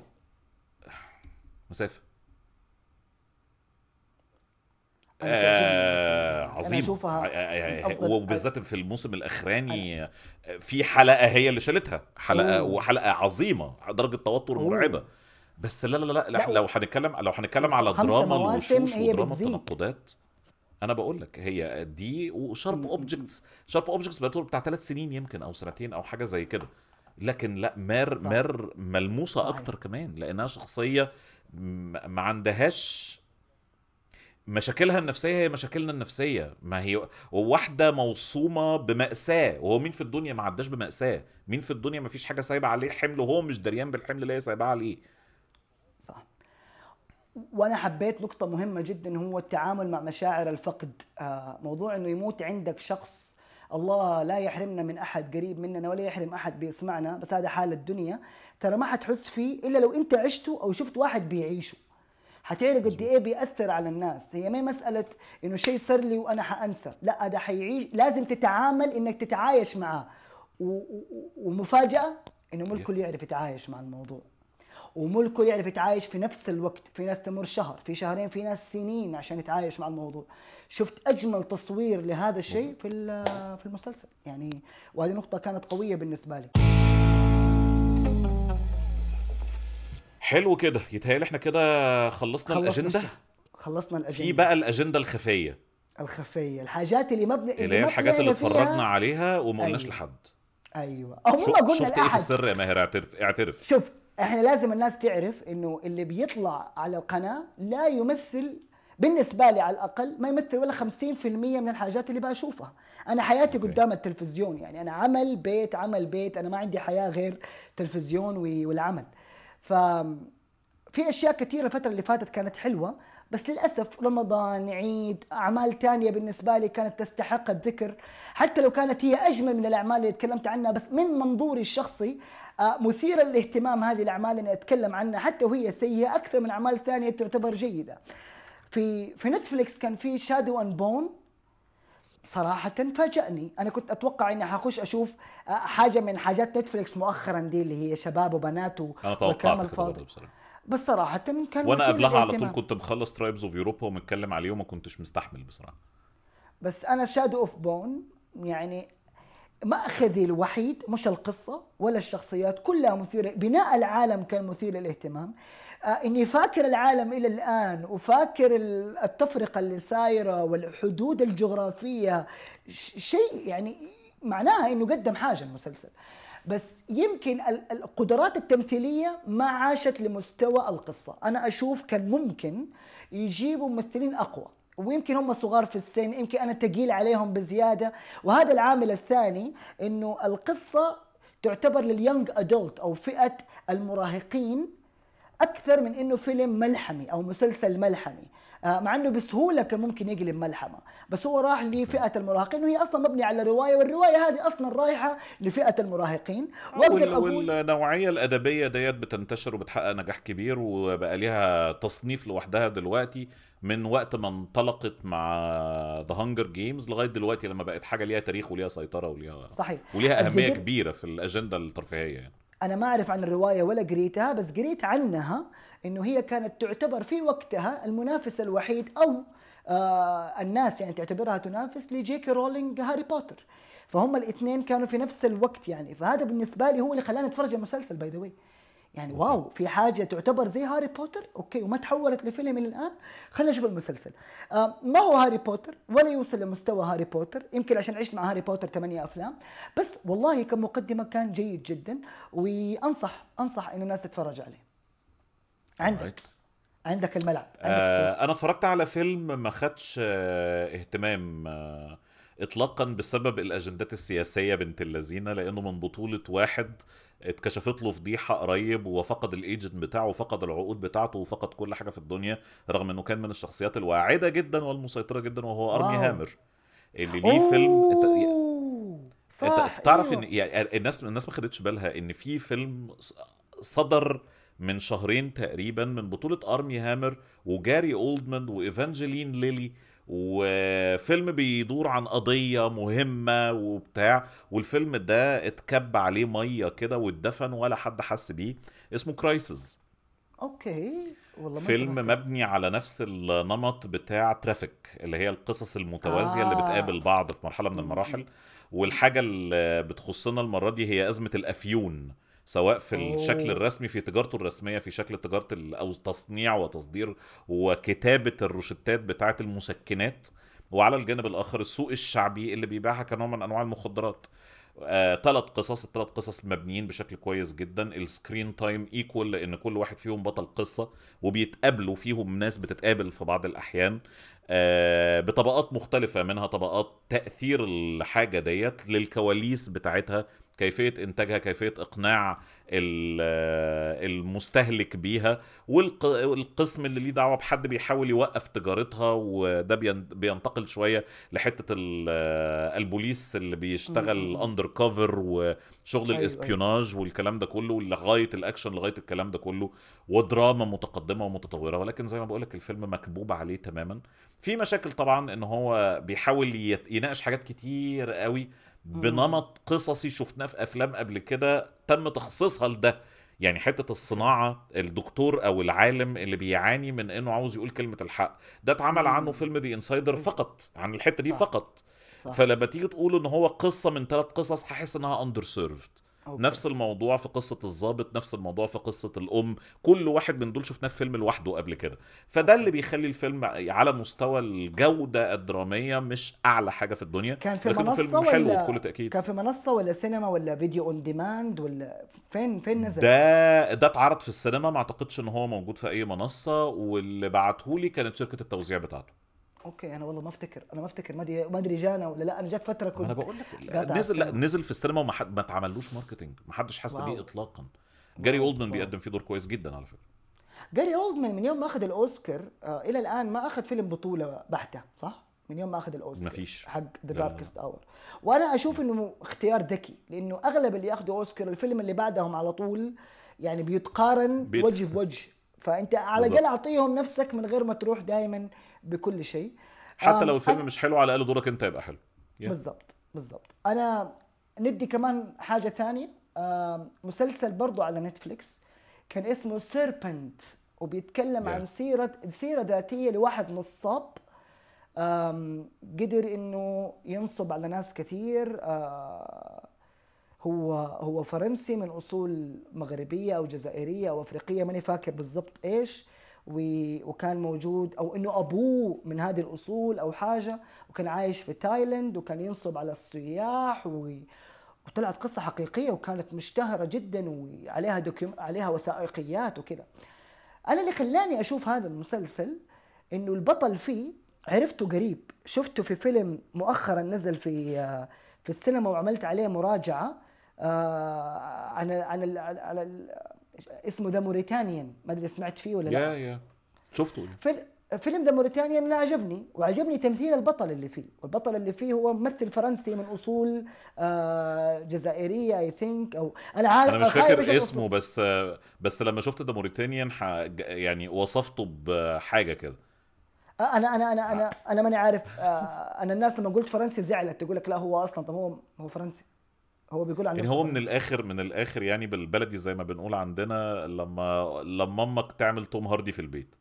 مسافه آه عظيم آه، آه، يعني وبالذات في الموسم الاخراني في حلقه هي اللي شالتها حلقه وحلقه عظيمه درجه توتر مرعبه بس لا لا لا, لا, لو هنتكلم لو هنتكلم على دراما الوشوش ودراما التناقضات انا بقول لك هي دي وشارب اوبجكتس شارب اوبجكتس بتاع ثلاث سنين يمكن او سنتين او حاجه زي كده لكن لا مير مير ملموسه اكتر كمان لانها شخصيه ما عندهاش مشاكلها النفسيه هي مشاكلنا النفسيه ما هي واحده موصومه بماساه وهو مين في الدنيا ما عداش بماساه مين في الدنيا ما فيش حاجه سايبه عليه حمل وهو مش دريان بالحمل اللي هي سايباه عليه صح وانا حبيت نقطه مهمه جدا هو التعامل مع مشاعر الفقد آه، موضوع انه يموت عندك شخص الله لا يحرمنا من احد قريب مننا ولا يحرم احد بيسمعنا بس هذا حال الدنيا ترى ما حتحس فيه الا لو انت عشته او شفت واحد بيعيشه حتعرف قد ايه بياثر على الناس هي ما مساله انه شيء صار لي وانا حانسى لا ده حيعيش لازم تتعامل انك تتعايش معاه و... ومفاجاه انه مو الكل يعرف يتعايش مع الموضوع ومو الكل يعرف يتعايش في نفس الوقت في ناس تمر شهر في شهرين في ناس سنين عشان يتعايش مع الموضوع شفت اجمل تصوير لهذا الشيء في في المسلسل يعني وهذه نقطه كانت قويه بالنسبه لي حلو كده يتهيألي احنا كده خلصنا خلصنا الاجنده الشهر. خلصنا الاجنده في بقى الاجنده الخفيه الخفيه الحاجات اللي مبني اللي هي الحاجات اللي اتفرجنا عليها وما قلناش أيوة. لحد ايوه هم قلنا شفت ايه في السر يا ماهر اعترف اعترف شوف احنا لازم الناس تعرف انه اللي بيطلع على القناه لا يمثل بالنسبة لي على الأقل ما يمثل ولا 50% من الحاجات اللي بشوفها أنا حياتي أوكي. قدام التلفزيون يعني أنا عمل بيت عمل بيت أنا ما عندي حياة غير تلفزيون والعمل ف في اشياء كثيره الفتره اللي فاتت كانت حلوه بس للاسف رمضان عيد اعمال ثانيه بالنسبه لي كانت تستحق الذكر حتى لو كانت هي اجمل من الاعمال اللي تكلمت عنها بس من منظوري الشخصي آه، مثيرة للاهتمام هذه الأعمال اللي أتكلم عنها حتى وهي سيئة أكثر من أعمال ثانية تعتبر جيدة في في نتفليكس كان في شادو أند بون صراحة فاجأني أنا كنت أتوقع إني حخش أشوف آه، حاجة من حاجات نتفليكس مؤخرا دي اللي هي شباب وبنات و... أنا توقعت كده بصراحة بس صراحة كان وأنا قبلها على طول كنت مخلص ترايبز أوف يوروبا ومتكلم عليه وما كنتش مستحمل بصراحة بس أنا شادو أوف بون يعني مأخذي الوحيد مش القصة ولا الشخصيات كلها مثيرة بناء العالم كان مثير للاهتمام آه، اني فاكر العالم الى الان وفاكر التفرقه اللي صايره والحدود الجغرافيه شيء يعني معناها انه قدم حاجه المسلسل بس يمكن القدرات التمثيليه ما عاشت لمستوى القصه انا اشوف كان ممكن يجيبوا ممثلين اقوى ويمكن هم صغار في السن يمكن انا ثقيل عليهم بزياده وهذا العامل الثاني انه القصه تعتبر لليونج ادولت او فئه المراهقين اكثر من انه فيلم ملحمي او مسلسل ملحمي آه، مع انه بسهوله كان ممكن يقلب ملحمه بس هو راح لفئه المراهقين وهي اصلا مبنيه على روايه والروايه هذه اصلا رايحه لفئه المراهقين واقدر اقول والنوعيه الادبيه ديت بتنتشر وبتحقق نجاح كبير وبقى ليها تصنيف لوحدها دلوقتي من وقت ما انطلقت مع ذا هانجر جيمز لغايه دلوقتي لما بقت حاجه ليها تاريخ وليها سيطره وليها صحيح وليها اهميه كبيره في الاجنده الترفيهيه يعني. انا ما اعرف عن الروايه ولا قريتها بس قريت عنها انه هي كانت تعتبر في وقتها المنافس الوحيد او آه الناس يعني تعتبرها تنافس لجي كي رولينج هاري بوتر فهم الاثنين كانوا في نفس الوقت يعني فهذا بالنسبه لي هو اللي خلاني اتفرج المسلسل باي ذا يعني واو في حاجه تعتبر زي هاري بوتر اوكي وما تحولت لفيلم الى الان خلينا نشوف المسلسل آه ما هو هاري بوتر ولا يوصل لمستوى هاري بوتر يمكن عشان عشت مع هاري بوتر ثمانية افلام بس والله كمقدمه كان جيد جدا وانصح انصح ان الناس تتفرج عليه عندك عندك الملعب عندك آه انا اتفرجت على فيلم ما خدش آه اهتمام آه اطلاقا بسبب الاجندات السياسيه بنت اللذينه لانه من بطوله واحد اتكشفت له فضيحه قريب وفقد الايجنت بتاعه وفقد العقود بتاعته وفقد كل حاجه في الدنيا رغم انه كان من الشخصيات الواعده جدا والمسيطره جدا وهو ارمي واو. هامر اللي ليه فيلم انت, انت تعرف أيوه. ان يعني الناس الناس ما خدتش بالها ان في فيلم صدر من شهرين تقريبا من بطوله ارمي هامر وجاري اولدمان وايفانجلين ليلي وفيلم بيدور عن قضية مهمة وبتاع والفيلم ده اتكب عليه مية كده واتدفن ولا حد حس بيه اسمه كرايسز اوكي والله فيلم مبني على نفس النمط بتاع ترافيك اللي هي القصص المتوازية آه. اللي بتقابل بعض في مرحلة من المراحل والحاجة اللي بتخصنا المرة دي هي أزمة الأفيون سواء في الشكل الرسمي في تجارته الرسميه في شكل تجاره او تصنيع وتصدير وكتابه الروشتات بتاعه المسكنات وعلى الجانب الاخر السوق الشعبي اللي بيبيعها كنوع من انواع المخدرات آه، قصص الثلاث قصص مبنيين بشكل كويس جدا السكرين تايم ايكوال لان كل واحد فيهم بطل قصه وبيتقابلوا فيهم ناس بتتقابل في بعض الاحيان آه، بطبقات مختلفه منها طبقات تاثير الحاجه ديت للكواليس بتاعتها كيفيه انتاجها كيفيه اقناع المستهلك بيها والقسم اللي ليه دعوه بحد بيحاول يوقف تجارتها وده بينتقل شويه لحته البوليس اللي بيشتغل اندر كفر وشغل أيوة،, أيوة. الاسبيوناج والكلام ده كله لغايه الاكشن لغايه الكلام ده كله ودراما متقدمه ومتطوره ولكن زي ما بقولك الفيلم مكبوب عليه تماما في مشاكل طبعا ان هو بيحاول يناقش حاجات كتير قوي بنمط قصصي شفناه في افلام قبل كده تم تخصيصها لده يعني حته الصناعه الدكتور او العالم اللي بيعاني من انه عاوز يقول كلمه الحق ده اتعمل عنه فيلم ذا انسايدر فقط عن الحته دي فقط صح. فلما تيجي تقول ان هو قصه من ثلاث قصص هحس انها اندر سيرفد أوكي. نفس الموضوع في قصه الظابط نفس الموضوع في قصه الام كل واحد من دول شفناه في فيلم لوحده قبل كده فده اللي بيخلي الفيلم على مستوى الجوده الدراميه مش اعلى حاجه في الدنيا كان في منصه فيلم حلو بكل تاكيد كان في منصه ولا سينما ولا فيديو اون ديماند ولا فين فين نزل ده ده اتعرض في السينما ما اعتقدش ان هو موجود في اي منصه واللي بعته لي كانت شركه التوزيع بتاعته اوكي انا والله ما افتكر انا ما افتكر ما ادري ما ادري جانا ولا لا انا جت فتره كنت انا بقول لك نزل لا نزل في السينما وما ما اتعملوش ماركتنج ما حدش حس بيه اطلاقا جاري اولدمان بيقدم فيه دور كويس جدا على فكره جاري اولدمان من يوم ما اخذ الاوسكار آه الى الان ما اخذ فيلم بطوله بحته صح من يوم ما اخذ الاوسكار مفيش حق ذا داركست اور وانا اشوف انه اختيار ذكي لانه اغلب اللي ياخذوا اوسكار الفيلم اللي بعدهم على طول يعني بيتقارن بيت. وجه بوجه فانت على الاقل اعطيهم نفسك من غير ما تروح دائما بكل شيء حتى لو الفيلم مش حلو على الاقل دورك انت يبقى حلو yeah. بالظبط بالظبط انا ندي كمان حاجه ثانيه مسلسل برضو على نتفليكس كان اسمه سيربنت وبيتكلم yeah. عن سيره سيره ذاتيه لواحد نصاب قدر انه ينصب على ناس كثير هو هو فرنسي من اصول مغربيه او جزائريه او افريقيه ماني فاكر بالضبط ايش وكان موجود او انه ابوه من هذه الاصول او حاجه وكان عايش في تايلند وكان ينصب على السياح و... وطلعت قصه حقيقيه وكانت مشتهره جدا وعليها دوكيو... عليها وثائقيات وكذا انا اللي خلاني اشوف هذا المسلسل انه البطل فيه عرفته قريب شفته في فيلم مؤخرا نزل في في السينما وعملت عليه مراجعه آه، عن عن اسمه ذا موريتانيان ما ادري سمعت فيه ولا لا يا يا شفته فيلم فيلم ذا موريتانيان انا عجبني وعجبني تمثيل البطل اللي فيه والبطل اللي فيه هو ممثل فرنسي من اصول آه، جزائريه اي ثينك او انا عارف انا مش فاكر اسمه بس بس لما شفت ذا موريتانيان يعني وصفته بحاجه كده آه، انا انا انا انا انا ماني عارف آه، انا الناس لما قلت فرنسي زعلت تقول لك لا هو اصلا طب هو هو فرنسي هو بيقول عن يعني هو من الاخر من الاخر يعني بالبلدي زي ما بنقول عندنا لما لما امك تعمل توم هاردي في البيت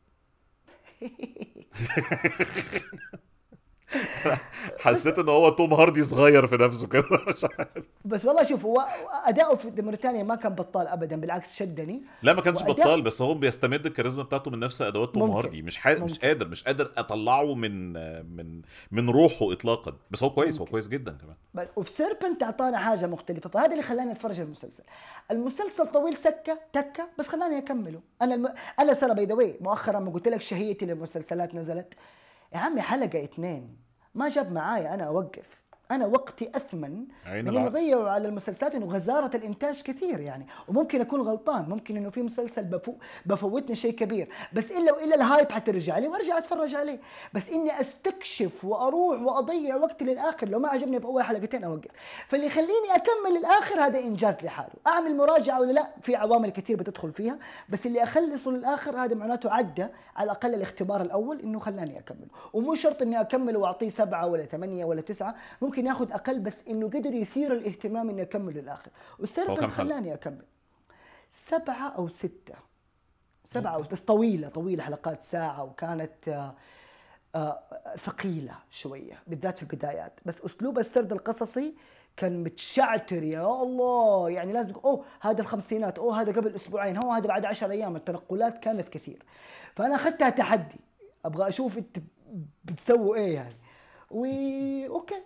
حسيت ان هو توم هاردي صغير في نفسه كده مش عارف بس والله شوف هو اداؤه في موريتانيا ما كان بطال ابدا بالعكس شدني لا ما كانش وأداء... بطال بس هو بيستمد الكاريزما بتاعته من نفس ادوات توم هاردي مش ح... مش قادر مش قادر اطلعه من من من روحه اطلاقا بس هو كويس ممكن. هو كويس جدا كمان وفي سيربنت اعطانا حاجه مختلفه فهذا اللي خلاني اتفرج المسلسل المسلسل طويل سكه تكه بس خلاني اكمله انا الم... انا ساره باي ذا مؤخرا ما قلت لك شهيتي للمسلسلات نزلت يا عمي حلقه اثنين ما جاب معايا انا اوقف انا وقتي اثمن من اللي يضيعوا على المسلسلات انه غزاره الانتاج كثير يعني وممكن اكون غلطان ممكن انه في مسلسل بفو بفوتني شيء كبير بس الا والا الهايب حترجع لي وارجع اتفرج عليه بس اني استكشف واروح واضيع وقتي للاخر لو ما عجبني باول حلقتين اوقف فاللي يخليني اكمل للاخر هذا انجاز لحاله اعمل مراجعه ولا لا في عوامل كثير بتدخل فيها بس اللي اخلصه للاخر هذا معناته عدى على الاقل الاختبار الاول انه خلاني اكمل ومو شرط اني اكمل واعطيه سبعه ولا ثمانيه ولا تسعه ممكن ممكن ياخذ اقل بس انه قدر يثير الاهتمام اني اكمل للاخر اللي خلاني اكمل سبعه او سته سبعه أو بس طويله طويله حلقات ساعه وكانت آه، آه، ثقيله شويه بالذات في البدايات بس اسلوب السرد القصصي كان متشعتر يا الله يعني لازم اوه هذا الخمسينات اوه هذا قبل اسبوعين هو هذا بعد عشر ايام التنقلات كانت كثير فانا اخذتها تحدي ابغى اشوف انت بتسووا ايه يعني و اوكي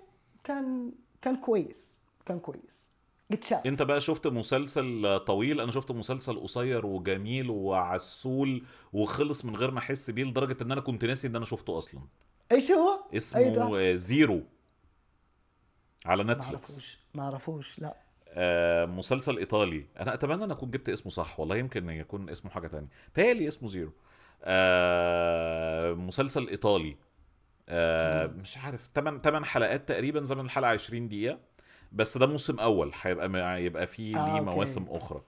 كان كان كويس كان كويس اتشاف انت بقى شفت مسلسل طويل انا شفت مسلسل قصير وجميل وعسول وخلص من غير ما احس بيه لدرجه ان انا كنت ناسي ان انا شفته اصلا ايش هو اسمه أي زيرو على نتفلكس ما اعرفوش لا آه مسلسل ايطالي انا اتمنى ان اكون جبت اسمه صح والله يمكن يكون اسمه حاجه تانية تالي اسمه زيرو آه مسلسل ايطالي آه، مش عارف 8 8 حلقات تقريبا زمن الحلقه 20 دقيقه بس ده موسم اول هيبقى يبقى فيه آه ليه مواسم اخرى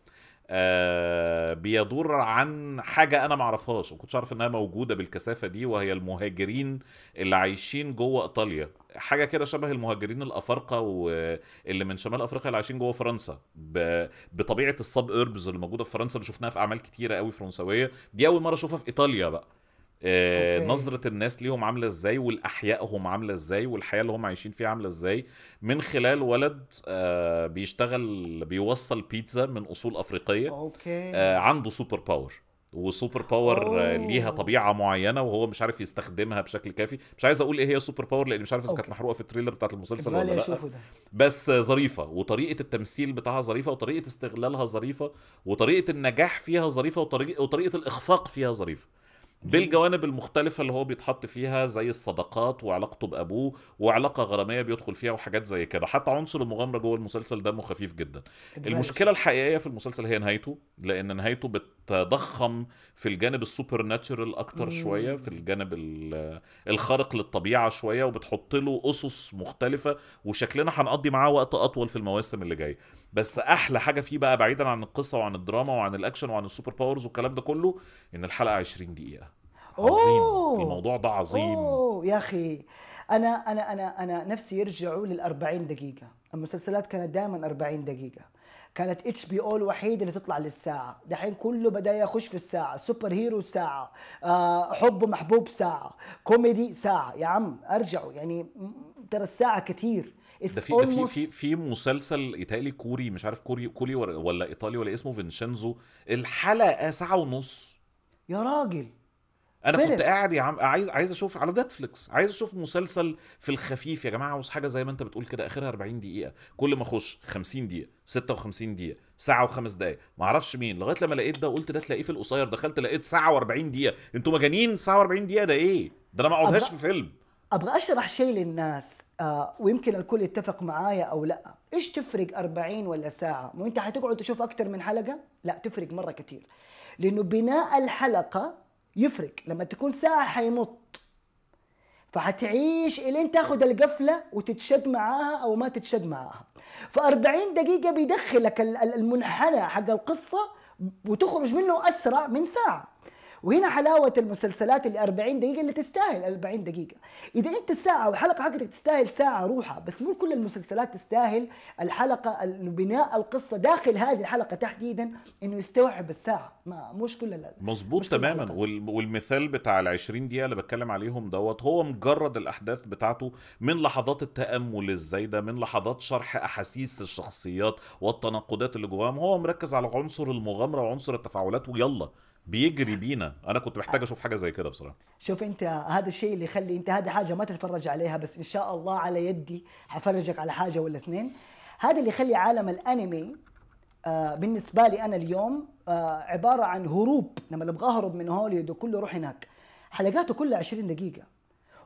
آه بيدور عن حاجة أنا معرفهاش وكنتش عارف إنها موجودة بالكثافة دي وهي المهاجرين اللي عايشين جوه إيطاليا حاجة كده شبه المهاجرين الأفارقة واللي من شمال أفريقيا اللي عايشين جوه فرنسا بطبيعة الصب إيربز اللي موجودة في فرنسا اللي شفناها في أعمال كتيرة قوي فرنسوية دي أول مرة أشوفها في إيطاليا بقى آه، أوكي. نظره الناس ليهم عامله ازاي والاحيائهم عامله ازاي والحياه اللي هم عايشين فيها عامله ازاي من خلال ولد آه، بيشتغل بيوصل بيتزا من اصول افريقيه أوكي. آه، عنده سوبر باور وسوبر باور أوه. ليها طبيعه معينه وهو مش عارف يستخدمها بشكل كافي مش عايز اقول ايه هي السوبر باور لان مش عارف اذا كانت محروقه في التريلر بتاعت المسلسل ولا لا بس ظريفه وطريقه التمثيل بتاعها ظريفه وطريقه استغلالها ظريفه وطريقه النجاح فيها ظريفه وطريقة الاخفاق فيها ظريفه بالجوانب المختلفة اللي هو بيتحط فيها زي الصداقات وعلاقته بأبوه وعلاقة غرامية بيدخل فيها وحاجات زي كده حتى عنصر المغامرة جوه المسلسل دمه خفيف جدا المشكلة الحقيقية في المسلسل هي نهايته لأن نهايته بت تضخم في الجانب السوبر ناتشرال اكتر شويه في الجانب الخارق للطبيعه شويه وبتحط له اسس مختلفه وشكلنا هنقضي معاه وقت اطول في المواسم اللي جايه بس احلى حاجه فيه بقى بعيدا عن القصه وعن الدراما وعن الاكشن وعن السوبر باورز والكلام ده كله ان الحلقه 20 دقيقه عظيم أوه. الموضوع ده عظيم أوه. يا اخي انا انا انا انا نفسي يرجعوا لل 40 دقيقه المسلسلات كانت دائما 40 دقيقه كانت اتش بي او الوحيده اللي تطلع للساعه دحين كله بدا يخش في الساعه سوبر هيرو ساعه آه حب محبوب ساعه كوميدي ساعه يا عم ارجعوا يعني ترى الساعه كتير ده في, ده في في في مسلسل ايطالي كوري مش عارف كوري كوري ولا ايطالي ولا اسمه فينشينزو الحلقه ساعه ونص يا راجل انا فيلم. كنت قاعد يا عم عايز عايز اشوف على نتفليكس عايز اشوف مسلسل في الخفيف يا جماعه عاوز حاجه زي ما انت بتقول كده اخرها 40 دقيقه كل ما اخش 50 دقيقه 56 دقيقه ساعه وخمس دقائق ما اعرفش مين لغايه لما لقيت ده قلت ده تلاقيه في القصير دخلت لقيت ساعه و40 دقيقه انتوا مجانين ساعه و40 دقيقه ده ايه ده انا ما اقعدهاش أبغ... في فيلم ابغى اشرح شيء للناس آه ويمكن الكل يتفق معايا او لا ايش تفرق 40 ولا ساعه مو انت حتقعد تشوف اكثر من حلقه لا تفرق مره كثير لانه بناء الحلقه يفرق لما تكون ساعة حيمط فحتعيش الين تاخد القفله وتتشد معاها او ما تتشد معاها ف40 دقيقه بيدخلك المنحنى حق القصه وتخرج منه اسرع من ساعه وهنا حلاوه المسلسلات ال 40 دقيقه اللي تستاهل 40 دقيقه اذا انت ساعة وحلقه حقتك تستاهل ساعه روحها بس مو كل المسلسلات تستاهل الحلقه بناء القصه داخل هذه الحلقه تحديدا انه يستوعب الساعه ما مش كل مظبوط تماما والمثال بتاع ال 20 دقيقه اللي بتكلم عليهم دوت هو مجرد الاحداث بتاعته من لحظات التامل الزايده من لحظات شرح احاسيس الشخصيات والتناقضات اللي جواهم هو مركز على عنصر المغامره وعنصر التفاعلات ويلا بيجري آه. بينا انا كنت محتاج اشوف حاجه زي كده بصراحه شوف انت هذا الشيء اللي يخلي انت هذه حاجه ما تتفرج عليها بس ان شاء الله على يدي حفرجك على حاجه ولا اثنين هذا اللي يخلي عالم الانمي آه، بالنسبه لي انا اليوم آه، عباره عن هروب لما ابغى اهرب من هوليود وكله روح هناك حلقاته كلها 20 دقيقه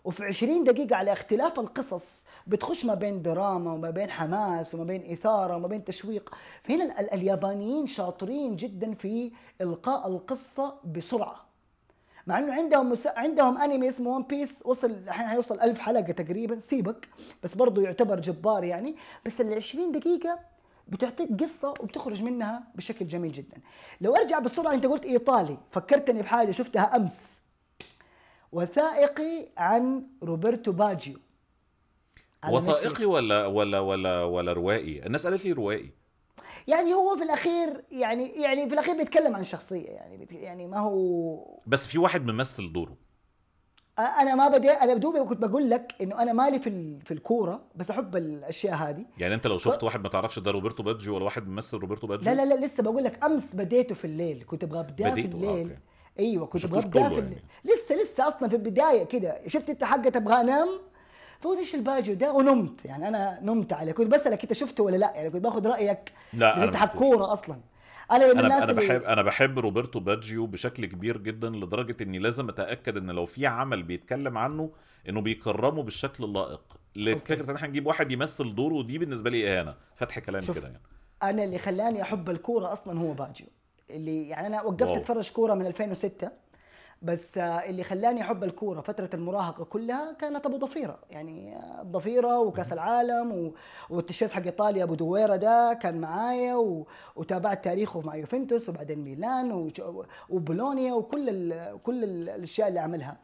وفي 20 دقيقة على اختلاف القصص بتخش ما بين دراما وما بين حماس وما بين إثارة وما بين تشويق فهنا اليابانيين شاطرين جدا في إلقاء القصة بسرعة مع انه عندهم مس... عندهم انمي اسمه ون بيس وصل الحين حيوصل ألف حلقه تقريبا سيبك بس برضه يعتبر جبار يعني بس ال 20 دقيقه بتعطيك قصه وبتخرج منها بشكل جميل جدا لو ارجع بسرعه انت قلت ايطالي فكرتني بحاجه شفتها امس وثائقي عن روبرتو باجيو وثائقي ولا ولا ولا ولا روائي الناس قالت لي روائي يعني هو في الاخير يعني يعني في الاخير بيتكلم عن شخصيه يعني يعني ما هو بس في واحد ممثل دوره انا ما بدي انا دوبي كنت بقول لك انه انا مالي في في الكوره بس احب الاشياء هذه يعني انت لو شفت ف... واحد ما تعرفش ده روبرتو باجي ولا واحد ممثل روبرتو باجي لا لا لا لسه بقول لك امس بديته في الليل كنت ابغى ابدا في آه، الليل آه، أوكي. ايوه كنت ابغى ابدا في الليل يعني. لسه اصلا في البدايه كده شفت انت حقت ابغى انام فقلت ايش الباجو ده ونمت يعني انا نمت عليه كنت بسالك انت شفته ولا لا يعني كنت باخذ رايك لا انت حق كوره اصلا انا من الناس انا بحب اللي... انا بحب روبرتو باجيو بشكل كبير جدا لدرجه اني لازم اتاكد ان لو في عمل بيتكلم عنه انه بيكرمه بالشكل اللائق لفكره ان احنا نجيب واحد يمثل دوره دي بالنسبه لي اهانه فتح كلام كده يعني انا اللي خلاني احب الكوره اصلا هو باجيو اللي يعني انا وقفت اتفرج كوره من 2006 بس اللي خلاني احب الكوره فتره المراهقه كلها كانت ابو ضفيره يعني الضفيره وكاس العالم والتيشيرت حق ايطاليا ابو دويره ده كان معايا و... وتابعت تاريخه مع يوفنتوس وبعدين ميلان و... وبولونيا وكل ال... كل الاشياء اللي عملها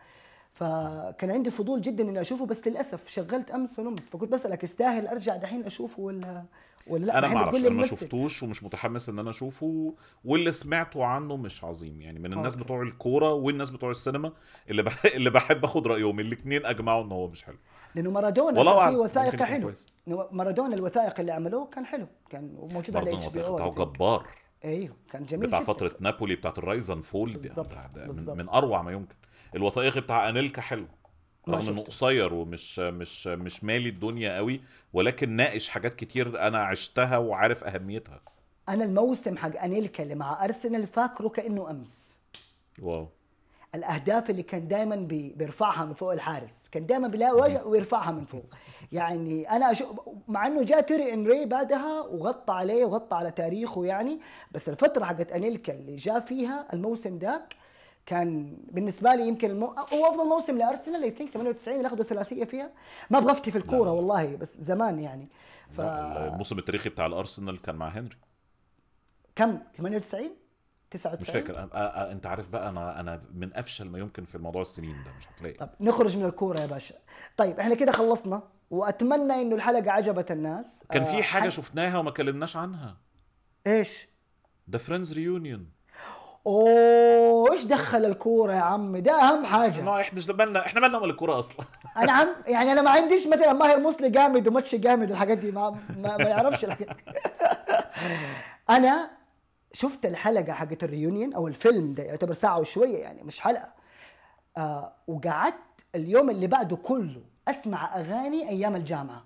فكان عندي فضول جدا اني اشوفه بس للاسف شغلت امس ونمت فكنت بسالك يستاهل ارجع دحين اشوفه ولا ولا لا انا ما اعرفش انا ما شفتوش ومش متحمس ان انا اشوفه واللي سمعته عنه مش عظيم يعني من الناس آه، أوكي. بتوع الكوره والناس بتوع السينما اللي بح... اللي بحب اخد رايهم الاثنين اجمعوا ان هو مش حلو لانه مارادونا والله في وثائق حلو مارادونا الوثائق اللي عملوه كان حلو كان موجود على اتش بي او جبار ايوه كان جميل بتاع جدا. فتره نابولي بتاعت الرايزن فولد بالزبط. يعني بالزبط. من, من اروع ما يمكن الوثائقي بتاع انيلكا حلو رغم انه قصير ومش مش مش مالي الدنيا قوي ولكن ناقش حاجات كتير انا عشتها وعارف اهميتها انا الموسم حق انيلكا اللي مع ارسنال فاكره كانه امس واو الاهداف اللي كان دائما بيرفعها من فوق الحارس كان دائما بيلاقي وجه ويرفعها من فوق يعني انا أشوف مع انه جاء تيري انري بعدها وغطى عليه وغطى على تاريخه يعني بس الفتره حقت انيلكا اللي جاء فيها الموسم ذاك كان بالنسبه لي يمكن المو... هو افضل موسم لارسنال اي ثينك 98 اللي اخذوا ثلاثيه فيها ما ابغى افتي في نعم. الكوره والله بس زمان يعني نعم، ف... الموسم التاريخي بتاع الارسنال كان مع هنري كم 98 99 مش فاكر أ... أ... انت عارف بقى انا انا من افشل ما يمكن في موضوع السنين ده مش هتلاقي طب نخرج من الكوره يا باشا طيب احنا كده خلصنا واتمنى انه الحلقه عجبت الناس كان في آه، حاجه حد... شفناها وما كلمناش عنها ايش ذا فريندز ريونيون اوه ايش دخل الكوره يا عمي ده اهم حاجه ما احنا مالنا احنا مالنا من الكوره اصلا انا عم يعني انا ما عنديش مثلا ماهر مسلي جامد وماتش جامد الحاجات دي ما ما, ما يعرفش الحاجات دي. انا شفت الحلقه حقت الريونيون او الفيلم ده يعتبر ساعه وشويه يعني مش حلقه آه وقعدت اليوم اللي بعده كله اسمع اغاني ايام الجامعه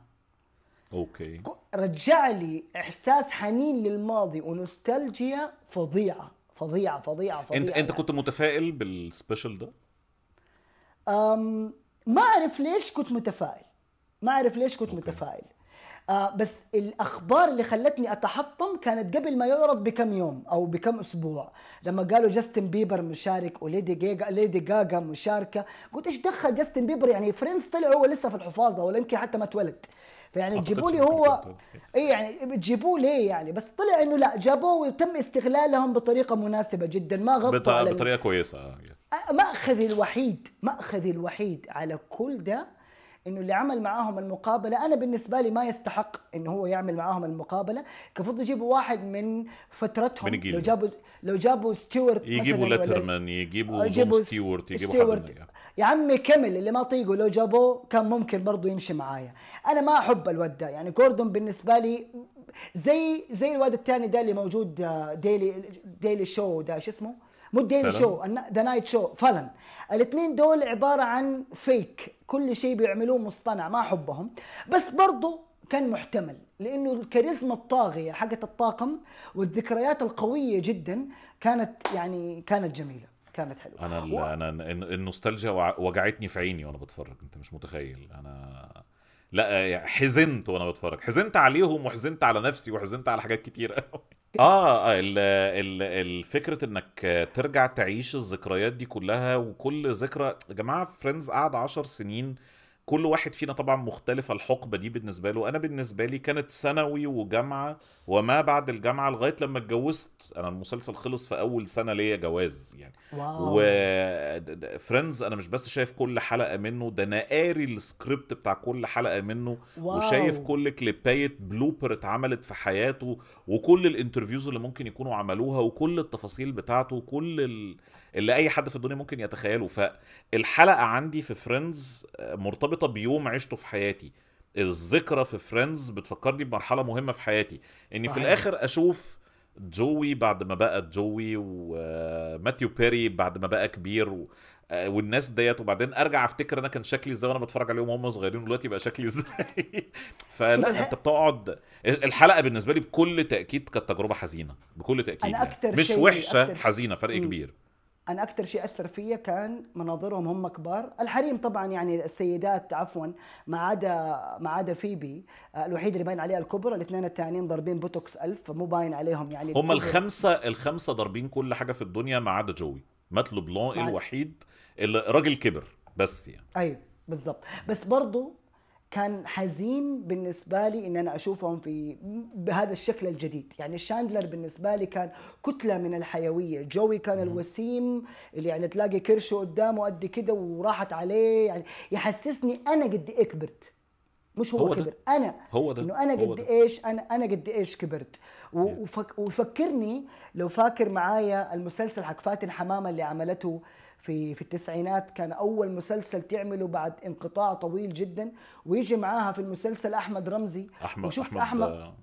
اوكي رجع لي احساس حنين للماضي ونوستالجيا فظيعه فظيعه فظيعه فظيعه انت انت يعني. كنت متفائل بالسبيشال ده؟ أم ما اعرف ليش كنت متفائل ما اعرف ليش كنت أوكي. متفائل آه بس الاخبار اللي خلتني اتحطم كانت قبل ما يعرض بكم يوم او بكم اسبوع لما قالوا جاستن بيبر مشارك وليدي جيجا ليدي جاجا مشاركه قلت ايش دخل جاستن بيبر يعني فريندز طلعوا هو لسه في الحفاظ ولا يمكن حتى ما اتولد فيعني تجيبوا لي هو اي يعني بتجيبوه ليه يعني بس طلع انه لا جابوه وتم استغلالهم بطريقه مناسبه جدا ما غطوا بطريقه, على بطريقه كويسه آه، يعني. آه، مأخذ الوحيد مأخذ الوحيد على كل ده انه اللي عمل معاهم المقابله انا بالنسبه لي ما يستحق انه هو يعمل معاهم المقابله المفروض يجيبوا واحد من فترتهم من جيل. لو جابوا لو جابوا ستيوارت يجيبوا لترمان آه، يجيبوا جون ستيوارت يجيبوا حد يا عمي كمل اللي ما طيقه لو جابوه كان ممكن برضه يمشي معايا انا ما احب الواد ده يعني جوردون بالنسبه لي زي زي الواد الثاني ده اللي موجود آه، ديلي ديلي شو ده شو اسمه مو ديلي شو ذا نايت شو فلن الاثنين دول عباره عن فيك كل شيء بيعملوه مصطنع ما احبهم بس برضه كان محتمل لانه الكاريزما الطاغيه حقت الطاقم والذكريات القويه جدا كانت يعني كانت جميله كانت حلوه انا و... انا النوستالجيا وجعتني في عيني وانا بتفرج انت مش متخيل انا لا حزنت وانا بتفرج حزنت عليهم وحزنت على نفسي وحزنت على حاجات كتير آه،, اه ال ال الفكره انك ترجع تعيش الذكريات دي كلها وكل ذكرى يا جماعه فريندز قعد 10 سنين كل واحد فينا طبعا مختلف الحقبة دي بالنسبة له أنا بالنسبة لي كانت ثانوي وجامعة وما بعد الجامعة لغاية لما اتجوزت أنا المسلسل خلص في أول سنة ليا جواز يعني واو. وفريندز أنا مش بس شايف كل حلقة منه ده أنا قاري السكريبت بتاع كل حلقة منه واو. وشايف كل كليباية بلوبر اتعملت في حياته وكل الانترفيوز اللي ممكن يكونوا عملوها وكل التفاصيل بتاعته وكل ال... اللي اي حد في الدنيا ممكن يتخيله فالحلقه عندي في فريندز آه، مرتبطه بيوم عشته في حياتي الذكرى في فريندز بتفكرني بمرحله مهمه في حياتي اني صحيح. في الاخر اشوف جوي بعد ما بقى جوي وماثيو بيري بعد ما بقى كبير و... آه، والناس ديت وبعدين ارجع افتكر انا كان شكلي ازاي وانا بتفرج عليهم وهم صغيرين دلوقتي بقى شكلي ازاي فلا انت بتقعد الحلقه بالنسبه لي بكل تاكيد كانت تجربه حزينه بكل تاكيد أنا يعني. أكتر يعني. مش وحشه أكتر. حزينه فرق م. كبير انا اكثر شيء اثر فيا كان مناظرهم هم كبار الحريم طبعا يعني السيدات عفوا ما عدا ما عدا فيبي آه، الوحيد اللي باين عليها الكبرى الاثنين الثانيين ضاربين بوتوكس ألف فمو باين عليهم يعني هم الكبر. الخمسه الخمسه ضاربين كل حاجه في الدنيا ما عدا جوي ماتلو بلون الوحيد اللي راجل كبر بس يعني ايوه بالظبط بس برضه كان حزين بالنسبه لي ان انا اشوفهم في بهذا الشكل الجديد يعني شاندلر بالنسبه لي كان كتله من الحيويه جوي كان الوسيم اللي يعني تلاقي كرشه قدامه قد كده وراحت عليه يعني يحسسني انا قد ايه كبرت مش هو, هو كبر ده. انا هو ده انه انا قد ايش انا انا قد ايش كبرت إيه. وفك ويفكرني لو فاكر معايا المسلسل حق فاتن حمامه اللي عملته في في التسعينات كان اول مسلسل تعمله بعد انقطاع طويل جدا ويجي معاها في المسلسل احمد رمزي احمد وشفت احمد, أحمد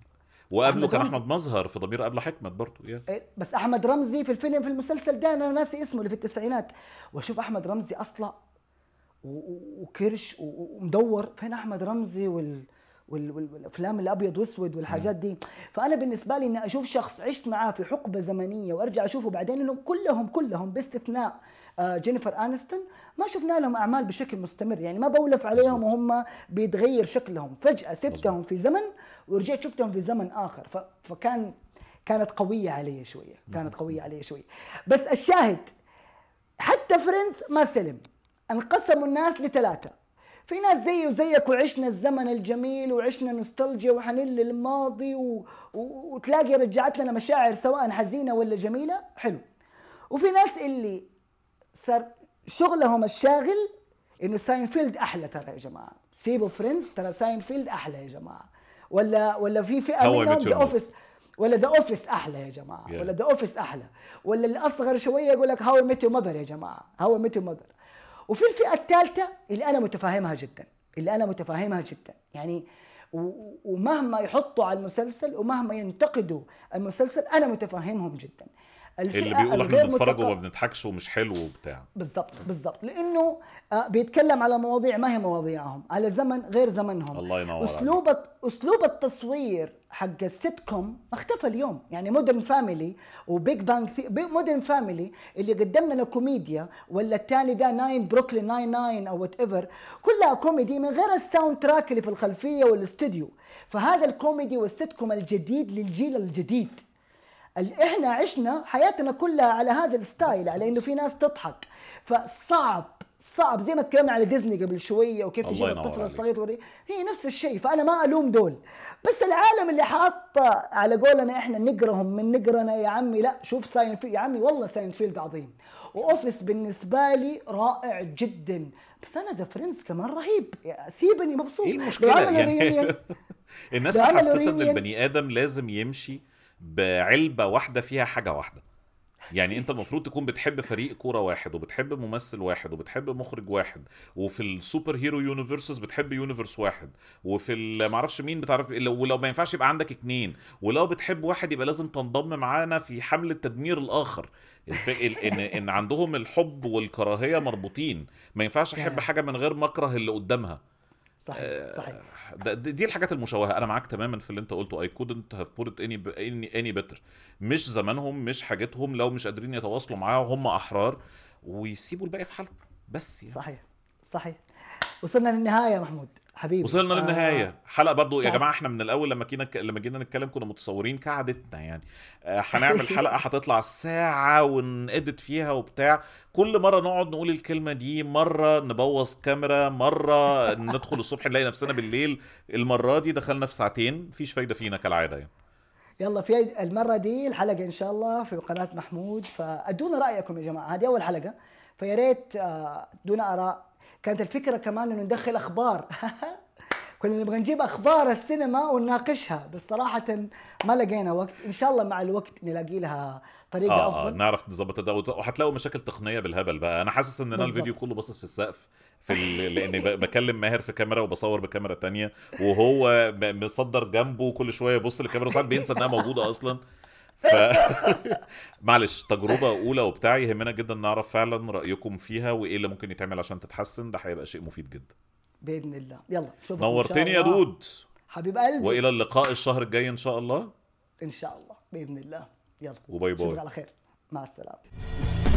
وقبله كان احمد مظهر في ضمير قبل حكمت برضه yeah. إيه، بس احمد رمزي في الفيلم في المسلسل ده انا ناسي اسمه اللي في التسعينات واشوف احمد رمزي اصلع وكرش ومدور فين احمد رمزي وال والافلام الابيض واسود والحاجات دي فانا بالنسبه لي اني اشوف شخص عشت معاه في حقبه زمنيه وارجع اشوفه بعدين انهم كلهم كلهم باستثناء آه، جينيفر انستون ما شفنا لهم اعمال بشكل مستمر يعني ما بولف عليهم وهم بيتغير شكلهم فجاه سبتهم في زمن ورجعت شفتهم في زمن اخر فكان كانت قويه علي شويه كانت قويه علي شويه بس الشاهد حتى فريندز ما سلم انقسموا الناس لثلاثه في ناس زيي وزيك وعشنا الزمن الجميل وعشنا نوستالجيا وحنين للماضي و... و... وتلاقي رجعت لنا مشاعر سواء حزينه ولا جميله حلو وفي ناس اللي صار شغلهم الشاغل انه ساينفيلد احلى ترى يا جماعه سيبوا فريندز ترى ساينفيلد احلى يا جماعه ولا ولا في فئه منهم ذا اوفيس ولا ذا اوفيس احلى يا جماعه yeah. ولا ذا اوفيس احلى ولا اللي اصغر شويه يقول لك هاو ميت ماذر يا جماعه هاو ميت ماذر وفي الفئه الثالثه اللي انا متفاهمها جدا اللي انا متفاهمها جدا يعني ومهما يحطوا على المسلسل ومهما ينتقدوا المسلسل انا متفاهمهم جدا اللي بيقول احنا بنتفرج وما بنضحكش ومش حلو وبتاع بالظبط بالظبط لانه آه، بيتكلم على مواضيع ما هي مواضيعهم على زمن غير زمنهم الله ينور اسلوب عليك. اسلوب التصوير حق السيت كوم اختفى اليوم يعني مودرن فاميلي وبيج بانج مودرن فاميلي اللي قدم لنا كوميديا ولا الثاني ده ناين بروكلين ناين ناين او وات ايفر كلها كوميدي من غير الساوند تراك اللي في الخلفيه والاستوديو فهذا الكوميدي والسيت كوم الجديد للجيل الجديد احنا عشنا حياتنا كلها على هذا الستايل على انه في ناس تضحك فصعب صعب زي ما تكلمنا على ديزني قبل شويه وكيف تجيب الطفل الصغير وري هي نفس الشيء فانا ما الوم دول بس العالم اللي حاط على قولنا احنا نقرهم من نقرنا يا عمي لا شوف ساينفيلد يا عمي والله ساينفيلد عظيم واوفيس بالنسبه لي رائع جدا بس انا ذا فريندز كمان رهيب سيبني مبسوط ايه المشكله يعني الناس بتحسسها ان البني ادم لازم يمشي بعلبه واحده فيها حاجه واحده يعني انت المفروض تكون بتحب فريق كوره واحد وبتحب ممثل واحد وبتحب مخرج واحد وفي السوبر هيرو يونيفرسز بتحب يونيفرس واحد وفي ما اعرفش مين بتعرف ولو ما ينفعش يبقى عندك اتنين ولو بتحب واحد يبقى لازم تنضم معانا في حمله تدمير الاخر ان ان عندهم الحب والكراهيه مربوطين ما ينفعش احب حاجه من غير ما اكره اللي قدامها صحيح صحيح آه، دي الحاجات المشوهه انا معاك تماما في اللي انت قلته اي كودنت هاف بورت اني اني اني بيتر مش زمانهم مش حاجتهم لو مش قادرين يتواصلوا معاها هم احرار ويسيبوا الباقي في حالهم بس يعني. صحيح صحيح وصلنا للنهايه محمود حبيبي وصلنا آه. للنهايه حلقه برضو صح. يا جماعه احنا من الاول لما كنا لما جينا نتكلم كنا متصورين كعادتنا يعني آه، هنعمل آه حلقه هتطلع ساعه ونقدت فيها وبتاع كل مره نقعد نقول الكلمه دي مره نبوظ كاميرا مره ندخل الصبح نلاقي نفسنا بالليل المره دي دخلنا في ساعتين مفيش فايده فينا كالعاده يعني يلا في المره دي الحلقه ان شاء الله في قناه محمود فادونا رايكم يا جماعه هذه اول حلقه فيا ريت آه، اراء كانت الفكره كمان انه ندخل اخبار كنا نبغى نجيب اخبار السينما ونناقشها بس صراحه ما لقينا وقت ان شاء الله مع الوقت نلاقي لها طريقه آه افضل آه نعرف نظبط ده وهتلاقوا مشاكل تقنيه بالهبل بقى انا حاسس ان انا الفيديو كله باصص في السقف في لاني بكلم ماهر في كاميرا وبصور بكاميرا تانية وهو مصدر جنبه كل شويه يبص للكاميرا وساعات بينسى انها موجوده اصلا ف... معلش تجربه اولى وبتاع يهمنا جدا نعرف فعلا رايكم فيها وايه اللي ممكن يتعمل عشان تتحسن ده هيبقى شيء مفيد جدا باذن الله يلا نشوفك نورتني يا دود حبيب قلبي والى اللقاء الشهر الجاي ان شاء الله ان شاء الله باذن الله يلا وباي باي على خير مع السلامه